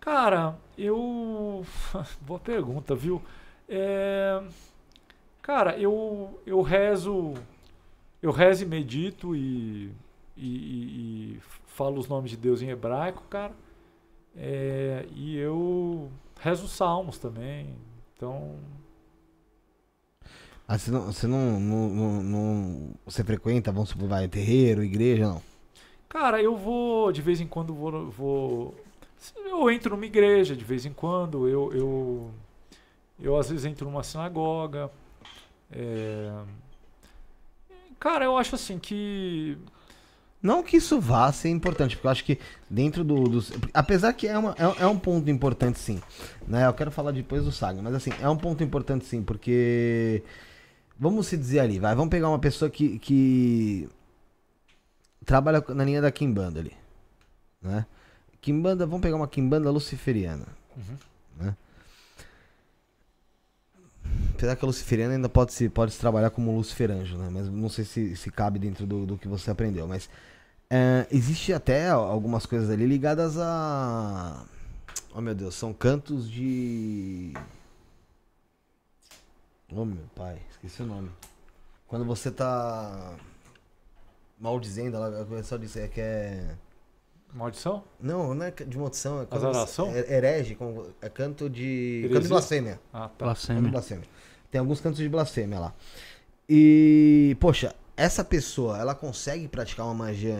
Cara, eu boa pergunta, viu? É... Cara, eu, eu rezo, eu rezo e medito e, e, e, e falo os nomes de Deus em hebraico, cara. É, e eu rezo os salmos também. Então. Ah, você não, você não, não, não, não Você frequenta, vamos supor, vai, terreiro, igreja, não? Cara, eu vou. De vez em quando vou. vou eu entro numa igreja de vez em quando. Eu, eu, eu às vezes entro numa sinagoga. É... Cara, eu acho assim que. Não que isso vá ser importante, porque eu acho que dentro do. Apesar que é, uma, é, é, um ponto importante sim. Né? Eu quero falar depois do Saga, mas assim, é um ponto importante sim, porque. Vamos se dizer ali, vai. Vamos pegar uma pessoa que. que trabalha na linha da Kimbanda ali. Né? Kimbanda, vamos pegar uma Kimbanda luciferiana. Uhum. Né? apesar que a luciferiana ainda pode se, pode se trabalhar como luciferanjo, né? Mas não sei se, se cabe dentro do, do que você aprendeu. Mas é, existe até algumas coisas ali ligadas a. Oh meu Deus, são cantos de. Oh meu pai, esqueci o nome. Quando você tá maldizendo, ela a dizer que é. Maldição? Não, não é de maldição, é Azaração? Você, é herege, como, é canto de. Heresia? Canto de blasfêmia. Ah, tá. Blasfêmia. Canto de blasfêmia. Tem alguns cantos de blasfêmia lá. E, poxa, essa pessoa, ela consegue praticar uma magia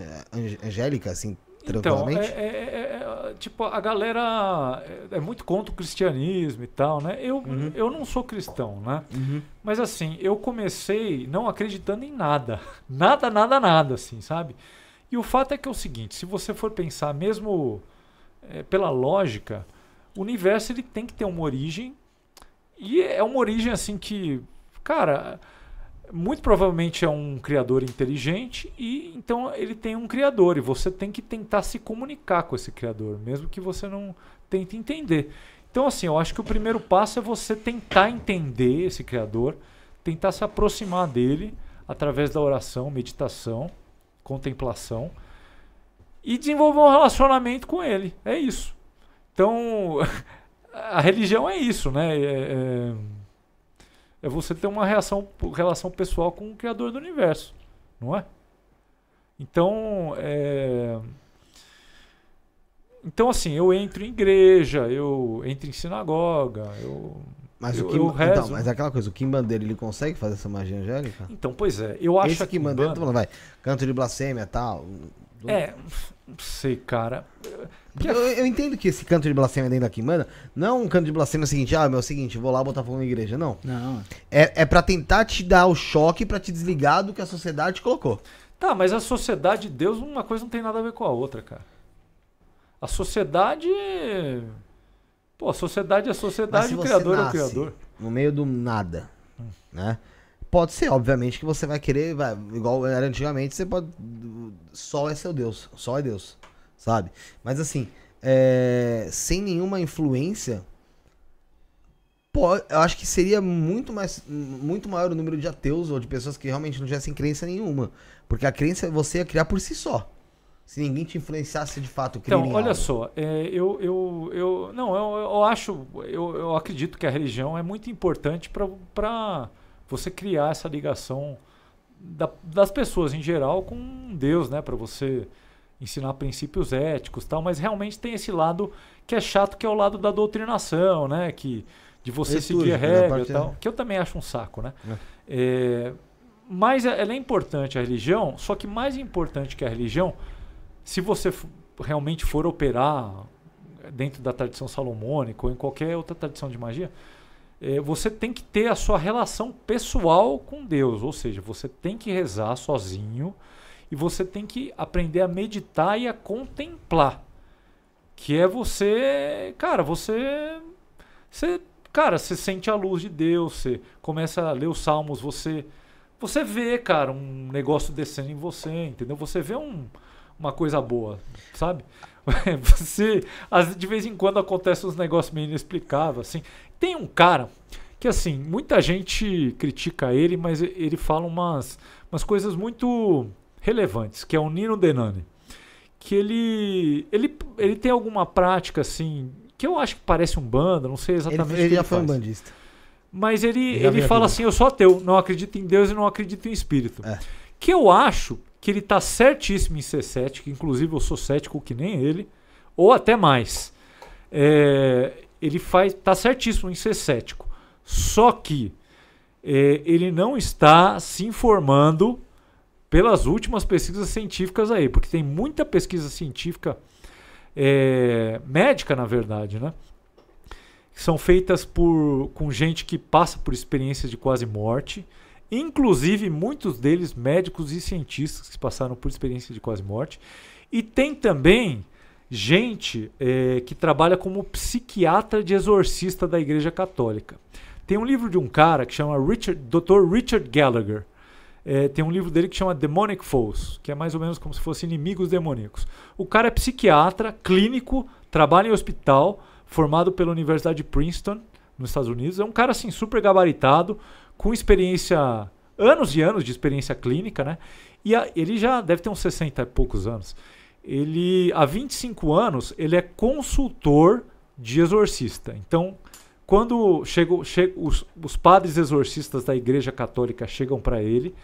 angélica, assim, tranquilamente? Então, é, é, é, tipo, a galera é muito contra o cristianismo e tal, né? Eu, uhum. eu não sou cristão, né? Uhum. Mas, assim, eu comecei não acreditando em nada. Nada, nada, nada, assim, sabe? E o fato é que é o seguinte, se você for pensar mesmo pela lógica, o universo ele tem que ter uma origem e é uma origem assim que, cara, muito provavelmente é um criador inteligente e então ele tem um criador e você tem que tentar se comunicar com esse criador, mesmo que você não tente entender. Então, assim, eu acho que o primeiro passo é você tentar entender esse criador, tentar se aproximar dele através da oração, meditação, contemplação e desenvolver um relacionamento com ele. É isso. Então, a religião é isso, né? É, é, é você ter uma reação, relação pessoal com o Criador do Universo, não é? Então, é, então assim, eu entro em igreja, eu entro em sinagoga, eu mas eu, o Kim, então, mas é aquela coisa, o Kim Bandeira, ele consegue fazer essa magia angélica? Então, pois é, eu acho Esse que Kim Bandeira, falando, tá vai, canto de blasfêmia, tal, do... É, não sei, cara. Eu, eu, entendo que esse canto de blasfêmia dentro da Quimana não é um canto de blasfêmia seguinte, ah, meu, é o seguinte, vou lá botar fogo na igreja, não. Não. É, é pra tentar te dar o choque, para te desligar do que a sociedade te colocou. Tá, mas a sociedade de Deus, uma coisa não tem nada a ver com a outra, cara. A sociedade. É, pô, a sociedade é a sociedade, o criador é o criador. No meio do nada, né? Pode ser, obviamente, que você vai querer, vai, igual era antigamente, você pode. Sol é seu Deus, sol é Deus, sabe? Mas assim, é, sem nenhuma influência, pode, eu acho que seria muito, mais, muito maior o número de ateus ou de pessoas que realmente não tivessem crença nenhuma. Porque a crença você ia criar por si só. Se ninguém te influenciasse de fato crer Então, olha algo. só, é, eu, eu, eu. Não, eu, eu acho. Eu, eu acredito que a religião é muito importante para você criar essa ligação da, das pessoas em geral com Deus, né? Para você ensinar princípios éticos, tal. Mas realmente tem esse lado que é chato, que é o lado da doutrinação, né? Que de você é seguir a né? regra, tal. É... Que eu também acho um saco, né? É. é mas é, ela é importante a religião, só que mais importante que a religião, se você realmente for operar dentro da tradição salomônica ou em qualquer outra tradição de magia, é, você tem que ter a sua relação pessoal com Deus, ou seja, você tem que rezar sozinho e você tem que aprender a meditar e a contemplar, que é você, cara, você, você, cara, você sente a luz de Deus, você começa a ler os salmos, você, você vê, cara, um negócio descendo em você, entendeu? Você vê um, uma coisa boa, sabe? Você, de vez em quando acontece uns negócios meio inexplicáveis, assim. Tem um cara que, assim, muita gente critica ele, mas ele fala umas, umas coisas muito relevantes, que é o Nino Denani. Que ele, ele, ele tem alguma prática, assim, que eu acho que parece um bando não sei exatamente. Ele, ele já foi um bandista. Mas ele, ele, fala vida. assim: eu sou ateu, não acredito em Deus e não acredito em espírito. É. Que eu acho que ele está certíssimo em ser cético, inclusive eu sou cético que nem ele, ou até mais. É, ele faz, tá certíssimo em ser cético. Só que é, ele não está se informando pelas últimas pesquisas científicas aí, porque tem muita pesquisa científica é, médica, na verdade, né? Que são feitas por, com gente que passa por experiências de quase morte, inclusive muitos deles médicos e cientistas que passaram por experiência de quase morte, e tem também gente é, que trabalha como psiquiatra de exorcista da Igreja Católica. Tem um livro de um cara que chama Richard, Dr. Richard Gallagher. É, tem um livro dele que chama Demonic Foes, que é mais ou menos como se fosse inimigos demoníacos. O cara é psiquiatra, clínico, trabalha em hospital, formado pela Universidade de Princeton, nos Estados Unidos. É um cara assim super gabaritado, com experiência anos e anos de experiência clínica, né? E a, ele já deve ter uns 60 e poucos anos ele há 25 anos ele é consultor de exorcista. Então, quando chegam, os, os padres exorcistas da Igreja Católica chegam para ele,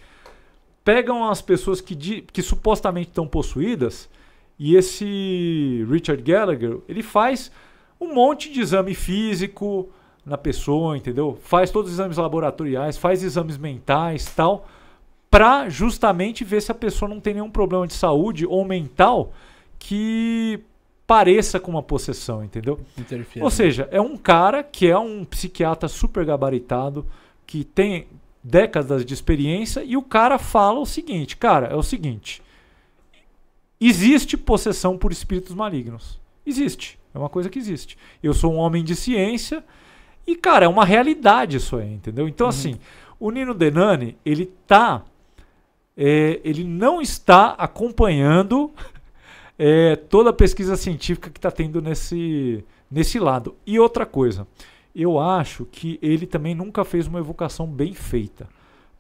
pegam as pessoas que, que supostamente estão possuídas e esse Richard Gallagher ele faz um monte de exame físico na pessoa, entendeu? Faz todos os exames laboratoriais, faz exames mentais, tal para justamente ver se a pessoa não tem nenhum problema de saúde ou mental que pareça com uma possessão, entendeu? Interfere. Ou né? seja, é um cara que é um psiquiatra super gabaritado, que tem décadas de experiência e o cara fala o seguinte, cara, é o seguinte, existe possessão por espíritos malignos. Existe, é uma coisa que existe. Eu sou um homem de ciência e cara, é uma realidade isso aí, entendeu? Então uhum. assim, o Nino Denani, ele tá é, ele não está acompanhando é, toda a pesquisa científica que está tendo nesse, nesse lado. E outra coisa, eu acho que ele também nunca fez uma evocação bem feita.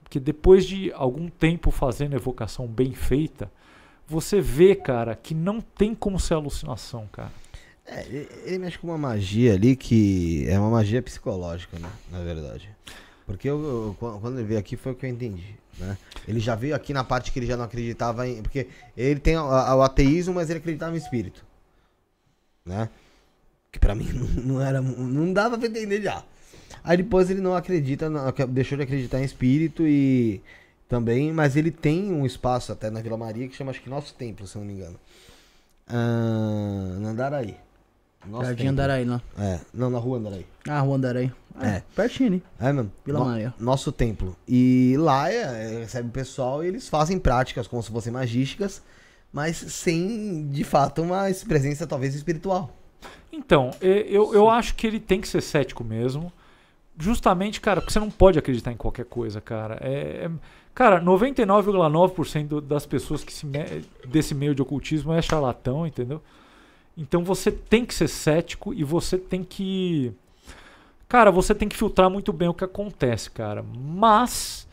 Porque depois de algum tempo fazendo evocação bem feita, você vê, cara, que não tem como ser alucinação, cara. É, ele mexe com uma magia ali que é uma magia psicológica, né? Na verdade. Porque eu, eu, quando ele veio aqui foi o que eu entendi. Né? Ele já veio aqui na parte que ele já não acreditava em. Porque ele tem o, ateísmo, mas ele acreditava em espírito. Né? Que pra mim não, era. Não dava pra entender já. Aí depois ele não acredita, deixou de acreditar em espírito e também, mas ele tem um espaço até na Vila Maria que chama acho que Nosso Templo, se não me engano. Ah, na Andaraí. Nosso Jardim Andaraí, É, não, na rua Andaraí. Ah, rua Andaraí. É. é, pertinho né? É mesmo. Vila no, Maria. Nosso templo. E lá é, é recebe o pessoal e eles fazem práticas como se fossem magísticas, mas sem, de fato, uma presença talvez espiritual. Então, eu, eu acho que ele tem que ser cético mesmo. Justamente, cara, porque você não pode acreditar em qualquer coisa, cara. É, é cara, 99,9% das pessoas que se desse meio de ocultismo é charlatão, entendeu? Então você tem que ser cético e você tem que Cara, você tem que filtrar muito bem o que acontece, cara. Mas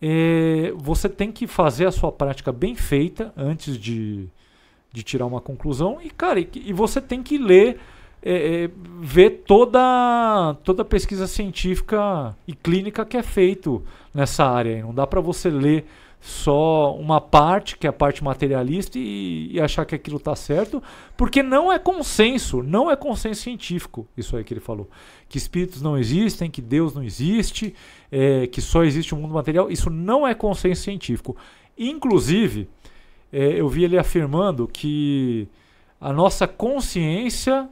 é, você tem que fazer a sua prática bem feita antes de, de tirar uma conclusão. E, cara, e, e você tem que ler, é, é, ver toda, toda a pesquisa científica e clínica que é feito nessa área. Não dá para você ler só uma parte, que é a parte materialista, e, e achar que aquilo está certo, porque não é consenso, não é consenso científico, isso aí que ele falou. Que espíritos não existem, que Deus não existe, é, que só existe o mundo material, isso não é consenso científico. Inclusive, é, eu vi ele afirmando que a nossa consciência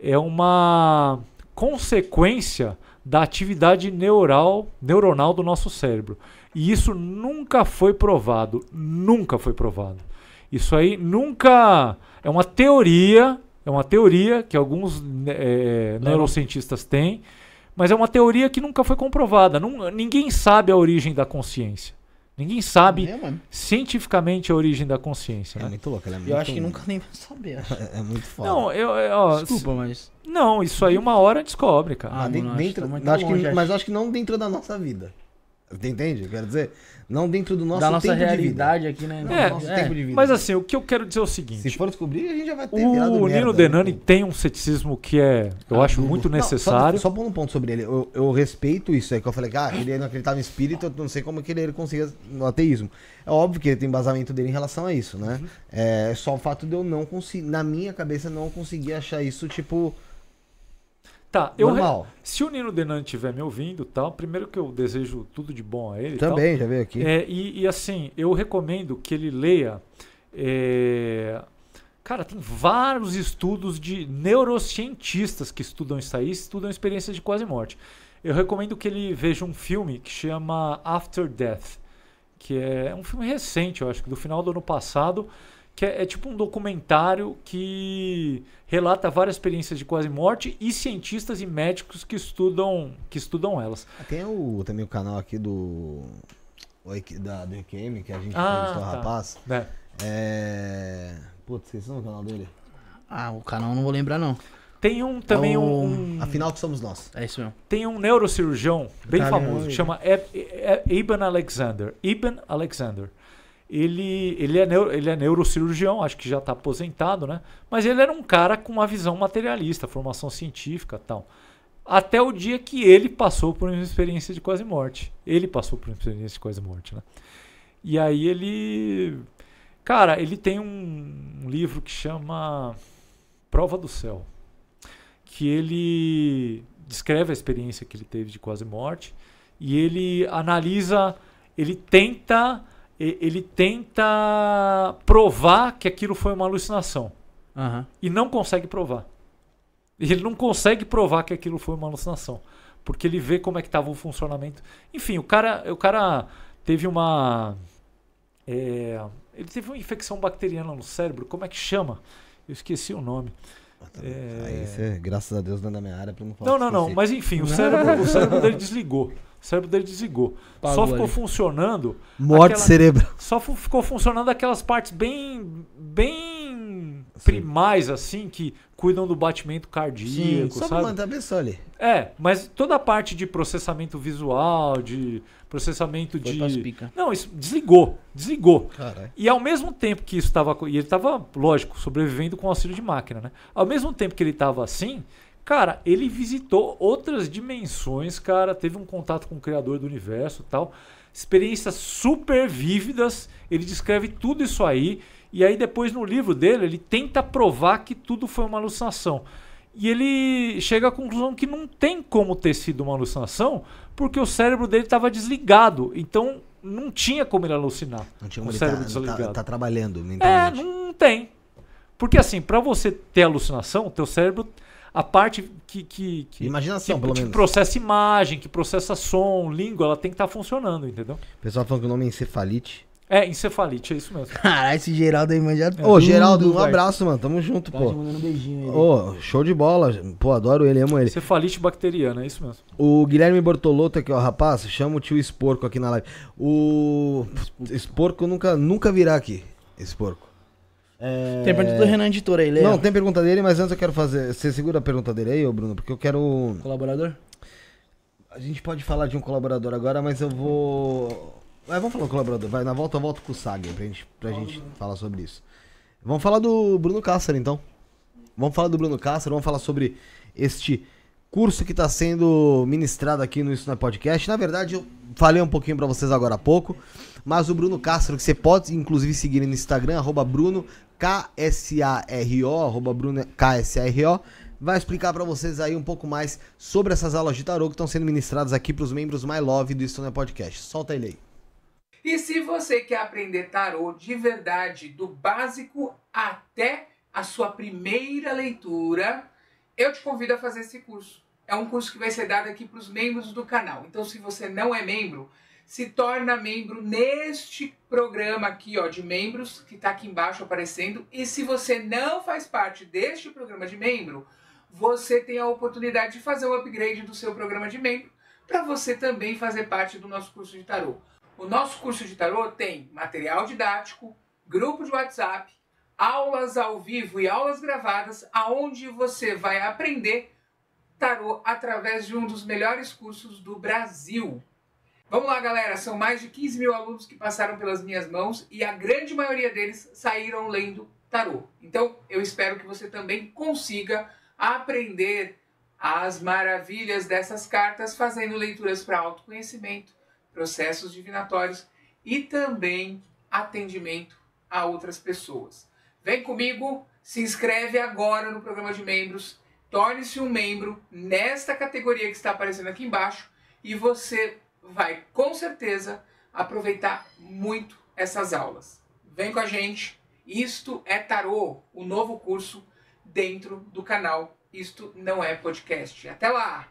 é uma consequência da atividade neural, neuronal do nosso cérebro. E isso nunca foi provado, nunca foi provado. Isso aí nunca é uma teoria, é uma teoria que alguns né, é, neurocientistas têm, mas é uma teoria que nunca foi comprovada. Não, ninguém sabe a origem da consciência. Ninguém sabe é, cientificamente a origem da consciência. É né? muito louco, é muito Eu acho que nunca nem vai saber. é, muito foda. Não, eu, é, eu, Desculpa, mas. Não, isso aí uma hora descobre, cara. ah, ah não, dentro, acho, dentro, tá acho que, mas acho que não dentro da nossa vida. Entende? quero dizer, não dentro do nosso da nossa tempo realidade de vida. aqui, né? Não, é, nosso é, tempo de vida. Mas assim, o que eu quero dizer é o seguinte: se for descobrir, a gente já vai ter. O, o Nino né, Denani tem um ceticismo que é, eu ah, acho muito não, necessário. Só, só um ponto sobre ele. Eu, eu respeito isso aí é que eu falei, que ah, ele não acreditava em espírito, eu não sei como que ele, ele conseguia no ateísmo. É óbvio que ele tem embasamento dele em relação a isso, né? Uhum. É só o fato de eu não conseguir, na minha cabeça, não conseguir achar isso, tipo Tá, Normal. Se o Nino Denan estiver me ouvindo tal, tá, primeiro que eu desejo tudo de bom a ele. Tá? Também, tal, já veio aqui. É, e, e, assim, eu recomendo que ele leia. É, cara, tem vários estudos de neurocientistas que estudam isso aí, estudam experiências de quase morte. Eu recomendo que ele veja um filme que chama After Death, que é um filme recente, eu acho, do final do ano passado que é, é, tipo um documentário que relata várias experiências de quase morte e cientistas e médicos que estudam que estudam elas. Ah, tem o, também o canal aqui do da, DQM, que a gente ah, o tá. rapaz. É. é... Putz, esqueci o canal dele. Ah, o canal não vou lembrar não. Tem um também é um, um, Afinal que somos nós. É isso mesmo. Tem um neurocirurgião bem tá famoso, que chama Eben Alexander. Eben Alexander ele, ele, é neuro, ele é neurocirurgião, acho que já está aposentado, né? Mas ele era um cara com uma visão materialista, formação científica tal. Até o dia que ele passou por uma experiência de quase morte. Ele passou por uma experiência de quase morte, né? E aí ele. Cara, ele tem um, um livro que chama Prova do Céu. Que ele descreve a experiência que ele teve de quase morte e ele analisa, ele tenta ele tenta provar que aquilo foi uma alucinação. Uhum. E não consegue provar. Ele não consegue provar que aquilo foi uma alucinação. Porque ele vê como é que estava o funcionamento. Enfim, o cara, o cara teve uma. É, ele teve uma infecção bacteriana no cérebro. Como é que chama? Eu esqueci o nome. É... Aí você, graças a Deus, não é da minha área para não falar. Não, não, não. Mas enfim, o cérebro, o cérebro dele desligou. O cérebro dele desligou. Pagou só ficou ali. funcionando. Morte aquela, cerebral. Só ficou funcionando aquelas partes bem. bem Sim. primais, assim, que cuidam do batimento cardíaco. Sim, só manda mandar a ali. É, mas toda a parte de processamento visual, de processamento Foi de. Não, isso desligou. Desligou. Carai. E ao mesmo tempo que isso estava. E ele estava, lógico, sobrevivendo com auxílio de máquina, né? Ao mesmo tempo que ele estava assim Cara, ele visitou outras dimensões, cara, teve um contato com o criador do universo, tal. Experiências super vívidas, ele descreve tudo isso aí e aí depois no livro dele ele tenta provar que tudo foi uma alucinação. E ele chega à conclusão que não tem como ter sido uma alucinação, porque o cérebro dele estava desligado. Então não tinha como ele alucinar. Não tinha como o ele cérebro tá, tá- desligado. Tá, tá trabalhando mentalmente. É, não tem. Porque assim, para você ter alucinação, o teu cérebro a parte que, que, que, Imaginação, que, pelo que menos. processa imagem, que processa som, língua, ela tem que estar tá funcionando, entendeu? O pessoal tá falando que o nome é encefalite. É, encefalite, é isso mesmo. Caralho, esse Geraldo aí manjado. É, Ô, Geraldo, um abraço, mano. Tamo junto, tá pô. mandando um beijinho aí. Ô, show de bola. Pô, adoro ele, amo ele. Encefalite bacteriana, é isso mesmo. O Guilherme Bortolotto aqui, ó, rapaz, chama o tio Esporco aqui na live. O. Esporco nunca, nunca virá aqui, Esporco. É... Tem pergunta do Renan Editor aí, Leia. Não, tem pergunta dele, mas antes eu quero fazer. Você segura a pergunta dele aí, Bruno? Porque eu quero. Colaborador? A gente pode falar de um colaborador agora, mas eu vou. É, vamos falar do colaborador. Vai, na volta eu volto com o Saga pra gente, pra gente falar sobre isso. Vamos falar do Bruno Cássaro, então. Vamos falar do Bruno Cássaro, vamos falar sobre este curso que está sendo ministrado aqui no Isso na é Podcast. Na verdade, eu falei um pouquinho para vocês agora há pouco, mas o Bruno Castro, que você pode inclusive seguir no Instagram, arroba Bruno KSARO, arroba Bruna KSARO, vai explicar para vocês aí um pouco mais sobre essas aulas de tarô que estão sendo ministradas aqui para os membros My Love do Estonia Podcast. Solta ele aí. E se você quer aprender tarô de verdade, do básico até a sua primeira leitura, eu te convido a fazer esse curso. É um curso que vai ser dado aqui para os membros do canal. Então, se você não é membro, se torna membro neste programa aqui, ó, de membros, que está aqui embaixo aparecendo. E se você não faz parte deste programa de membro, você tem a oportunidade de fazer o um upgrade do seu programa de membro para você também fazer parte do nosso curso de tarô. O nosso curso de tarô tem material didático, grupo de WhatsApp, aulas ao vivo e aulas gravadas, aonde você vai aprender tarô através de um dos melhores cursos do Brasil. Vamos lá, galera. São mais de 15 mil alunos que passaram pelas minhas mãos e a grande maioria deles saíram lendo tarô. Então, eu espero que você também consiga aprender as maravilhas dessas cartas fazendo leituras para autoconhecimento, processos divinatórios e também atendimento a outras pessoas. Vem comigo, se inscreve agora no programa de membros, torne-se um membro nesta categoria que está aparecendo aqui embaixo e você vai com certeza aproveitar muito essas aulas. Vem com a gente. Isto é Tarô, o novo curso dentro do canal Isto Não É Podcast. Até lá!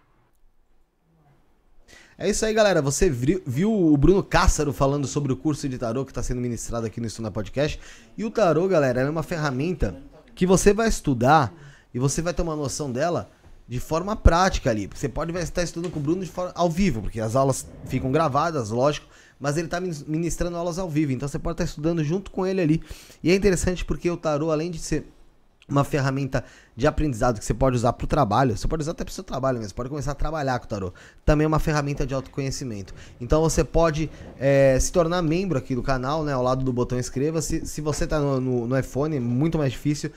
É isso aí, galera. Você viu o Bruno Cássaro falando sobre o curso de tarô que está sendo ministrado aqui no Estuna é Podcast. E o tarô, galera, é uma ferramenta que você vai estudar e você vai ter uma noção dela de forma prática ali. Você pode estar tá estudando com o Bruno forma, ao vivo, porque as aulas ficam gravadas, lógico, mas ele está ministrando aulas ao vivo, então você pode estar estudando junto com ele ali. E é interessante porque o tarô, além de ser uma ferramenta de aprendizado que você pode usar para o trabalho, você pode usar até para o seu trabalho mesmo, pode começar a trabalhar com o tarô. Também é uma ferramenta de autoconhecimento. Então você pode é, se tornar membro aqui do canal, né? Ao lado do botão inscreva-se. Se você está no, no, no, iPhone, é muito mais difícil.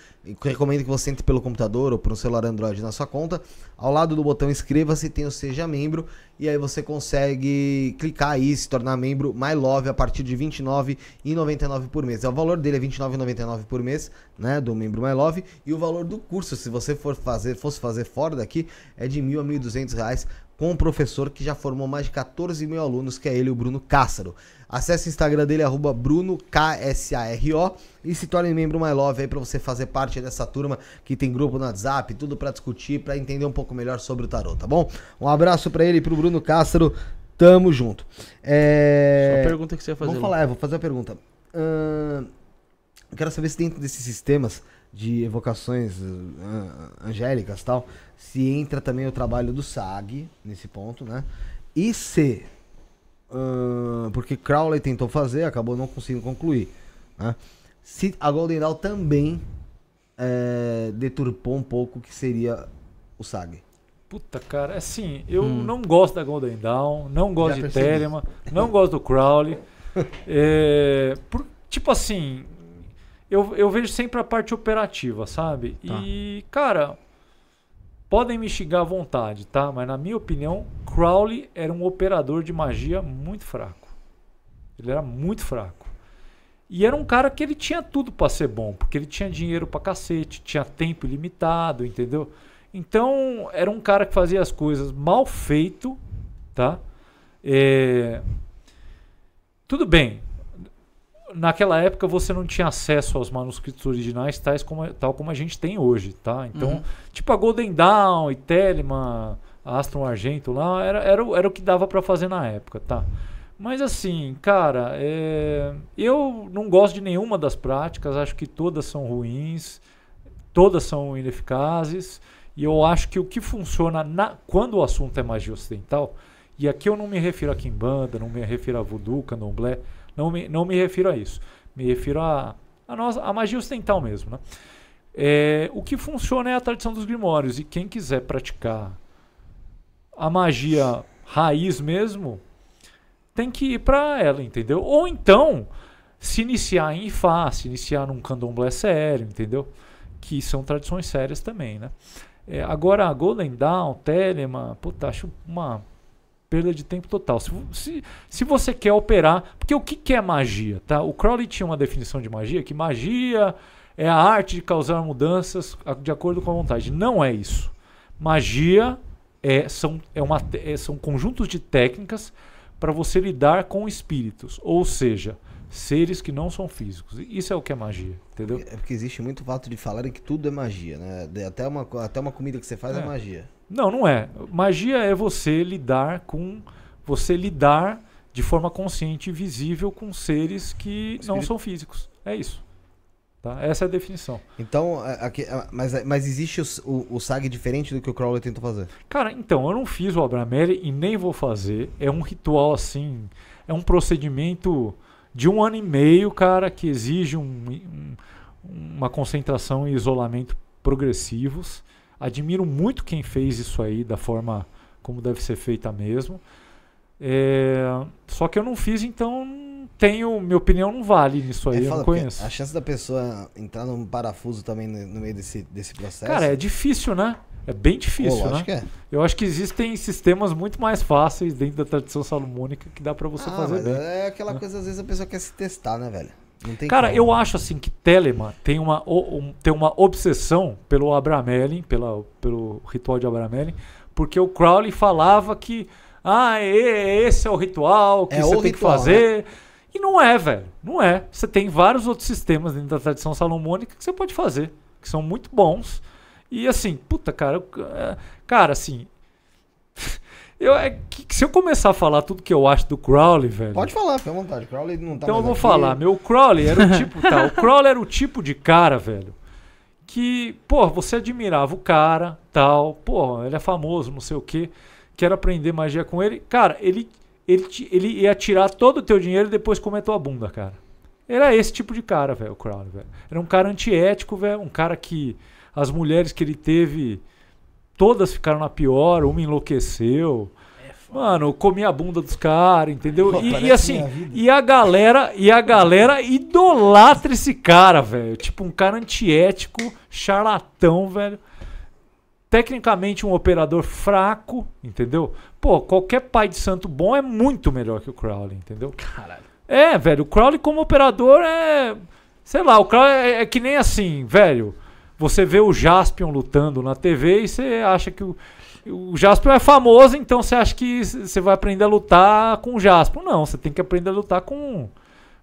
Recomendo que você entre pelo computador ou por um celular Android na sua conta. Ao lado do botão inscreva-se tem o Seja Membro. E aí você consegue clicar aí, se tornar membro My Love a partir de R$29,99 por mês. É o valor dele é R$29,99 por mês, né? Do membro My Love. E o valor do curso curso, se você for fazer, fosse fazer fora daqui, é de mil a mil duzentos reais com um professor que já formou mais de 14 mil alunos, que é ele, o Bruno Cássaro. Acesse o Instagram dele, arroba Bruno K-S-A-R-O, e se torne membro My Love aí para você fazer parte dessa turma que tem grupo no WhatsApp, tudo para discutir, para entender um pouco melhor sobre o tarô, tá bom? Um abraço para ele e pro Bruno Cássaro, tamo junto. É... Só pergunta que você ia fazer. vou falar, é, vou fazer a pergunta. Eu Quero saber se dentro desses sistemas de evocações eh, angélicas tal, se entra também o trabalho do SAG nesse ponto, né? E se. Uh, porque Crowley tentou fazer, acabou não conseguindo concluir. Né? Se a Golden Dawn também eh, deturpou um pouco o que seria o SAG. Puta, cara, assim, eu hum. não gosto da Golden Dawn, não gosto Já de Telemann, não gosto do Crowley. É, por, tipo assim, eu, eu vejo sempre a parte operativa, sabe? Tá. E, cara, podem me xingar à vontade, tá? Mas na minha opinião, Crowley era um operador de magia muito fraco. Ele era muito fraco. E era um cara que ele tinha tudo para ser bom, porque ele tinha dinheiro para cacete, tinha tempo ilimitado, entendeu? Então, era um cara que fazia as coisas mal feito, tá? É... Tudo bem, naquela época você não tinha acesso aos manuscritos originais tais como, tal como a gente tem hoje, tá? Então, uhum. tipo a Golden Dawn e Telemann, Astro Argento lá, era, era, era o que dava para fazer na época, tá? Mas assim, cara, é... eu não gosto de nenhuma das práticas, acho que todas são ruins, todas são ineficazes, e eu acho que o que funciona na... quando o assunto é magia ocidental, e aqui eu não me refiro a Kimbanda, não me refiro a Voodoo, Candomblé, não me, não me refiro a isso. Me refiro a, a, nós, a magia ocidental mesmo. Né? É, o que funciona é a tradição dos grimórios. E quem quiser praticar a magia raiz mesmo, tem que ir para ela, entendeu? Ou então se iniciar em Ifá, se iniciar num candomblé sério, entendeu? Que são tradições sérias também, né? É, agora, Golden Dawn, Telema, puta, acho uma perda de tempo total. Se, se, se, você quer operar, porque o que, que é magia? Tá? O Crowley tinha uma definição de magia, que magia é a arte de causar mudanças de acordo com a vontade. Não é isso. Magia é, são, é uma, é, são conjuntos de técnicas para você lidar com espíritos, ou seja, seres que não são físicos. Isso é o que é magia, entendeu? É porque existe muito fato de falarem que tudo é magia, né? Até uma, até uma comida que você faz é, é magia. Não, não é. Magia é você lidar com. Você lidar de forma consciente e visível com seres que Espírito. não são físicos. É isso. Tá? Essa é a definição. Então, aqui, mas, mas existe o, o, SAG diferente do que o Crowley tentou fazer? Cara, então, eu não fiz o Abramelli e nem vou fazer. É um ritual assim. É um procedimento de um ano e meio, cara, que exige um, um, uma concentração e isolamento progressivos. Admiro muito quem fez isso aí da forma como deve ser feita mesmo. É, só que eu não fiz, então tenho. Minha opinião não vale nisso aí, é, eu não conheço. A chance da pessoa entrar num parafuso também no, no, meio desse, desse processo. Cara, é difícil, né? É bem difícil, Pô, né? É. Eu acho que existem sistemas muito mais fáceis dentro da tradição salomônica que dá para você ah, fazer bem. É aquela né? coisa, às vezes a pessoa quer se testar, né, velho? Cara, como. eu acho assim que Telema tem uma, um, tem uma obsessão pelo Abramelin, pela, pelo ritual de Abramelin, porque o Crowley falava que ah, é, é, esse é o ritual que é você tem ritual, que né? fazer. Né? E não é, velho. Não é. Você tem vários outros sistemas dentro da tradição salomônica que você pode fazer, que são muito bons. E assim, puta, cara, é, cara, assim, eu, é, que, se eu começar a falar tudo que eu acho do Crowley, velho. Pode falar, fica à vontade. Crowley não tá Então eu vou aqui. falar, meu, o Crowley era o tipo. tá, o Crowley era o tipo de cara, velho. Que, pô, você admirava o cara, tal. Pô, ele é famoso, não sei o quê. Quero aprender magia com ele. Cara, ele, ele, ele ia tirar todo o teu dinheiro e depois comer tua bunda, cara. Era esse tipo de cara, velho, o Crowley, velho. Era um cara antiético, velho. Um cara que as mulheres que ele teve todas ficaram na pior, uma enlouqueceu. É Mano, comi a bunda dos caras, entendeu? Pô, e, e, assim, e a galera, e a galera idolatra esse cara, velho. Tipo, um cara antiético, charlatão, velho. Tecnicamente um operador fraco, entendeu? Pô, qualquer pai de santo bom é muito melhor que o Crowley, entendeu? Caralho. É, velho, o Crowley como operador é. Sei lá, o Crowley é, é que nem assim, velho. Você vê o Jaspion lutando na TV e você acha que o, o Jaspion é famoso, então você acha que você vai aprender a lutar com o Jaspion. Não, você tem que aprender a lutar com,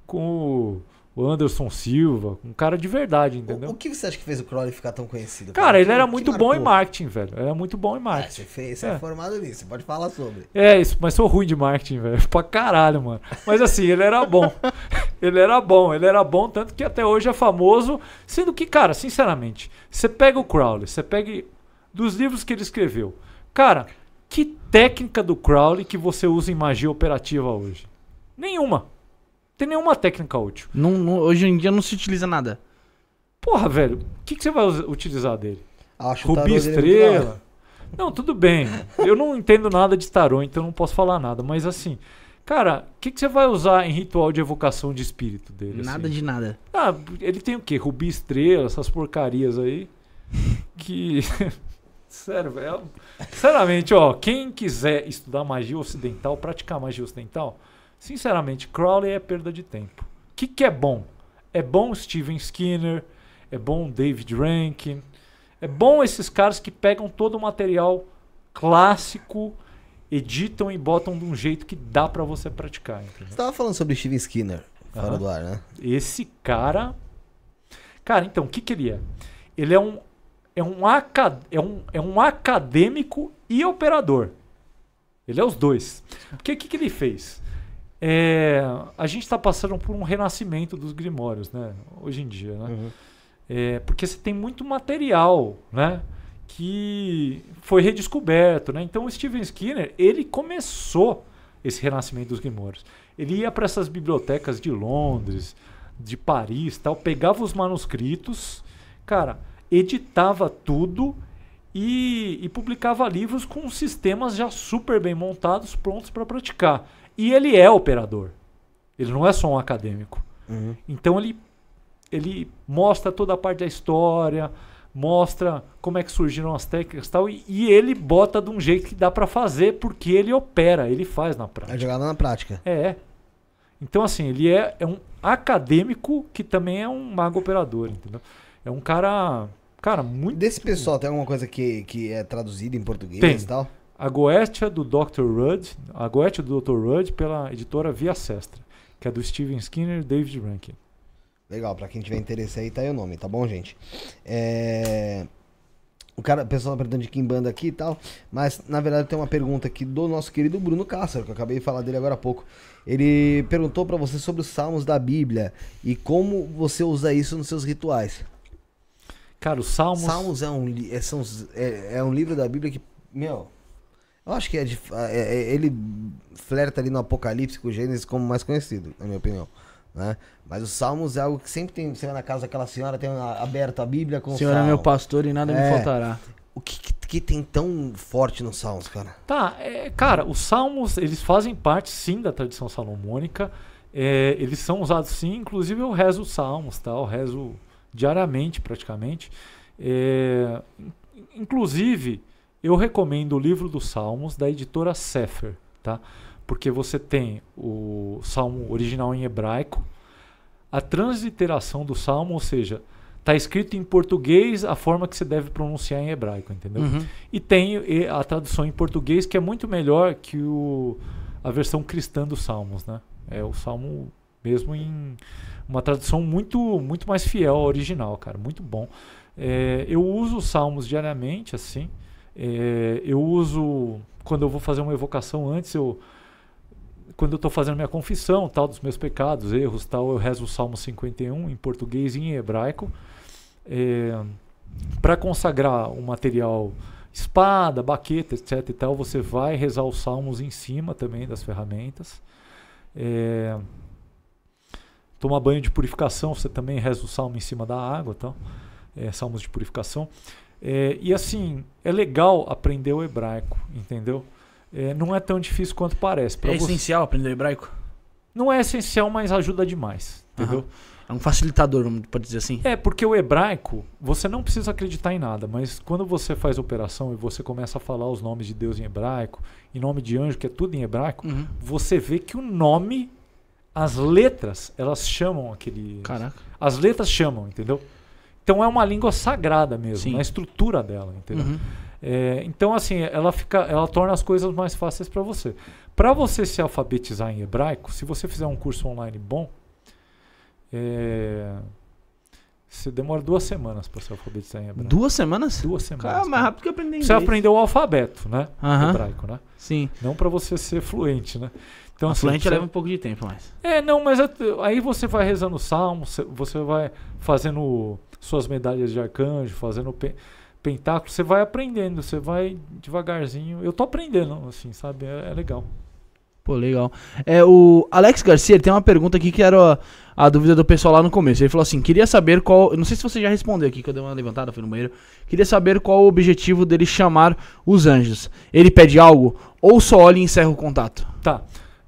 com o o Anderson Silva, um cara de verdade, entendeu? O, o que você acha que fez o Crowley ficar tão conhecido? Cara, ele era muito bom em ah, marketing, velho. Era muito bom em marketing. É, você, fez, você é. é. formado nisso, pode falar sobre. É, isso, mas sou ruim de marketing, velho. Pra caralho, mano. Mas assim, ele era bom. ele era bom, ele era bom, tanto que até hoje é famoso. Sendo que, cara, sinceramente, você pega o Crowley, você pega dos livros que ele escreveu. Cara, que técnica do Crowley que você usa em magia operativa hoje? Nenhuma tem nenhuma técnica útil. Não, não, hoje em dia não se utiliza nada. Porra, velho, o que, que você vai utilizar dele? Acho ah, Rubi é Estrela. Né? não, tudo bem. eu não entendo nada de tarô, então não posso falar nada. Mas assim, cara, o que, que você vai usar em ritual de evocação de espírito dele? Nada assim? de nada. Ah, ele tem o quê? Rubi Estrela, essas porcarias aí. que. Sério, velho. É sinceramente, ó, quem quiser estudar magia ocidental, praticar magia ocidental, Sinceramente, Crowley é perda de tempo. O que, que é bom? É bom Steven Skinner, é bom David Rankin, é bom esses caras que pegam todo o material clássico, editam e botam de um jeito que dá para você praticar. Entendeu? Você tava falando sobre Steven Skinner, fora do ar, né? Esse cara. Cara, então, o que, que ele é? Ele é um, é, um acad... é, um, é um acadêmico e operador. Ele é os dois. Porque o que, que ele fez? É, a gente está passando por um renascimento dos grimórios, né? Hoje em dia, né? Uhum. É, porque você tem muito material, né? Que foi redescoberto, né? Então, o Steven Skinner, ele começou esse renascimento dos grimórios. Ele ia para essas bibliotecas de Londres, de Paris, tal, pegava os manuscritos, cara, editava tudo e, e publicava livros com sistemas já super bem montados, prontos para praticar. E ele é operador. Ele não é só um acadêmico. Uhum. Então ele, ele mostra toda a parte da história, mostra como é que surgiram as técnicas tal, e tal. E ele bota de um jeito que dá para fazer, porque ele opera, ele faz na prática. É jogada na prática. É, é. Então, assim, ele é, é um acadêmico que também é um mago operador, entendeu? É um cara. Cara, muito. Desse pessoal, tem alguma coisa que, que é traduzida em português tem. e tal? A Goetia do Dr. Rudd, a Goetia do Dr. Rudd pela editora Via Sestra, que é do Steven Skinner e David Rankin. Legal, para quem tiver interesse aí, tá aí o nome, tá bom, gente? É... O cara, o pessoal tá perguntando de Kimbanda aqui e tal, mas na verdade tem uma pergunta aqui do nosso querido Bruno Cássaro, que eu acabei de falar dele agora há pouco. Ele perguntou para você sobre os salmos da Bíblia e como você usa isso nos seus rituais. Cara, os salmos. Salmos é um, é, são, é, é um livro da Bíblia que, meu, eu acho que é, é, é, ele flerta ali no Apocalipse com o Gênesis como mais conhecido, na minha opinião. Né? Mas os Salmos é algo que sempre tem. Você vai na casa daquela senhora, tem aberto a Bíblia com o Senhor é meu pastor e nada é. me faltará. O que, que, que, tem tão forte nos Salmos, cara? Tá, é, cara, os Salmos, eles fazem parte sim da tradição salomônica. É, eles são usados sim, inclusive eu rezo os Salmos, tá? Eu rezo diariamente praticamente. É, inclusive, eu recomendo o livro dos Salmos da editora Sefer, tá? Porque você tem o salmo original em hebraico, a transliteração do salmo, ou seja, está escrito em português a forma que você deve pronunciar em hebraico, entendeu? Uhum. E tem a tradução em português que é muito melhor que o, a versão cristã dos salmos, né? É o salmo mesmo em uma tradução muito muito mais fiel ao original, cara, muito bom. É, eu uso os salmos diariamente, assim. É, eu uso, quando eu vou fazer uma evocação antes, eu quando eu estou fazendo minha confissão, tal, dos meus pecados, erros, tal, eu rezo o Salmo 51 em português e em hebraico. É, para consagrar o material espada, baqueta, etc e tal, você vai rezar os salmos em cima também das ferramentas. É, tomar banho de purificação, você também reza o salmo em cima da água, tal, é, salmos de purificação. É, e assim, é legal aprender o hebraico, entendeu? É, não é tão difícil quanto parece. Pra é você... essencial aprender o hebraico? Não é essencial, mas ajuda demais, entendeu? Uhum. É um facilitador, pode dizer assim. É, porque o hebraico, você não precisa acreditar em nada, mas quando você faz operação e você começa a falar os nomes de Deus em hebraico, em nome de anjo, que é tudo em hebraico, uhum. você vê que o nome, as letras, elas chamam aquele. Caraca. As letras chamam, entendeu? Então é uma língua sagrada mesmo, Sim. na estrutura dela, entendeu? Uhum. É, então assim, ela fica, ela torna as coisas mais fáceis para você. Para você se alfabetizar em hebraico, se você fizer um curso online bom, é, você demora duas semanas para se alfabetizar em hebraico. Duas semanas? Duas semanas. Cara, mais rápido que aprender inglês. Você aprendeu o alfabeto, né? Hebraico, né? Sim. Não para você ser fluente, né? Então, Afluente assim, leva um pouco de tempo, mais. É, não, mas aí você vai rezando salmos, salmo, você vai fazendo suas medalhas de arcanjo, fazendo pentáculo, você vai aprendendo, você vai devagarzinho. Eu tô aprendendo, assim, sabe? É, é legal. Pô, legal. É, o Alex Garcia tem uma pergunta aqui que era a, a, dúvida do pessoal lá no começo. Ele falou assim: queria saber qual. Não sei se você já respondeu aqui, que eu dei uma levantada, fui no banheiro. Queria saber qual o objetivo dele chamar os anjos. Ele pede algo ou só olha e encerra o contato? Tá.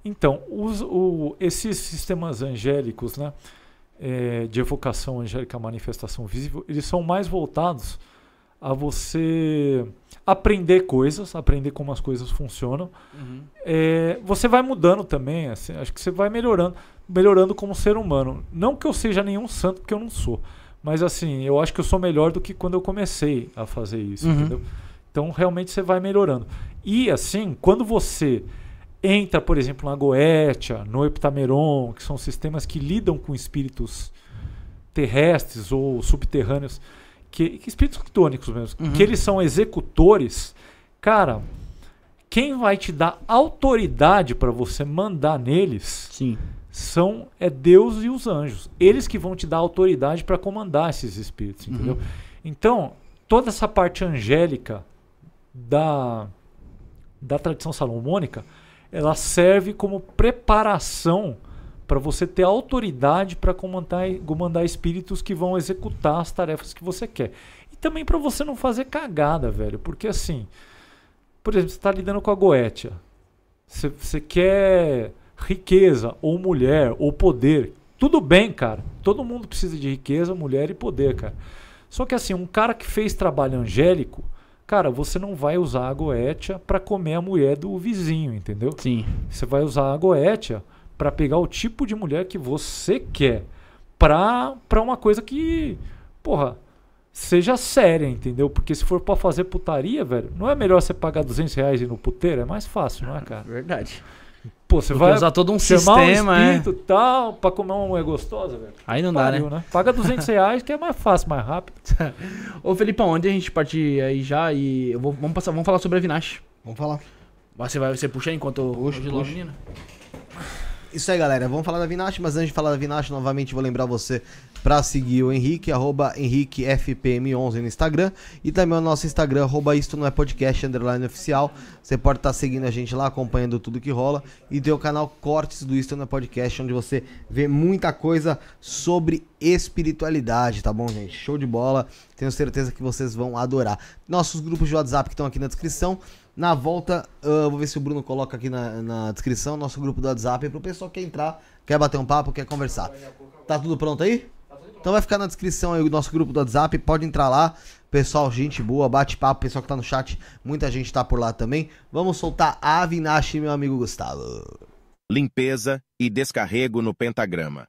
Então, os, o, esses sistemas angélicos, né, é, de evocação angélica, manifestação visível, eles são mais voltados a você aprender coisas, aprender como as coisas funcionam. Uhum. É, você vai mudando também, assim, acho que você vai melhorando, melhorando como ser humano. Não que eu seja nenhum santo, porque eu não sou. Mas assim, eu acho que eu sou melhor do que quando eu comecei a fazer isso, uhum. entendeu? Então realmente você vai melhorando. E assim, quando você entra, por exemplo, na Goetia, no Eptameron, que são sistemas que lidam com espíritos terrestres ou subterrâneos, que, que espíritos criptônicos mesmo, uhum. que eles são executores, cara, quem vai te dar autoridade para você mandar neles? Sim. São é Deus e os anjos. Eles que vão te dar autoridade para comandar esses espíritos, uhum. entendeu? Uhum. Então, toda essa parte angélica da da tradição salomônica, ela serve como preparação para você ter autoridade para comandar, comandar espíritos que vão executar as tarefas que você quer. E também para você não fazer cagada, velho. Porque assim, por exemplo, você está lidando com a Goetia. Você, você quer riqueza, ou mulher, ou poder. Tudo bem, cara. Todo mundo precisa de riqueza, mulher e poder, cara. Só que assim, um cara que fez trabalho angélico Cara, você não vai usar a goétia para comer a mulher do vizinho, entendeu? Sim. Você vai usar a goétia para pegar o tipo de mulher que você quer pra, pra uma coisa que, porra, seja séria, entendeu? Porque se for para fazer putaria, velho, não é melhor você pagar 200 reais e ir no puteiro? É mais fácil, não é, cara? Verdade. Pô, você vai usar todo um sistema, um é. espírito, é. tal, pra comer uma mulher é gostosa, velho. Aí não Pariu, dá, né? né? Paga 200 reais que é mais fácil, mais rápido. Ô, Felipão, onde a gente partir aí já e vou, vamos, passar, vamos falar sobre a Vinache. Vamos falar. Você vai, você puxa enquanto puxa, eu puxa. menina. Isso aí, galera. Vamos falar da Vinache, mas antes de falar da Vinache, novamente vou lembrar você para seguir o Henrique, arroba HenriqueFPM11 no Instagram e também o nosso Instagram, arroba isto não é podcast, underline oficial. Você pode estar tá seguindo a gente lá, acompanhando tudo que rola. E tem o canal Cortes do Isto não é podcast, onde você vê muita coisa sobre espiritualidade, tá bom, gente? Show de bola. Tenho certeza que vocês vão adorar. Nossos grupos de WhatsApp que estão aqui na descrição. Na volta, uh, vou ver se o Bruno coloca aqui na, na descrição nosso grupo do WhatsApp para o pessoal que entrar, quer bater um papo, quer conversar. Tá tudo pronto aí? Então vai ficar na descrição aí o nosso grupo do WhatsApp, pode entrar lá. Pessoal, gente boa, bate papo, pessoal que tá no chat, muita gente tá por lá também. Vamos soltar a Avinash, meu amigo Gustavo. Limpeza e descarrego no pentagrama.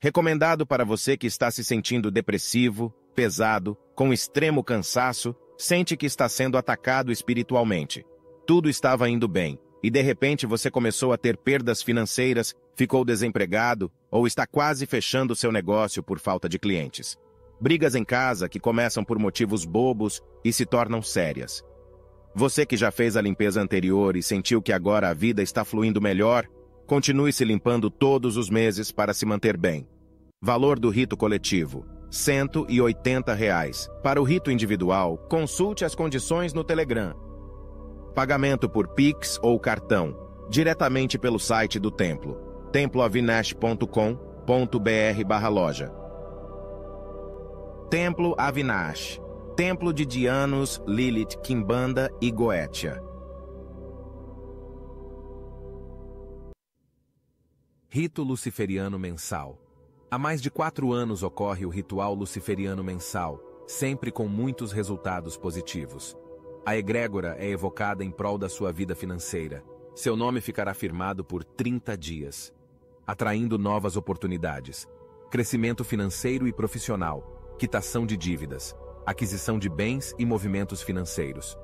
Recomendado para você que está se sentindo depressivo, pesado, com extremo cansaço Sente que está sendo atacado espiritualmente. Tudo estava indo bem, e de repente você começou a ter perdas financeiras, ficou desempregado ou está quase fechando seu negócio por falta de clientes. Brigas em casa que começam por motivos bobos e se tornam sérias. Você que já fez a limpeza anterior e sentiu que agora a vida está fluindo melhor, continue se limpando todos os meses para se manter bem. Valor do rito coletivo. 180 reais. Para o rito individual, consulte as condições no Telegram. Pagamento por Pix ou cartão, diretamente pelo site do templo, temploavinash.com.br loja. Templo Avinash, Templo de Dianos, Lilith, Kimbanda e Goetia. Rito Luciferiano Mensal Há mais de quatro anos ocorre o ritual luciferiano mensal, sempre com muitos resultados positivos. A egrégora é evocada em prol da sua vida financeira. Seu nome ficará firmado por 30 dias, atraindo novas oportunidades, crescimento financeiro e profissional, quitação de dívidas, aquisição de bens e movimentos financeiros.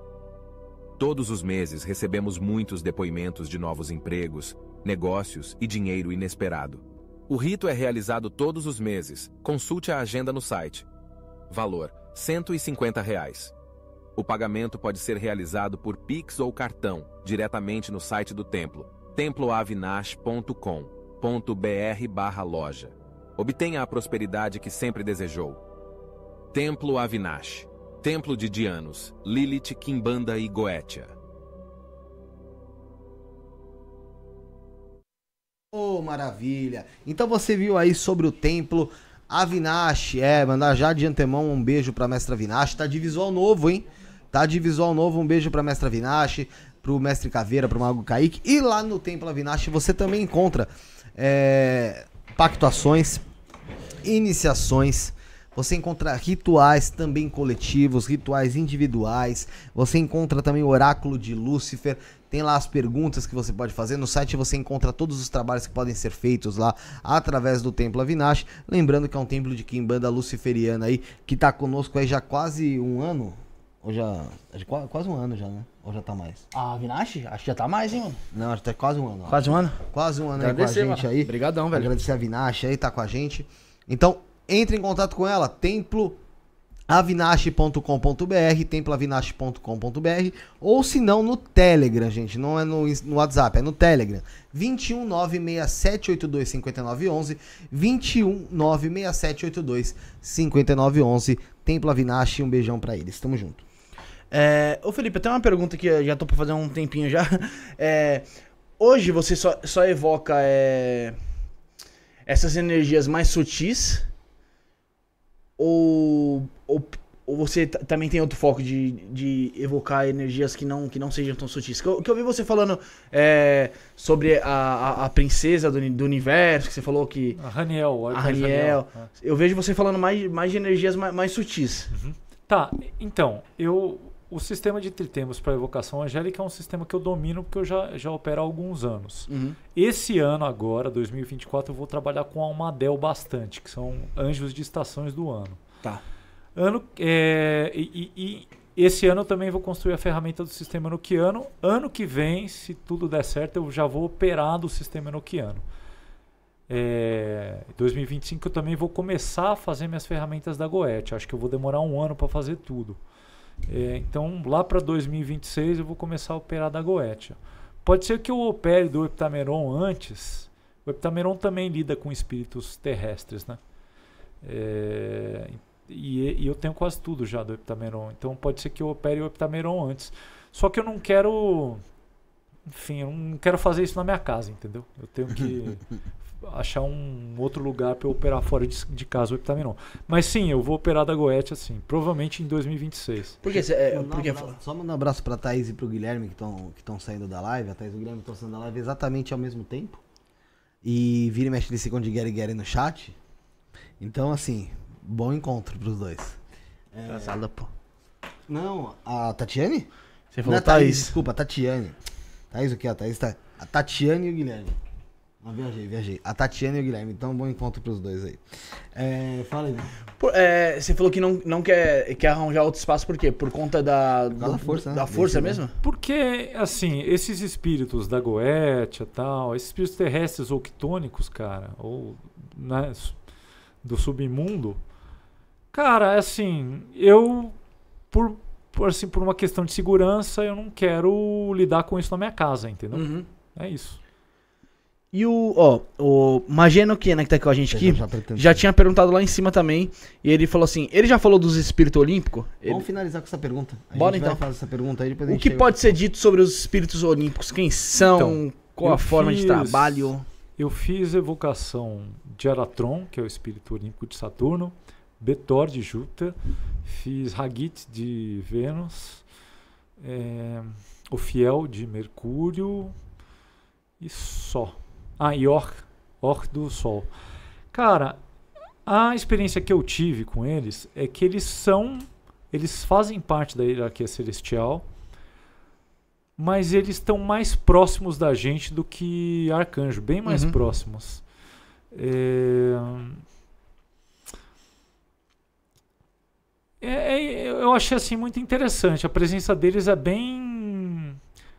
Todos os meses recebemos muitos depoimentos de novos empregos, negócios e dinheiro inesperado. O rito é realizado todos os meses. Consulte a agenda no site. Valor: R$ 150. Reais. O pagamento pode ser realizado por Pix ou cartão, diretamente no site do templo, temploavinash.com.br loja. Obtenha a prosperidade que sempre desejou. Templo Avinash Templo de Dianos, Lilith, Kimbanda e Goetia. Oh, maravilha! Então você viu aí sobre o templo Avinash, é, mandar já de antemão um beijo pra mestra Avinash, tá de visual novo, hein? Tá de visual novo, um beijo pra mestra Avinash, pro mestre Caveira, pro Mago Kaique, e lá no templo Avinash você também encontra é, pactuações, iniciações, você encontra rituais também coletivos, rituais individuais. Você encontra também o oráculo de Lúcifer. Tem lá as perguntas que você pode fazer. No site você encontra todos os trabalhos que podem ser feitos lá através do Templo Avinash. Lembrando que é um templo de Kimbanda luciferiana aí, que está conosco aí já quase um ano. Ou já. Quase um ano já, né? Ou já tá mais? Ah, Vinache? Acho que já tá mais, hein, mano? Não, acho que tá quase um ano. Quase um ano? Quase um ano aí com a gente mano. aí. Obrigadão, velho. Agradecer a Vinache aí, tá com a gente. Então, entre em contato com ela, templo avinash.com.br, templaavinash.com.br, ou se não no Telegram, gente, não é no, no WhatsApp, é no Telegram. 21 21967825911 21 Templo Avinash, um beijão para eles, tamo junto. É, ô Felipe, eu tenho uma pergunta que eu já tô pra fazer um tempinho já. É, hoje você só, só evoca é, essas energias mais sutis ou, ou, ou você também tem outro foco de, de evocar energias que não, que não sejam tão sutis? Que eu, que eu vi você falando é, sobre a, a, a princesa do, do, universo, que você falou que. A Raniel, a, a Raniel. É. Eu vejo você falando mais, mais de energias mais, mais sutis. Uhum. Tá, então, eu o sistema de tritemos para evocação angélica é um sistema que eu domino porque eu já, já opero há alguns anos. Uhum. Esse ano agora, 2024, eu vou trabalhar com a Almadel bastante, que são anjos de estações do ano. Tá. Ano, é, e, e, esse ano eu também vou construir a ferramenta do sistema enoquiano. Ano que vem, se tudo der certo, eu já vou operar do sistema enoquiano. É, 2025 eu também vou começar a fazer minhas ferramentas da Goethe. Acho que eu vou demorar um ano para fazer tudo. É, então, lá para 2026 eu vou começar a operar da Goetia. Pode ser que eu opere do Heptameron antes. O Heptameron também lida com espíritos terrestres, né? É, e, e, eu tenho quase tudo já do Heptameron. Então pode ser que eu opere o Heptameron antes. Só que eu não quero. Enfim, eu não quero fazer isso na minha casa, entendeu? Eu tenho que achar um outro lugar para eu operar fora de, de casa o Eptamenon. Mas sim, eu vou operar da Goethe assim, provavelmente em 2026. Porque, é, porque... abraço, só mandar um abraço para Thaís e para o Guilherme que estão que saindo da live. A Thaís e o Guilherme estão saindo da live exatamente ao mesmo tempo. E vira e mexe eles segundo de Gary Gary no chat. Então, assim, bom encontro para os dois. É... Casada, pô. Não, a Tatiane? Você falou Não, é Thaís. Thaís. Desculpa, a Tatiane. Thaís o que? A Thaís tá... A Tatiane e o Guilherme. Não, viajei, viajei. A Tatiana e o Guilherme. Então, um bom encontro pros dois aí. É, fala aí. Por, é, você falou que não, não quer, quer arranjar outro espaço por quê? Por conta da, por do, da força, né? da força mesmo? Porque, assim, esses espíritos da Goetia e tal, esses espíritos terrestres ou quitônicos, cara, ou né, do submundo, cara, assim, eu, por, por, assim, por uma questão de segurança, eu não quero lidar com isso na minha casa, entendeu? Uhum. É isso. E o, ó, o Mageno Kena, né, que tá aqui com a gente aqui, já, já, tinha perguntado lá em cima também. E ele falou assim: ele já falou dos espíritos olímpicos? Vamos finalizar com essa pergunta. A Bora então. essa pergunta aí, o que pode ser dito sobre os espíritos olímpicos? Quem são? Então, qual a forma fiz, de trabalho? Eu fiz evocação de Aratron, que é o espírito olímpico de Saturno, Betor de Júpiter, fiz Hagit de Vênus, é, eh, Ofiel de Mercúrio e só. Ah, e do Sol. Cara, a experiência que eu tive com eles é que eles são. Eles fazem parte da hierarquia celestial, mas eles estão mais próximos da gente do que arcanjo, bem mais uhum. próximos. É... É, é, eu achei assim muito interessante. A presença deles é bem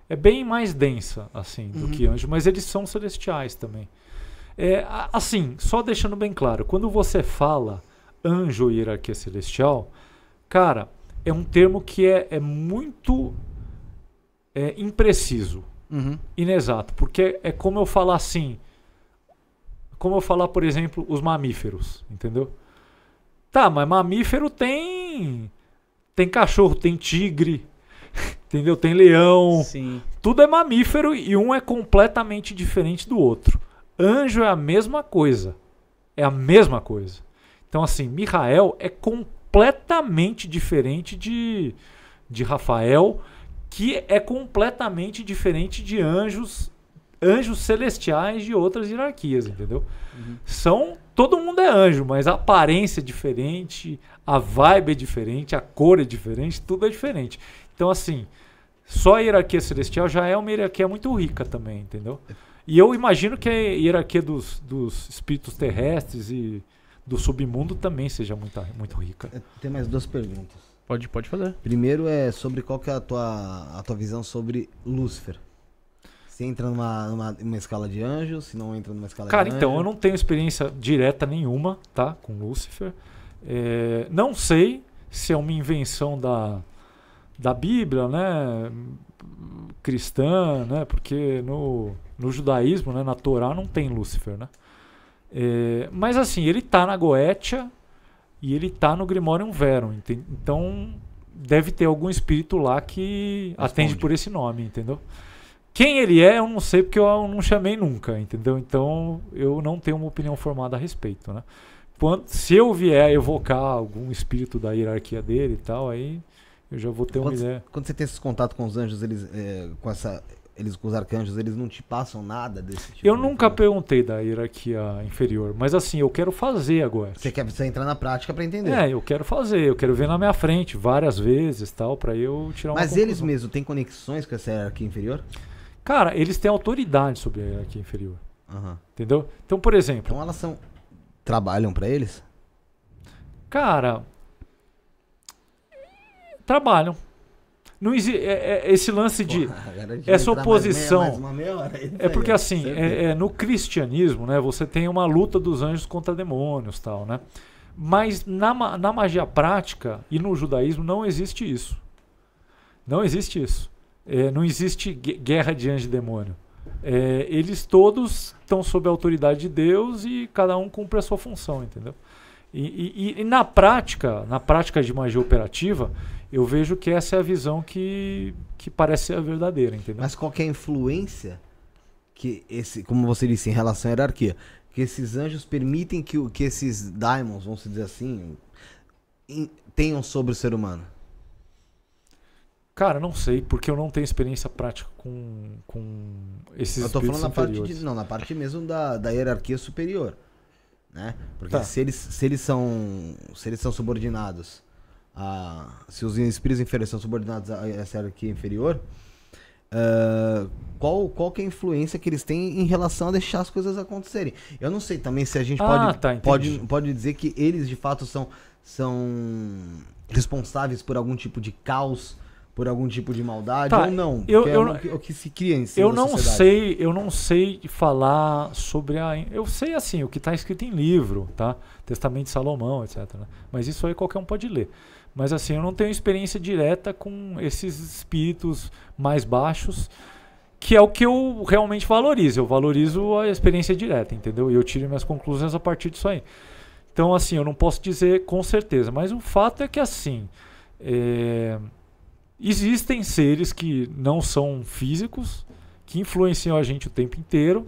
é bem mais densa, assim, do uhum. que anjo, mas eles são celestiais também. É, assim, só deixando bem claro, quando você fala anjo e hierarquia celestial, cara, é um termo que é, é muito é, impreciso, uhum. inexato, porque é como eu falar assim, como eu falar, por exemplo, os mamíferos, entendeu? Tá, mas mamífero tem tem cachorro, tem tigre, entendeu? Tem leão. Sim. Tudo é mamífero e um é completamente diferente do outro. Anjo é a mesma coisa. É a mesma coisa. Então, assim, Michael é completamente diferente de, de Rafael, que é completamente diferente de anjos anjos celestiais de outras hierarquias, entendeu? Uhum. São todo mundo é anjo, mas a aparência é diferente, a vibe é diferente, a cor é diferente, tudo é diferente. Então, assim, só a hierarquia celestial já é uma hierarquia muito rica também, entendeu? É. E eu imagino que a hierarquia dos, dos espíritos terrestres e do submundo também seja muito, muito rica. É, tem mais duas perguntas. Pode, pode fazer. Primeiro é sobre qual que é a tua, a tua visão sobre Lúcifer. Se entra numa, numa, numa escala de anjos, se não entra numa escala Cara, de Cara, então, anjo. eu não tenho experiência direta nenhuma, tá? Com Lúcifer. É, não sei se é uma invenção da, da Bíblia, né, cristã, né, porque no, no judaísmo, né, na Torá não tem Lúcifer, né. É, mas assim, ele está na Goetia e ele está no Grimorium Verum, então deve ter algum espírito lá que Responde. atende por esse nome, entendeu? Quem ele é, eu não sei porque eu não chamei nunca, entendeu? Então eu não tenho uma opinião formada a respeito, né? Quando, se eu vier evocar algum espírito da hierarquia dele e tal, aí eu já vou ter quando uma ideia. quando você tem esse contato com os anjos, eles é, com essa eles com os arcanjos, eles não te passam nada desse tipo? Eu nunca coisa. perguntei da hierarquia inferior, mas assim, eu quero fazer agora. Você quer você entrar na prática para entender? É, eu quero fazer, eu quero ver na minha frente várias vezes, tal, para eu tirar Mas eles mesmo têm conexões com essa hierarquia inferior? Cara, eles têm autoridade sobre a hierarquia inferior. Uhum. Entendeu? Então, por exemplo, Então elas são trabalham para eles? Cara, trabalham. Não é, é, esse lance de Porra, essa oposição é meia, meia hora, é porque assim é, é, no cristianismo né você tem uma luta dos anjos contra demônios tal né mas na, na magia prática e no judaísmo não existe isso não existe isso é, não existe guerra de anjo e demônio eles todos estão sob a autoridade de Deus e cada um cumpre a sua função entendeu e, e, e na prática na prática de magia operativa eu vejo que essa é a visão que, que parece ser a verdadeira, entendeu? Mas qual é a influência que esse, como você disse, em relação à hierarquia, que esses anjos permitem que, que esses diamonds, vamos dizer assim, in, tenham sobre o ser humano? Cara, não sei, porque eu não tenho experiência prática com, com esses Eu tô falando na parte, de, não, na parte mesmo da, da hierarquia superior, né? Porque tá. se, eles, se, eles são, se eles são subordinados a, se os espíritos inferiores são subordinados a essa hierarquia inferior, uh, qual, qual que é a influência que eles têm em relação a deixar as coisas acontecerem? Eu não sei também se a gente ah, pode, tá, pode, pode dizer que eles de fato são, são responsáveis por algum tipo de caos por algum tipo de maldade tá, ou não? Eu, é eu, é o, que, é o que se cria em si Eu não sociedade. sei, eu não sei falar sobre a. Eu sei assim o que está escrito em livro, tá? Testamento de Salomão, etc. Né? Mas isso aí qualquer um pode ler. Mas assim, eu não tenho experiência direta com esses espíritos mais baixos, que é o que eu realmente valorizo. Eu valorizo a experiência direta, entendeu? E eu tiro minhas conclusões a partir disso aí. Então, assim, eu não posso dizer com certeza, mas o fato é que assim. É... Existem seres que não são físicos, que influenciam a gente o tempo inteiro,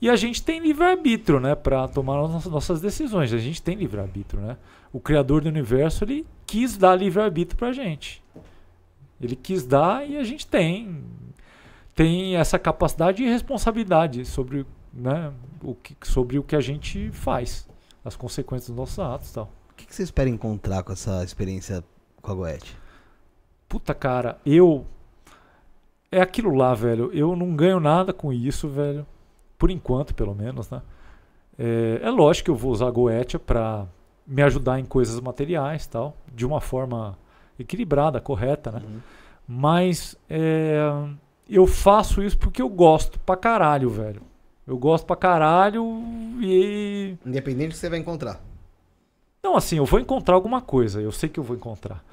e a gente tem livre-arbítrio, né, para tomar nossas decisões. A gente tem livre-arbítrio, né? o criador do universo ele quis dar livre-arbítrio pra gente. Ele quis dar e a gente tem tem essa capacidade e responsabilidade sobre, né, o que, sobre o que a gente faz, as consequências dos nossos atos, tal. O que, que você espera encontrar com essa experiência com a Goethe? Puta cara, eu é aquilo lá, velho. Eu não ganho nada com isso, velho. Por enquanto, pelo menos, né? É, é lógico que eu vou usar a Goetia para me ajudar em coisas materiais tal, de uma forma equilibrada, correta, né? Uhum. Mas é, eu faço isso porque eu gosto pra caralho, velho. Eu gosto pra caralho e. Independente do que você vai encontrar. Não, assim, eu vou encontrar alguma coisa, eu sei que eu vou encontrar.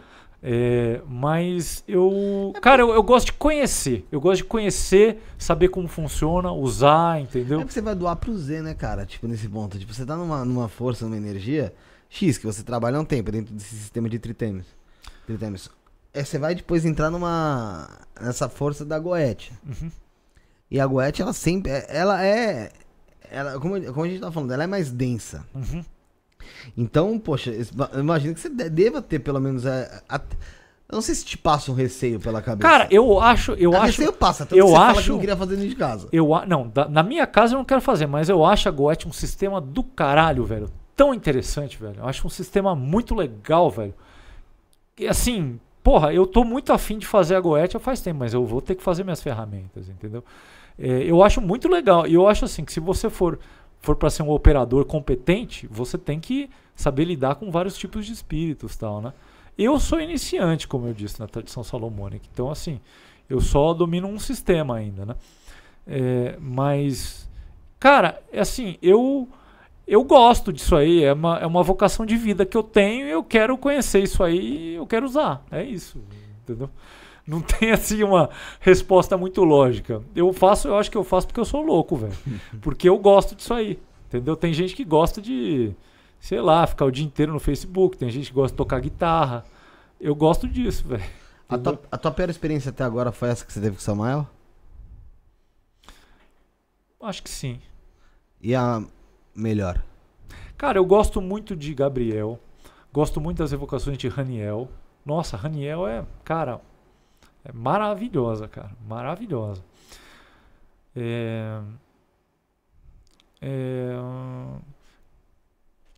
É, mas eu. É cara, eu, eu, gosto de conhecer. Eu gosto de conhecer, saber como funciona, usar, entendeu? É que você vai doar pro Z, né, cara? Tipo, nesse ponto. Tipo, você tá numa, numa força, numa energia X, que você trabalha um tempo dentro desse sistema de tritêmios. Tritêmios. É, você vai depois entrar numa. nessa força da goethe. Uhum. E a goethe, ela sempre. É, ela é. Ela, como, como a gente tá falando, ela é mais densa. Uhum. Então, poxa, imagina que você deva ter pelo menos. É, a, a, eu não sei se te passa um receio pela cabeça. Cara, eu acho, eu a ah, acho. Receio passa, tanto eu você acho. Fala que não queria fazer dentro de casa. Eu não, da, na minha casa eu não quero fazer, mas eu acho a Goethe um sistema do caralho, velho tão interessante, velho. Eu acho um sistema muito legal, velho. E assim, porra, eu tô muito afim de fazer a Goetia faz tempo, mas eu vou ter que fazer minhas ferramentas, entendeu? É, eu acho muito legal. E eu acho assim que se você for for para ser um operador competente, você tem que saber lidar com vários tipos de espíritos, tal, né? Eu sou iniciante, como eu disse, na tradição salomônica. Então, assim, eu só domino um sistema ainda, né? É, mas, cara, é assim, eu eu gosto disso aí, é uma, é uma vocação de vida que eu tenho e eu quero conhecer isso aí eu quero usar. É isso, entendeu? Não tem assim uma resposta muito lógica. Eu faço, eu acho que eu faço porque eu sou louco, velho. Porque eu gosto disso aí, entendeu? Tem gente que gosta de, sei lá, ficar o dia inteiro no Facebook, tem gente que gosta de tocar guitarra. Eu gosto disso, velho. A, tua, a tua pior experiência até agora foi essa que você teve com o Samuel? Acho que sim. E a melhor? Cara, eu gosto muito de Gabriel. Gosto muito das evocações de Raniel. Nossa, Raniel é, cara, é maravilhosa, cara. Maravilhosa. É, é,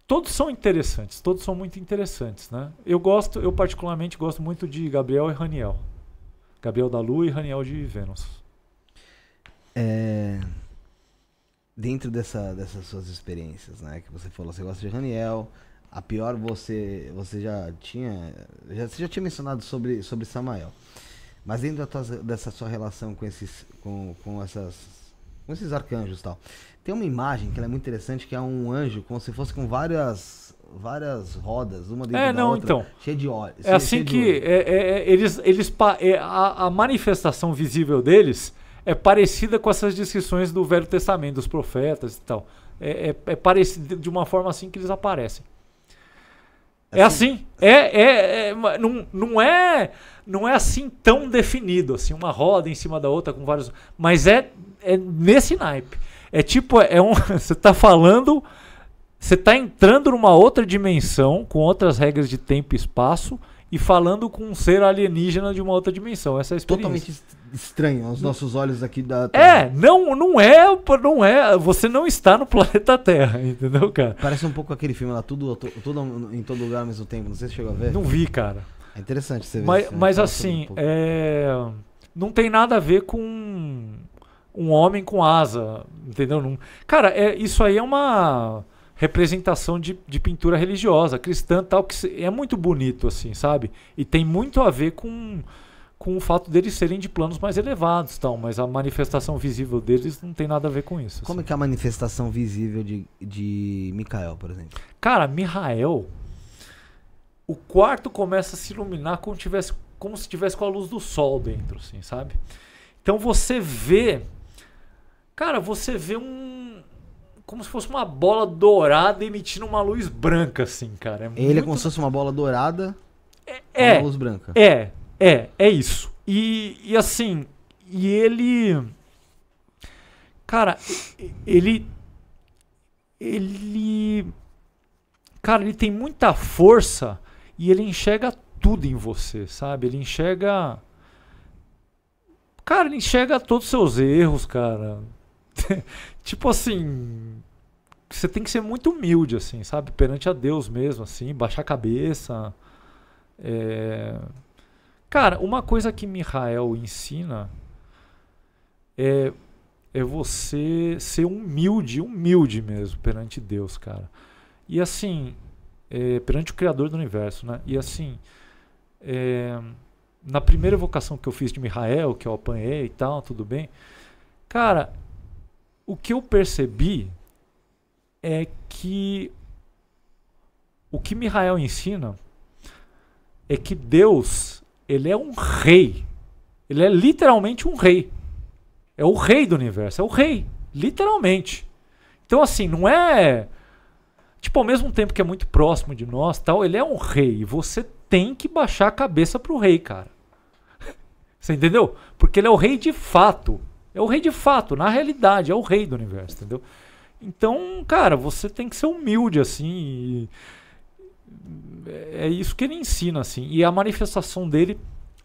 todos são interessantes, todos são muito interessantes, né? Eu gosto, eu particularmente gosto muito de Gabriel e Raniel. Gabriel da Lua e Raniel de Vênus. É dentro dessa, dessas suas experiências, né? Que você falou, você gosta de Raniel, a pior você você já tinha, já, você já tinha mencionado sobre sobre Samael. Mas dentro tua, dessa sua relação com esses com, com essas com esses arcanjos tal. Tem uma imagem que é muito interessante que é um anjo como se fosse com várias várias rodas, uma dentro é, não, outra, então, cheia de olhos. É assim que é, é, é, eles eles é, a, a manifestação visível deles é parecida com essas descrições do Velho Testamento, dos profetas e tal. É, é, é de uma forma assim que eles aparecem. É assim, assim. é, é, é, não, não é, não é assim tão definido, assim uma roda em cima da outra com vários, mas é, é nesse naipe. É tipo, é, é um, você está falando, você está entrando numa outra dimensão com outras regras de tempo e espaço e falando com um ser alienígena de uma outra dimensão. Essa é a experiência. Totalmente estranho aos nossos olhos aqui da Terra. É, não, não é, não é, você não está no planeta Terra, entendeu, cara? Parece um pouco aquele filme lá, tudo, tudo em todo lugar ao mesmo tempo, não sei se chegou a ver. Não vi, cara. É interessante você ver. Mas, né? mas assim, um é... não tem nada a ver com um homem com asa, entendeu? Não... Cara, é, isso aí é uma representação de, de pintura religiosa, cristã tal, que é muito bonito, assim, sabe? E tem muito a ver com, com o fato deles serem de planos mais elevados tal, mas a manifestação visível deles não tem nada a ver com isso. Como é assim. é que é a manifestação visível de, de Mikael, por exemplo? Cara, Mikael, o quarto começa a se iluminar como, tivesse, como se tivesse com a luz do sol dentro, assim, sabe? Então você vê... Cara, você vê um como se fosse uma bola dourada emitindo uma luz branca, assim, cara. É ele é muito... é como se fosse uma bola dourada é, uma é. luz branca. É, é, é isso. E, e assim, e ele. Cara, ele. Ele. Cara, ele tem muita força e ele enxerga tudo em você, sabe? Ele enxerga. Cara, ele enxerga todos os seus erros, cara. tipo assim, você tem que ser muito humilde, assim, sabe? Perante a Deus mesmo, assim, baixar a cabeça. É... Cara, uma coisa que Michael ensina é, é você ser humilde, humilde mesmo perante Deus, cara. E assim, é, perante o Criador do Universo, né? E assim, é, na primeira evocação que eu fiz de Michael, que eu apanhei e tal, tudo bem. Cara, o que eu percebi é que o que Mihael ensina é que Deus, ele é um rei. Ele é literalmente um rei. É o rei do universo, é o rei, literalmente. Então assim, não é tipo ao mesmo tempo que é muito próximo de nós, tal, ele é um rei e você tem que baixar a cabeça pro rei, cara. você entendeu? Porque ele é o rei de fato. É o rei de fato, na realidade, é o rei do universo, entendeu? Então, cara, você tem que ser humilde, assim. é isso que ele ensina, assim. E a manifestação dele.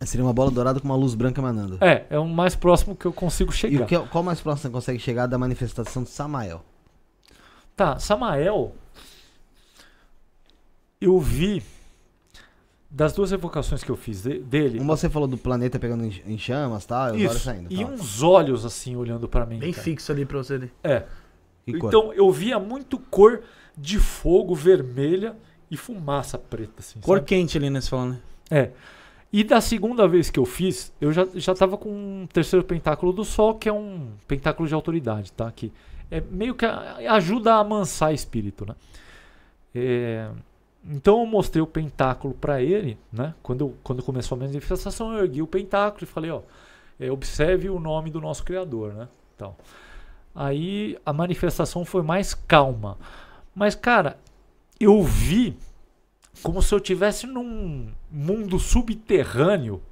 Seria uma bola dourada com uma luz branca emanando. É, é o mais próximo que eu consigo chegar. E que, é qual mais próximo você consegue chegar da manifestação de Samael? Tá, Samael. Eu vi das duas evocações que eu fiz de, dele. Uma você falou do planeta pegando em, em chamas, tá? Isso. Saindo, tá? E uns olhos assim olhando para mim. Bem cara. fixo ali pra você. Ali. É. então eu via muito cor de fogo vermelha e fumaça preta, assim. Cor sabe? quente ali, né? Você falando. Né? É. E da segunda vez que eu fiz, eu já, já tava com um terceiro pentáculo do sol, que é um pentáculo de autoridade, tá? Que é meio que ajuda a amansar espírito, né? É. Então eu mostrei o pentáculo para ele, né? Quando, eu, quando começou a manifestação, eu ergui o pentáculo e falei, ó, é, observe o nome do nosso Criador, né? Então, aí a manifestação foi mais calma. Mas, cara, eu vi como se eu tivesse num mundo subterrâneo,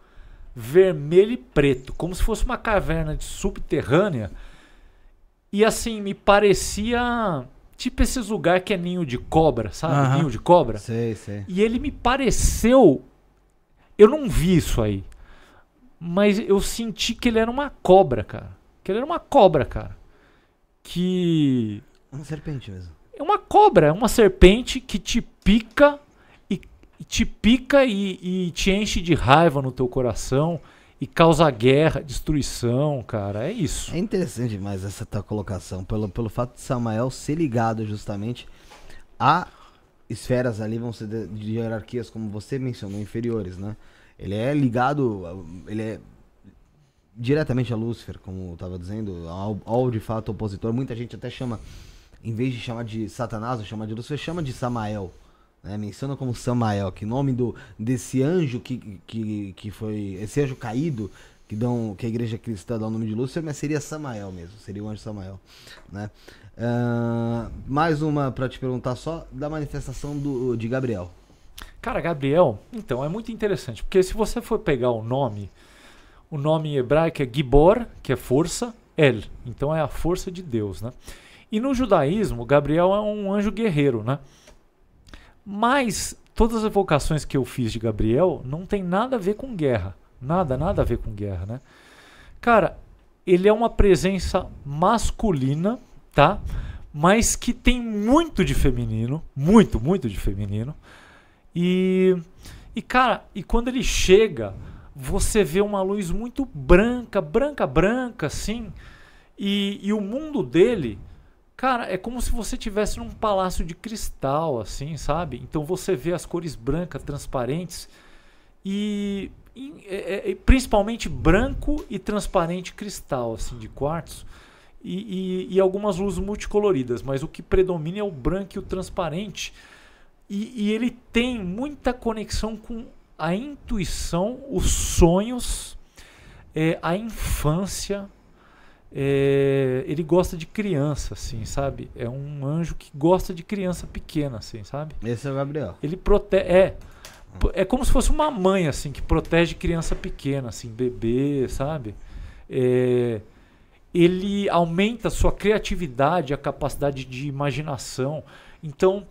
vermelho e preto, como se fosse uma caverna de subterrânea. E assim, me parecia Tipo esses lugares que é ninho de cobra, sabe? Uhum. Ninho de cobra. Sei, sei. E ele me pareceu. Eu não vi isso aí. Mas eu senti que ele era uma cobra, cara. Que ele era uma cobra, cara. Que. Uma serpente mesmo. É uma cobra, é uma serpente que te pica e, e te pica e, e te enche de raiva no teu coração e causa guerra, destruição, cara. É isso. É interessante demais essa tua colocação, pelo, pelo fato de Samael ser ligado justamente a esferas ali, vão ser de, de hierarquias, como você mencionou, inferiores, né? Ele é ligado, ele é diretamente a Lúcifer, como eu tava dizendo, ao, ao, de fato opositor. Muita gente até chama, em vez de chamar de Satanás, chama de Lúcifer, chama de Samael né, menciona como Samael, que nome do, desse anjo que, que, que foi. Esse anjo caído que, dão, que a igreja cristã dá o nome de Lúcifer, mas seria Samael mesmo, seria o anjo Samael. Né? Uh, mais uma para te perguntar só, da manifestação do, de Gabriel. Cara, Gabriel, então, é muito interessante, porque se você for pegar o nome, o nome em hebraico é Gibor, que é força, El, então é a força de Deus, né? E no judaísmo, Gabriel é um anjo guerreiro, né? Mas todas as vocações que eu fiz de Gabriel não tem nada a ver com guerra. Nada, nada a ver com guerra, né? Cara, ele é uma presença masculina, tá? Mas que tem muito de feminino, muito, muito de feminino. E e cara, e quando ele chega, você vê uma luz muito branca, branca, branca, assim. E, e o mundo dele Cara, é como se você tivesse num palácio de cristal, assim, sabe? Então você vê as cores brancas, transparentes e, e, e, é, é, e principalmente branco e transparente cristal, assim, de quartzo. E, algumas luzes multicoloridas, mas o que predomina é o branco e o transparente. e ele tem muita conexão com a intuição, os sonhos, é, a infância, é, ele gosta de criança, assim, sabe? É um anjo que gosta de criança pequena, assim, sabe? Esse é o Gabriel. Ele protege. É. É como se fosse uma mãe, assim, que protege criança pequena, assim, bebê, sabe? É, ele aumenta a sua criatividade, a capacidade de imaginação. Então,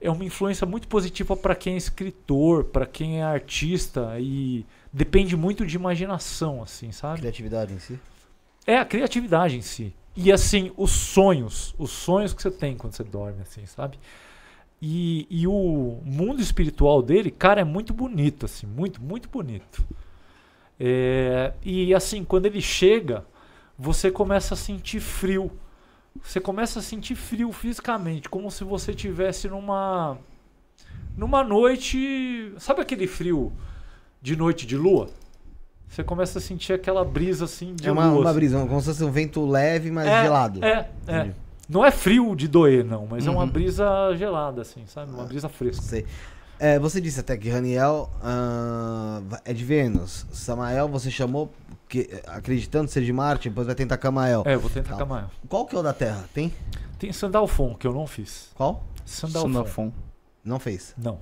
é uma influência muito positiva para quem é escritor, para quem é artista e depende muito de imaginação, assim, sabe? Criatividade em si é a criatividade em si. E assim, os sonhos, os sonhos que você tem quando você dorme, assim, sabe? E, e o mundo espiritual dele, cara, é muito bonito, assim, muito, muito bonito. É, e assim, quando ele chega, você começa a sentir frio. Você começa a sentir frio fisicamente, como se você tivesse numa numa noite, sabe aquele frio de noite de lua? Você começa a sentir aquela brisa assim de É uma, lua, uma assim. brisa, como se fosse um vento leve, mas é, gelado. É, é. Não é frio de doer, não, mas uhum. é uma uhum. brisa gelada, assim, sabe? Uma ah, brisa fresca. Sei. É, você disse até que Raniel uh, é de Vênus. Samael você chamou que, acreditando ser de Marte, depois vai tentar Camael. É, vou tentar tá. Camael. Qual que é o da Terra? Tem? Tem Sandalfon, que eu não fiz. Qual? Sandalfon. Sandalfon. Não fez? Não.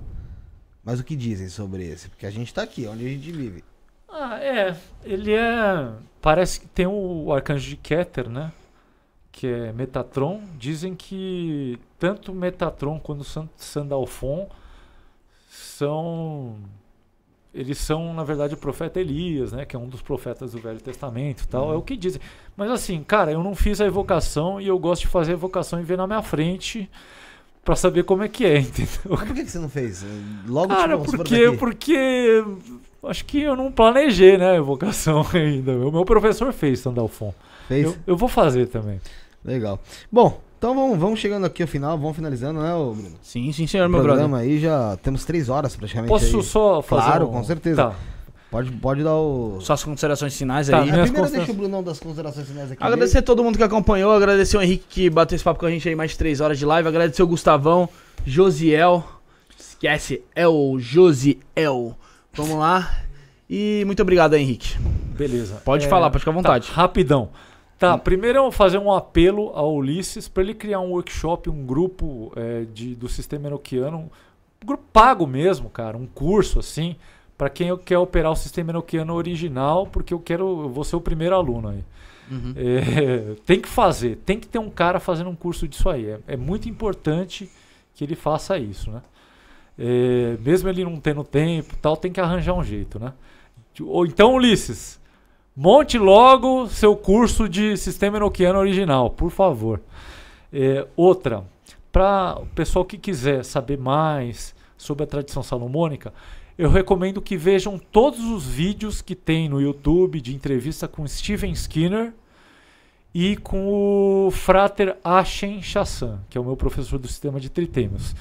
Mas o que dizem sobre esse? Porque a gente tá aqui, onde a gente vive. Ah, é. Ele é. Parece que tem o arcanjo de Keter, né? Que é Metatron. Dizem que tanto Metatron quanto Sandalfon são. Eles são, na verdade, o profeta Elias, né? Que é um dos profetas do Velho Testamento e tal. Uhum. É o que dizem. Mas assim, cara, eu não fiz a evocação e eu gosto de fazer a evocação e ver na minha frente para saber como é que é, entendeu? Mas por que, você não fez? Logo Cara, tipo, porque, porque acho que eu não planejei, né, evocação ainda. O meu professor fez Sandalfon. Fez? Eu, eu vou fazer também. Legal. Bom, então vamos, vamos chegando aqui ao final, vamos finalizando, né, Bruno? Sim, sim, senhor, o meu programa brother. aí já temos três horas praticamente. Posso aí. só fazer? Claro, um... com certeza. Tá. Pode, pode dar o. Suas considerações finais tá, aí. Primeiro considerações... deixa o Brunão das considerações finais aqui. Agradecer a né? todo mundo que acompanhou, agradecer o Henrique que bateu esse papo com a gente aí mais de três horas de live, agradecer o Gustavão, Josiel. Esquece, é o Josiel. Vamos lá. E muito obrigado, Henrique. Beleza. Pode é, falar, pode ficar à tá, vontade. Tá, rapidão. Tá, primeiro eu vou fazer um apelo ao Ulisses para ele criar um workshop, um grupo é, de, do sistema enoquiano, um grupo pago mesmo, cara, um curso assim, para quem quer operar o sistema enoquiano original, porque eu quero, eu vou ser o primeiro aluno aí. Uhum. É, tem que fazer, tem que ter um cara fazendo um curso disso aí. É, é muito importante que ele faça isso, né? É, mesmo ele não tendo tempo tal, tem que arranjar um jeito, né? Ou então, Ulisses, monte logo seu curso de sistema enoquiano original, por favor. É, outra, para o pessoal que quiser saber mais sobre a tradição salomônica, eu recomendo que vejam todos os vídeos que tem no YouTube de entrevista com Steven Skinner e com o Frater Ashen Chassan, que é o meu professor do sistema de tritêmios.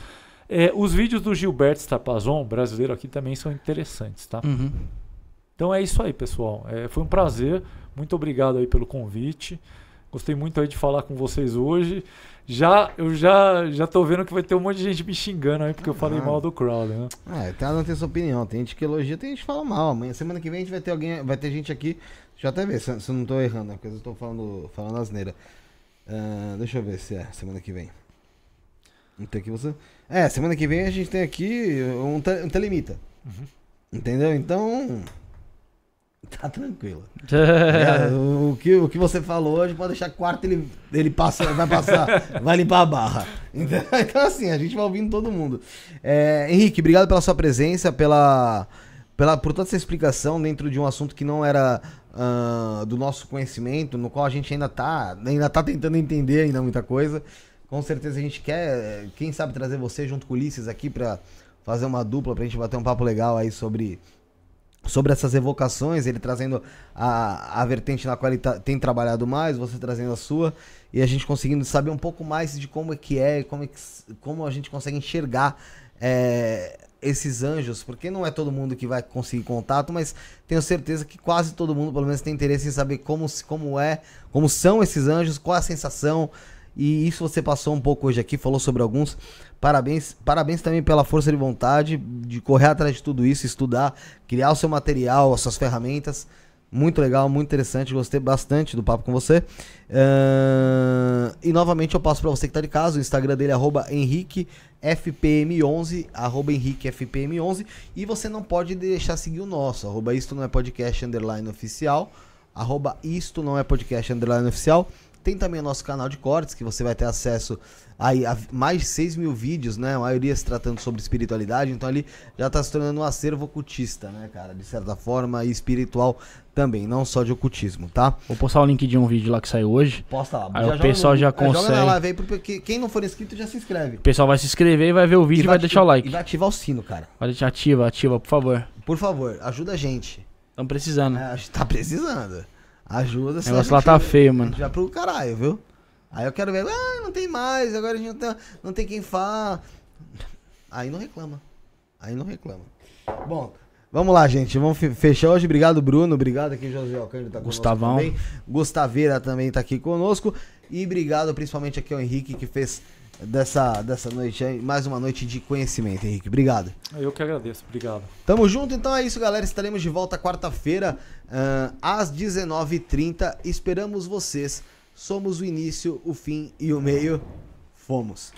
É, os vídeos do Gilberto Stapazon, brasileiro aqui, também são interessantes, tá? Uhum. Então é isso aí, pessoal. É, foi um prazer. Muito obrigado aí pelo convite. Gostei muito aí de falar com vocês hoje. Já, eu já, já tô vendo que vai ter um monte de gente me xingando aí porque eu falei ah. mal do Crowley, né? É, cada um tem sua opinião. Tem gente que elogia, tem gente que fala mal. Amanhã, semana que vem a gente vai ter alguém, vai ter gente aqui. Deixa eu até ver se, se eu não tô errando, né? porque eu tô falando, falando asneira. Uh, deixa eu ver se é semana que vem. Não tem aqui você. É, semana que vem a gente tem aqui um, te, um telemita. Uhum. Entendeu? Então. Tá tranquilo. é, o, que, o que você falou hoje pode deixar quarto, ele, ele passa, vai passar, vai limpar a barra. Então, então, assim, a gente vai ouvindo todo mundo. É, Henrique, obrigado pela sua presença, pela, pela, por toda essa explicação dentro de um assunto que não era uh, do nosso conhecimento, no qual a gente ainda tá, ainda tá tentando entender ainda muita coisa. Com certeza a gente quer, quem sabe, trazer você junto com o Ulisses aqui para fazer uma dupla, pra gente bater um papo legal aí sobre, sobre essas evocações, ele trazendo a, a vertente na qual ele tá, tem trabalhado mais, você trazendo a sua, e a gente conseguindo saber um pouco mais de como é que é, como, é que, como a gente consegue enxergar é, esses anjos, porque não é todo mundo que vai conseguir contato, mas tenho certeza que quase todo mundo, pelo menos, tem interesse em saber como, como é, como são esses anjos, qual é a sensação, e isso você passou um pouco hoje aqui, falou sobre alguns. Parabéns, parabéns também pela força de vontade de correr atrás de tudo isso, estudar, criar o seu material, as suas ferramentas. Muito legal, muito interessante. Gostei bastante do papo com você. Uh, e novamente eu passo para você que está de casa. O Instagram dele é henriquefpm11, henriquefpm11. E você não pode deixar seguir o nosso, arroba isto não é podcast underline oficial, arroba isto não é podcast underline oficial. Tem também o nosso canal de cortes, que você vai ter acesso aí a mais de 6 mil vídeos, né? A maioria se tratando sobre espiritualidade, então ali já está se tornando um acervo ocultista, né, cara? De certa forma, e espiritual também, não só de ocultismo, tá? Vou postar o link de um vídeo lá que saiu hoje. Posta lá. Aí o pessoal no, já consegue. Joga na live aí, porque quem não for inscrito já se inscreve. O pessoal vai se inscrever e vai ver o vídeo e vai, vai deixar o like. E vai ativar o sino, cara. Vai deixar ativa, ativa, por favor. Por favor, ajuda a gente. Estamos precisando. É, tá precisando. Ajuda. O negócio lá tá feio, mano. Já pro caralho, viu? Aí eu quero ver, ah, não tem mais, agora a gente não tem, não tem quem falar. Aí não reclama. Aí não reclama. Bom, vamos lá, gente. Vamos fechar hoje. Obrigado, Bruno. Obrigado aqui, José Alcântara tá Gustavão. também. Gustaveira também tá aqui conosco. E obrigado principalmente aqui ao Henrique que fez dessa, dessa noite aí. Mais uma noite de conhecimento, Henrique. Obrigado. Eu que agradeço, obrigado. Tamo junto, então é isso, galera. Estaremos de volta quarta-feira, uh, às 19h30. Esperamos vocês. Somos o início, o fim e o meio. Fomos.